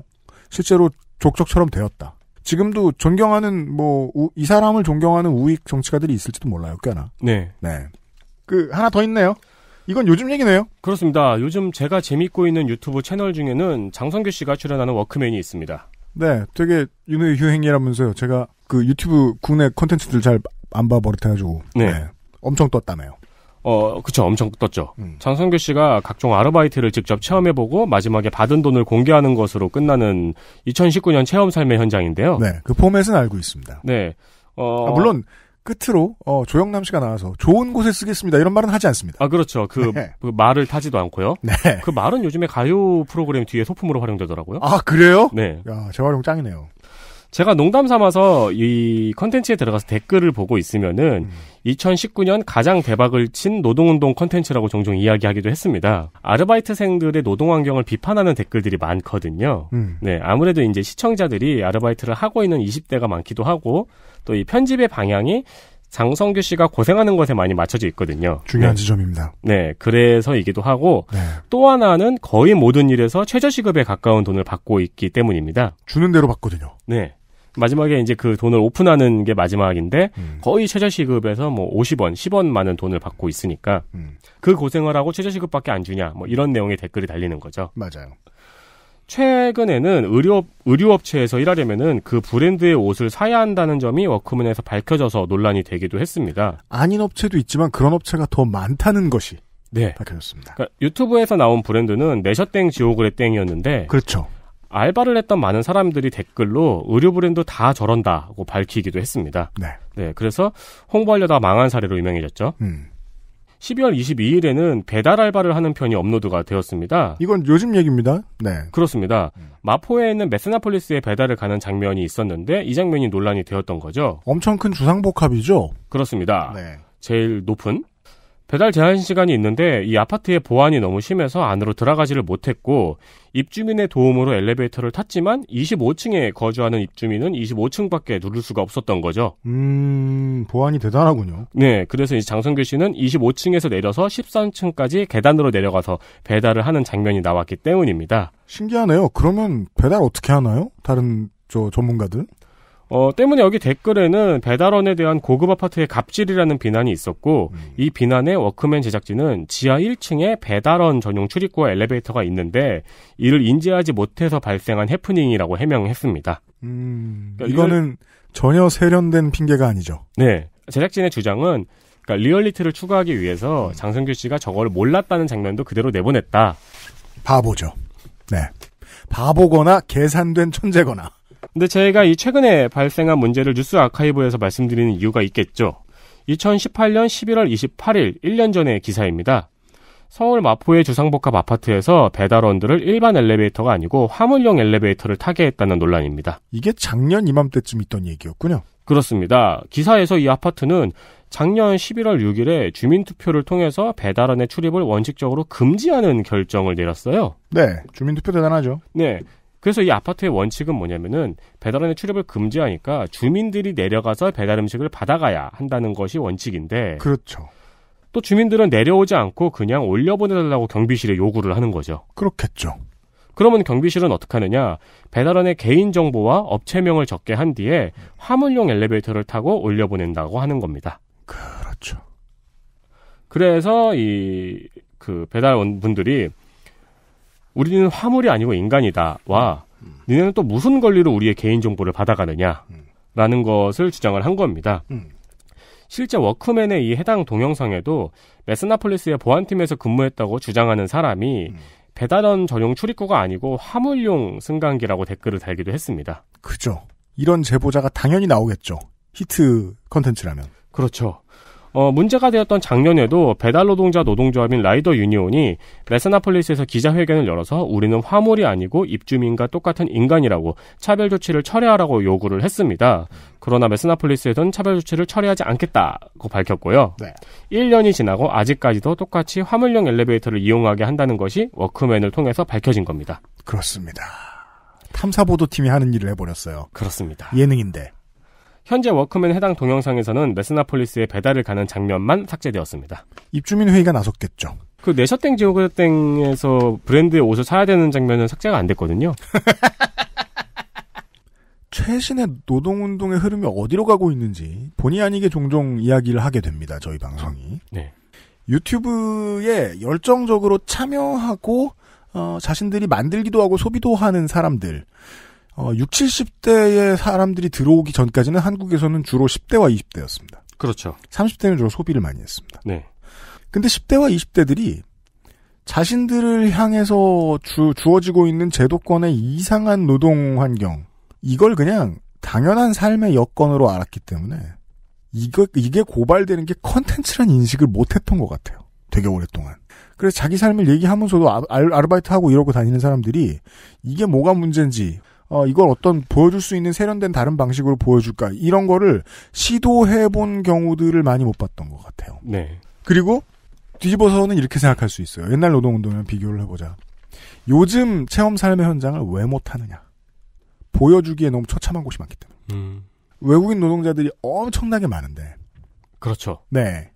실제로 족적처럼 되었다. 지금도 존경하는 뭐 이 사람을 존경하는 우익 정치가들이 있을지도 몰라요 꽤나. 네. 네. 그 하나 더 있네요. 이건 요즘 얘기네요. 그렇습니다. 요즘 제가 재밌고 있는 유튜브 채널 중에는 장성규 씨가 출연하는 워크맨이 있습니다. 네, 되게 유명 유행이라면서요. 제가 그 유튜브 국내 콘텐츠들 잘 안 봐버릇해가지고 네. 네. 엄청 떴다네요 어, 그쵸. 엄청 떴죠. 음. 장성규 씨가 각종 아르바이트를 직접 체험해보고 마지막에 받은 돈을 공개하는 것으로 끝나는 2019년 체험 삶의 현장인데요. 네. 그 포맷은 알고 있습니다. 네. 어... 아, 물론 끝으로 어, 조영남 씨가 나와서 좋은 곳에 쓰겠습니다 이런 말은 하지 않습니다. 아 그렇죠. 그, 네. 그 말을 타지도 않고요. 네. 그 말은 요즘에 가요 프로그램 뒤에 소품으로 활용되더라고요. 아 그래요? 네. 야 재활용 짱이네요. 제가 농담 삼아서 이 컨텐츠에 들어가서 댓글을 보고 있으면은 음. 2019년 가장 대박을 친 노동운동 컨텐츠라고 종종 이야기하기도 했습니다. 아르바이트생들의 노동 환경을 비판하는 댓글들이 많거든요. 음. 네, 아무래도 이제 시청자들이 아르바이트를 하고 있는 20대가 많기도 하고 또 이 편집의 방향이 장성규 씨가 고생하는 것에 많이 맞춰져 있거든요. 중요한 네. 지점입니다. 네, 그래서이기도 하고 네. 또 하나는 거의 모든 일에서 최저시급에 가까운 돈을 받고 있기 때문입니다. 주는 대로 받거든요. 네. 마지막에 이제 그 돈을 오픈하는 게 마지막인데 음. 거의 최저시급에서 뭐 50원, 10원 많은 돈을 받고 있으니까 음. 그 고생을 하고 최저시급밖에 안 주냐 뭐 이런 내용의 댓글이 달리는 거죠. 맞아요. 최근에는 의료 의류업체에서 일하려면은 그 브랜드의 옷을 사야 한다는 점이 워크맨에서 밝혀져서 논란이 되기도 했습니다. 아닌 업체도 있지만 그런 업체가 더 많다는 것이 네. 밝혀졌습니다. 그러니까 유튜브에서 나온 브랜드는 내셔땡 지오그레땡이었는데 그렇죠. 알바를 했던 많은 사람들이 댓글로 의류 브랜드 다 저런다고 밝히기도 했습니다. 네. 네 그래서 홍보하려다 망한 사례로 유명해졌죠. 음. 12월 22일에는 배달 알바를 하는 편이 업로드가 되었습니다. 이건 요즘 얘기입니다. 네. 그렇습니다. 음. 마포에 있는 메세나폴리스에 배달을 가는 장면이 있었는데 이 장면이 논란이 되었던 거죠. 엄청 큰 주상복합이죠? 그렇습니다. 네. 제일 높은 배달 제한 시간이 있는데 이 아파트의 보안이 너무 심해서 안으로 들어가지를 못했고 입주민의 도움으로 엘리베이터를 탔지만 25층에 거주하는 입주민은 25층밖에 누를 수가 없었던 거죠. 음, 보안이 대단하군요. 네, 그래서 이 장성규 씨는 25층에서 내려서 13층까지 계단으로 내려가서 배달을 하는 장면이 나왔기 때문입니다. 신기하네요. 그러면 배달 어떻게 하나요? 다른 저 전문가들? 어, 때문에 여기 댓글에는 배달원에 대한 고급 아파트의 갑질이라는 비난이 있었고, 음. 이 비난에 워크맨 제작진은 지하 1층에 배달원 전용 출입구와 엘리베이터가 있는데, 이를 인지하지 못해서 발생한 해프닝이라고 해명했습니다. 음, 그러니까 이거는 리얼... 전혀 세련된 핑계가 아니죠. 네. 제작진의 주장은, 그러니까 리얼리티를 추가하기 위해서 음. 장승규 씨가 저걸 몰랐다는 장면도 그대로 내보냈다. 바보죠. 네. 바보거나 계산된 천재거나. 근데 제가 이 최근에 발생한 문제를 뉴스 아카이브에서 말씀드리는 이유가 있겠죠. 2018년 11월 28일 1년 전의 기사입니다. 서울 마포의 주상복합 아파트에서 배달원들을 일반 엘리베이터가 아니고 화물용 엘리베이터를 타게 했다는 논란입니다. 이게 작년 이맘때쯤 있던 얘기였군요. 그렇습니다. 기사에서 이 아파트는 작년 11월 6일에 주민투표를 통해서 배달원의 출입을 원칙적으로 금지하는 결정을 내렸어요. 네. 주민투표 대단하죠. 네. 그래서 이 아파트의 원칙은 뭐냐면은 배달원의 출입을 금지하니까 주민들이 내려가서 배달 음식을 받아가야 한다는 것이 원칙인데 그렇죠. 또 주민들은 내려오지 않고 그냥 올려보내달라고 경비실에 요구를 하는 거죠. 그렇겠죠. 그러면 경비실은 어떻게 하느냐? 배달원의 개인 정보와 업체명을 적게 한 뒤에 화물용 엘리베이터를 타고 올려보낸다고 하는 겁니다. 그렇죠. 그래서 이 그 배달원 분들이 우리는 화물이 아니고 인간이다와 음. 니네는 또 무슨 권리로 우리의 개인 정보를 받아가느냐라는 것을 주장을 한 겁니다. 음. 실제 워크맨의 이 해당 동영상에도 메스나폴리스의 보안팀에서 근무했다고 주장하는 사람이 음. 배달원 전용 출입구가 아니고 화물용 승강기라고 댓글을 달기도 했습니다. 그죠. 이런 제보자가 당연히 나오겠죠. 히트 컨텐츠라면. 그렇죠. 어, 문제가 되었던 작년에도 배달 노동자 노동조합인 라이더 유니온이 메사나폴리스에서 기자회견을 열어서 우리는 화물이 아니고 입주민과 똑같은 인간이라고 차별 조치를 철회하라고 요구를 했습니다. 그러나 메스나폴리스에서는 차별 조치를 철회하지 않겠다고 밝혔고요. 네. 1년이 지나고 아직까지도 똑같이 화물용 엘리베이터를 이용하게 한다는 것이 워크맨을 통해서 밝혀진 겁니다. 그렇습니다. 탐사보도팀이 하는 일을 해버렸어요. 그렇습니다. 예능인데. 현재 워크맨 해당 동영상에서는 메스나폴리스에 배달을 가는 장면만 삭제되었습니다. 입주민 회의가 나섰겠죠. 그 내셔땡 지오그땡에서 브랜드의 옷을 사야 되는 장면은 삭제가 안 됐거든요. *laughs* 최신의 노동운동의 흐름이 어디로 가고 있는지 본의 아니게 종종 이야기를 하게 됩니다. 저희 방송이. 네. 유튜브에 열정적으로 참여하고 어, 자신들이 만들기도 하고 소비도 하는 사람들. 어, 60, 70대의 사람들이 들어오기 전까지는 한국에서는 주로 10대와 20대였습니다. 그렇죠. 30대는 주로 소비를 많이 했습니다. 네. 근데 10대와 20대들이 자신들을 향해서 주, 주어지고 있는 제도권의 이상한 노동 환경, 이걸 그냥 당연한 삶의 여건으로 알았기 때문에, 이거, 이게 고발되는 게 컨텐츠란 인식을 못했던 것 같아요. 되게 오랫동안. 그래서 자기 삶을 얘기하면서도 아, 아르바이트하고 이러고 다니는 사람들이 이게 뭐가 문제인지, 어, 이걸 어떤 보여줄 수 있는 세련된 다른 방식으로 보여줄까 이런 거를 시도해본 경우들을 많이 못 봤던 것 같아요. 네. 그리고 뒤집어서는 이렇게 생각할 수 있어요. 옛날 노동운동이랑 비교를 해보자. 요즘 체험 삶의 현장을 왜 못하느냐? 보여주기에 너무 처참한 곳이 많기 때문에. 음. 외국인 노동자들이 엄청나게 많은데. 그렇죠. 네.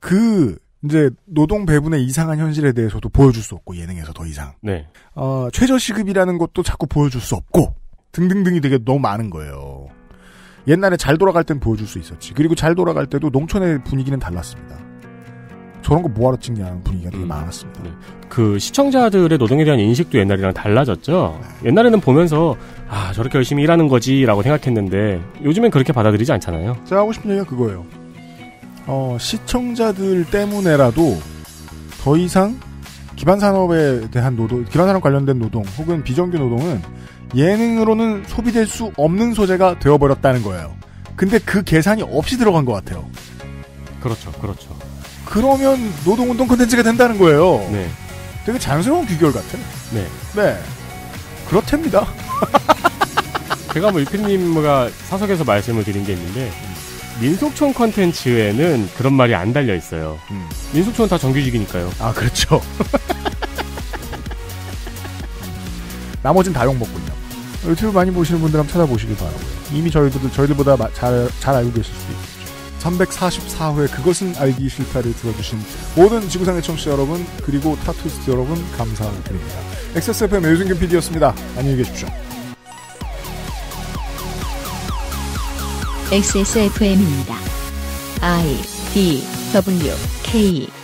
그 이제 노동 배분의 이상한 현실에 대해서도 보여줄 수 없고 예능에서 더 이상. 네. 어, 최저 시급이라는 것도 자꾸 보여줄 수 없고 등등등이 되게 너무 많은 거예요. 옛날에 잘 돌아갈 땐 보여줄 수 있었지. 그리고 잘 돌아갈 때도 농촌의 분위기는 달랐습니다. 저런 거 뭐하러 찍냐는 분위기가 되게 음, 많았습니다. 네. 그 시청자들의 노동에 대한 인식도 옛날이랑 달라졌죠. 네. 옛날에는 보면서 아 저렇게 열심히 일하는 거지라고 생각했는데 요즘엔 그렇게 받아들이지 않잖아요. 제가 하고 싶은 얘기가 그거예요. 어, 시청자들 때문에라도 더 이상 기반 산업에 대한 노동, 기반 산업 관련된 노동 혹은 비정규 노동은 예능으로는 소비될 수 없는 소재가 되어버렸다는 거예요. 근데 그 계산이 없이 들어간 것 같아요. 그렇죠, 그렇죠. 그러면 노동운동 콘텐츠가 된다는 거예요. 네. 되게 자연스러운 비결 같아요. 네. 네. 그렇답니다. *laughs* 제가 뭐 유피님과 사석에서 말씀을 드린 게 있는데, 민속촌 컨텐츠에는 그런 말이 안 달려 있어요. 음. 민속촌은 다 정규직이니까요. 아 그렇죠. *laughs* 나머진 다 욕먹군요. 유튜브 많이 보시는 분들 한번 찾아보시길 바라고요. 이미 저희들, 저희들보다 잘, 잘 알고 계실 수도 있죠. 344회 그것은 알기 싫다를 들어주신 모든 지구상의 청취자 여러분 그리고 타투스트 여러분 감사드립니다. XSFM 유승균 PD였습니다. 안녕히 계십시오. XSFM입니다. I D W K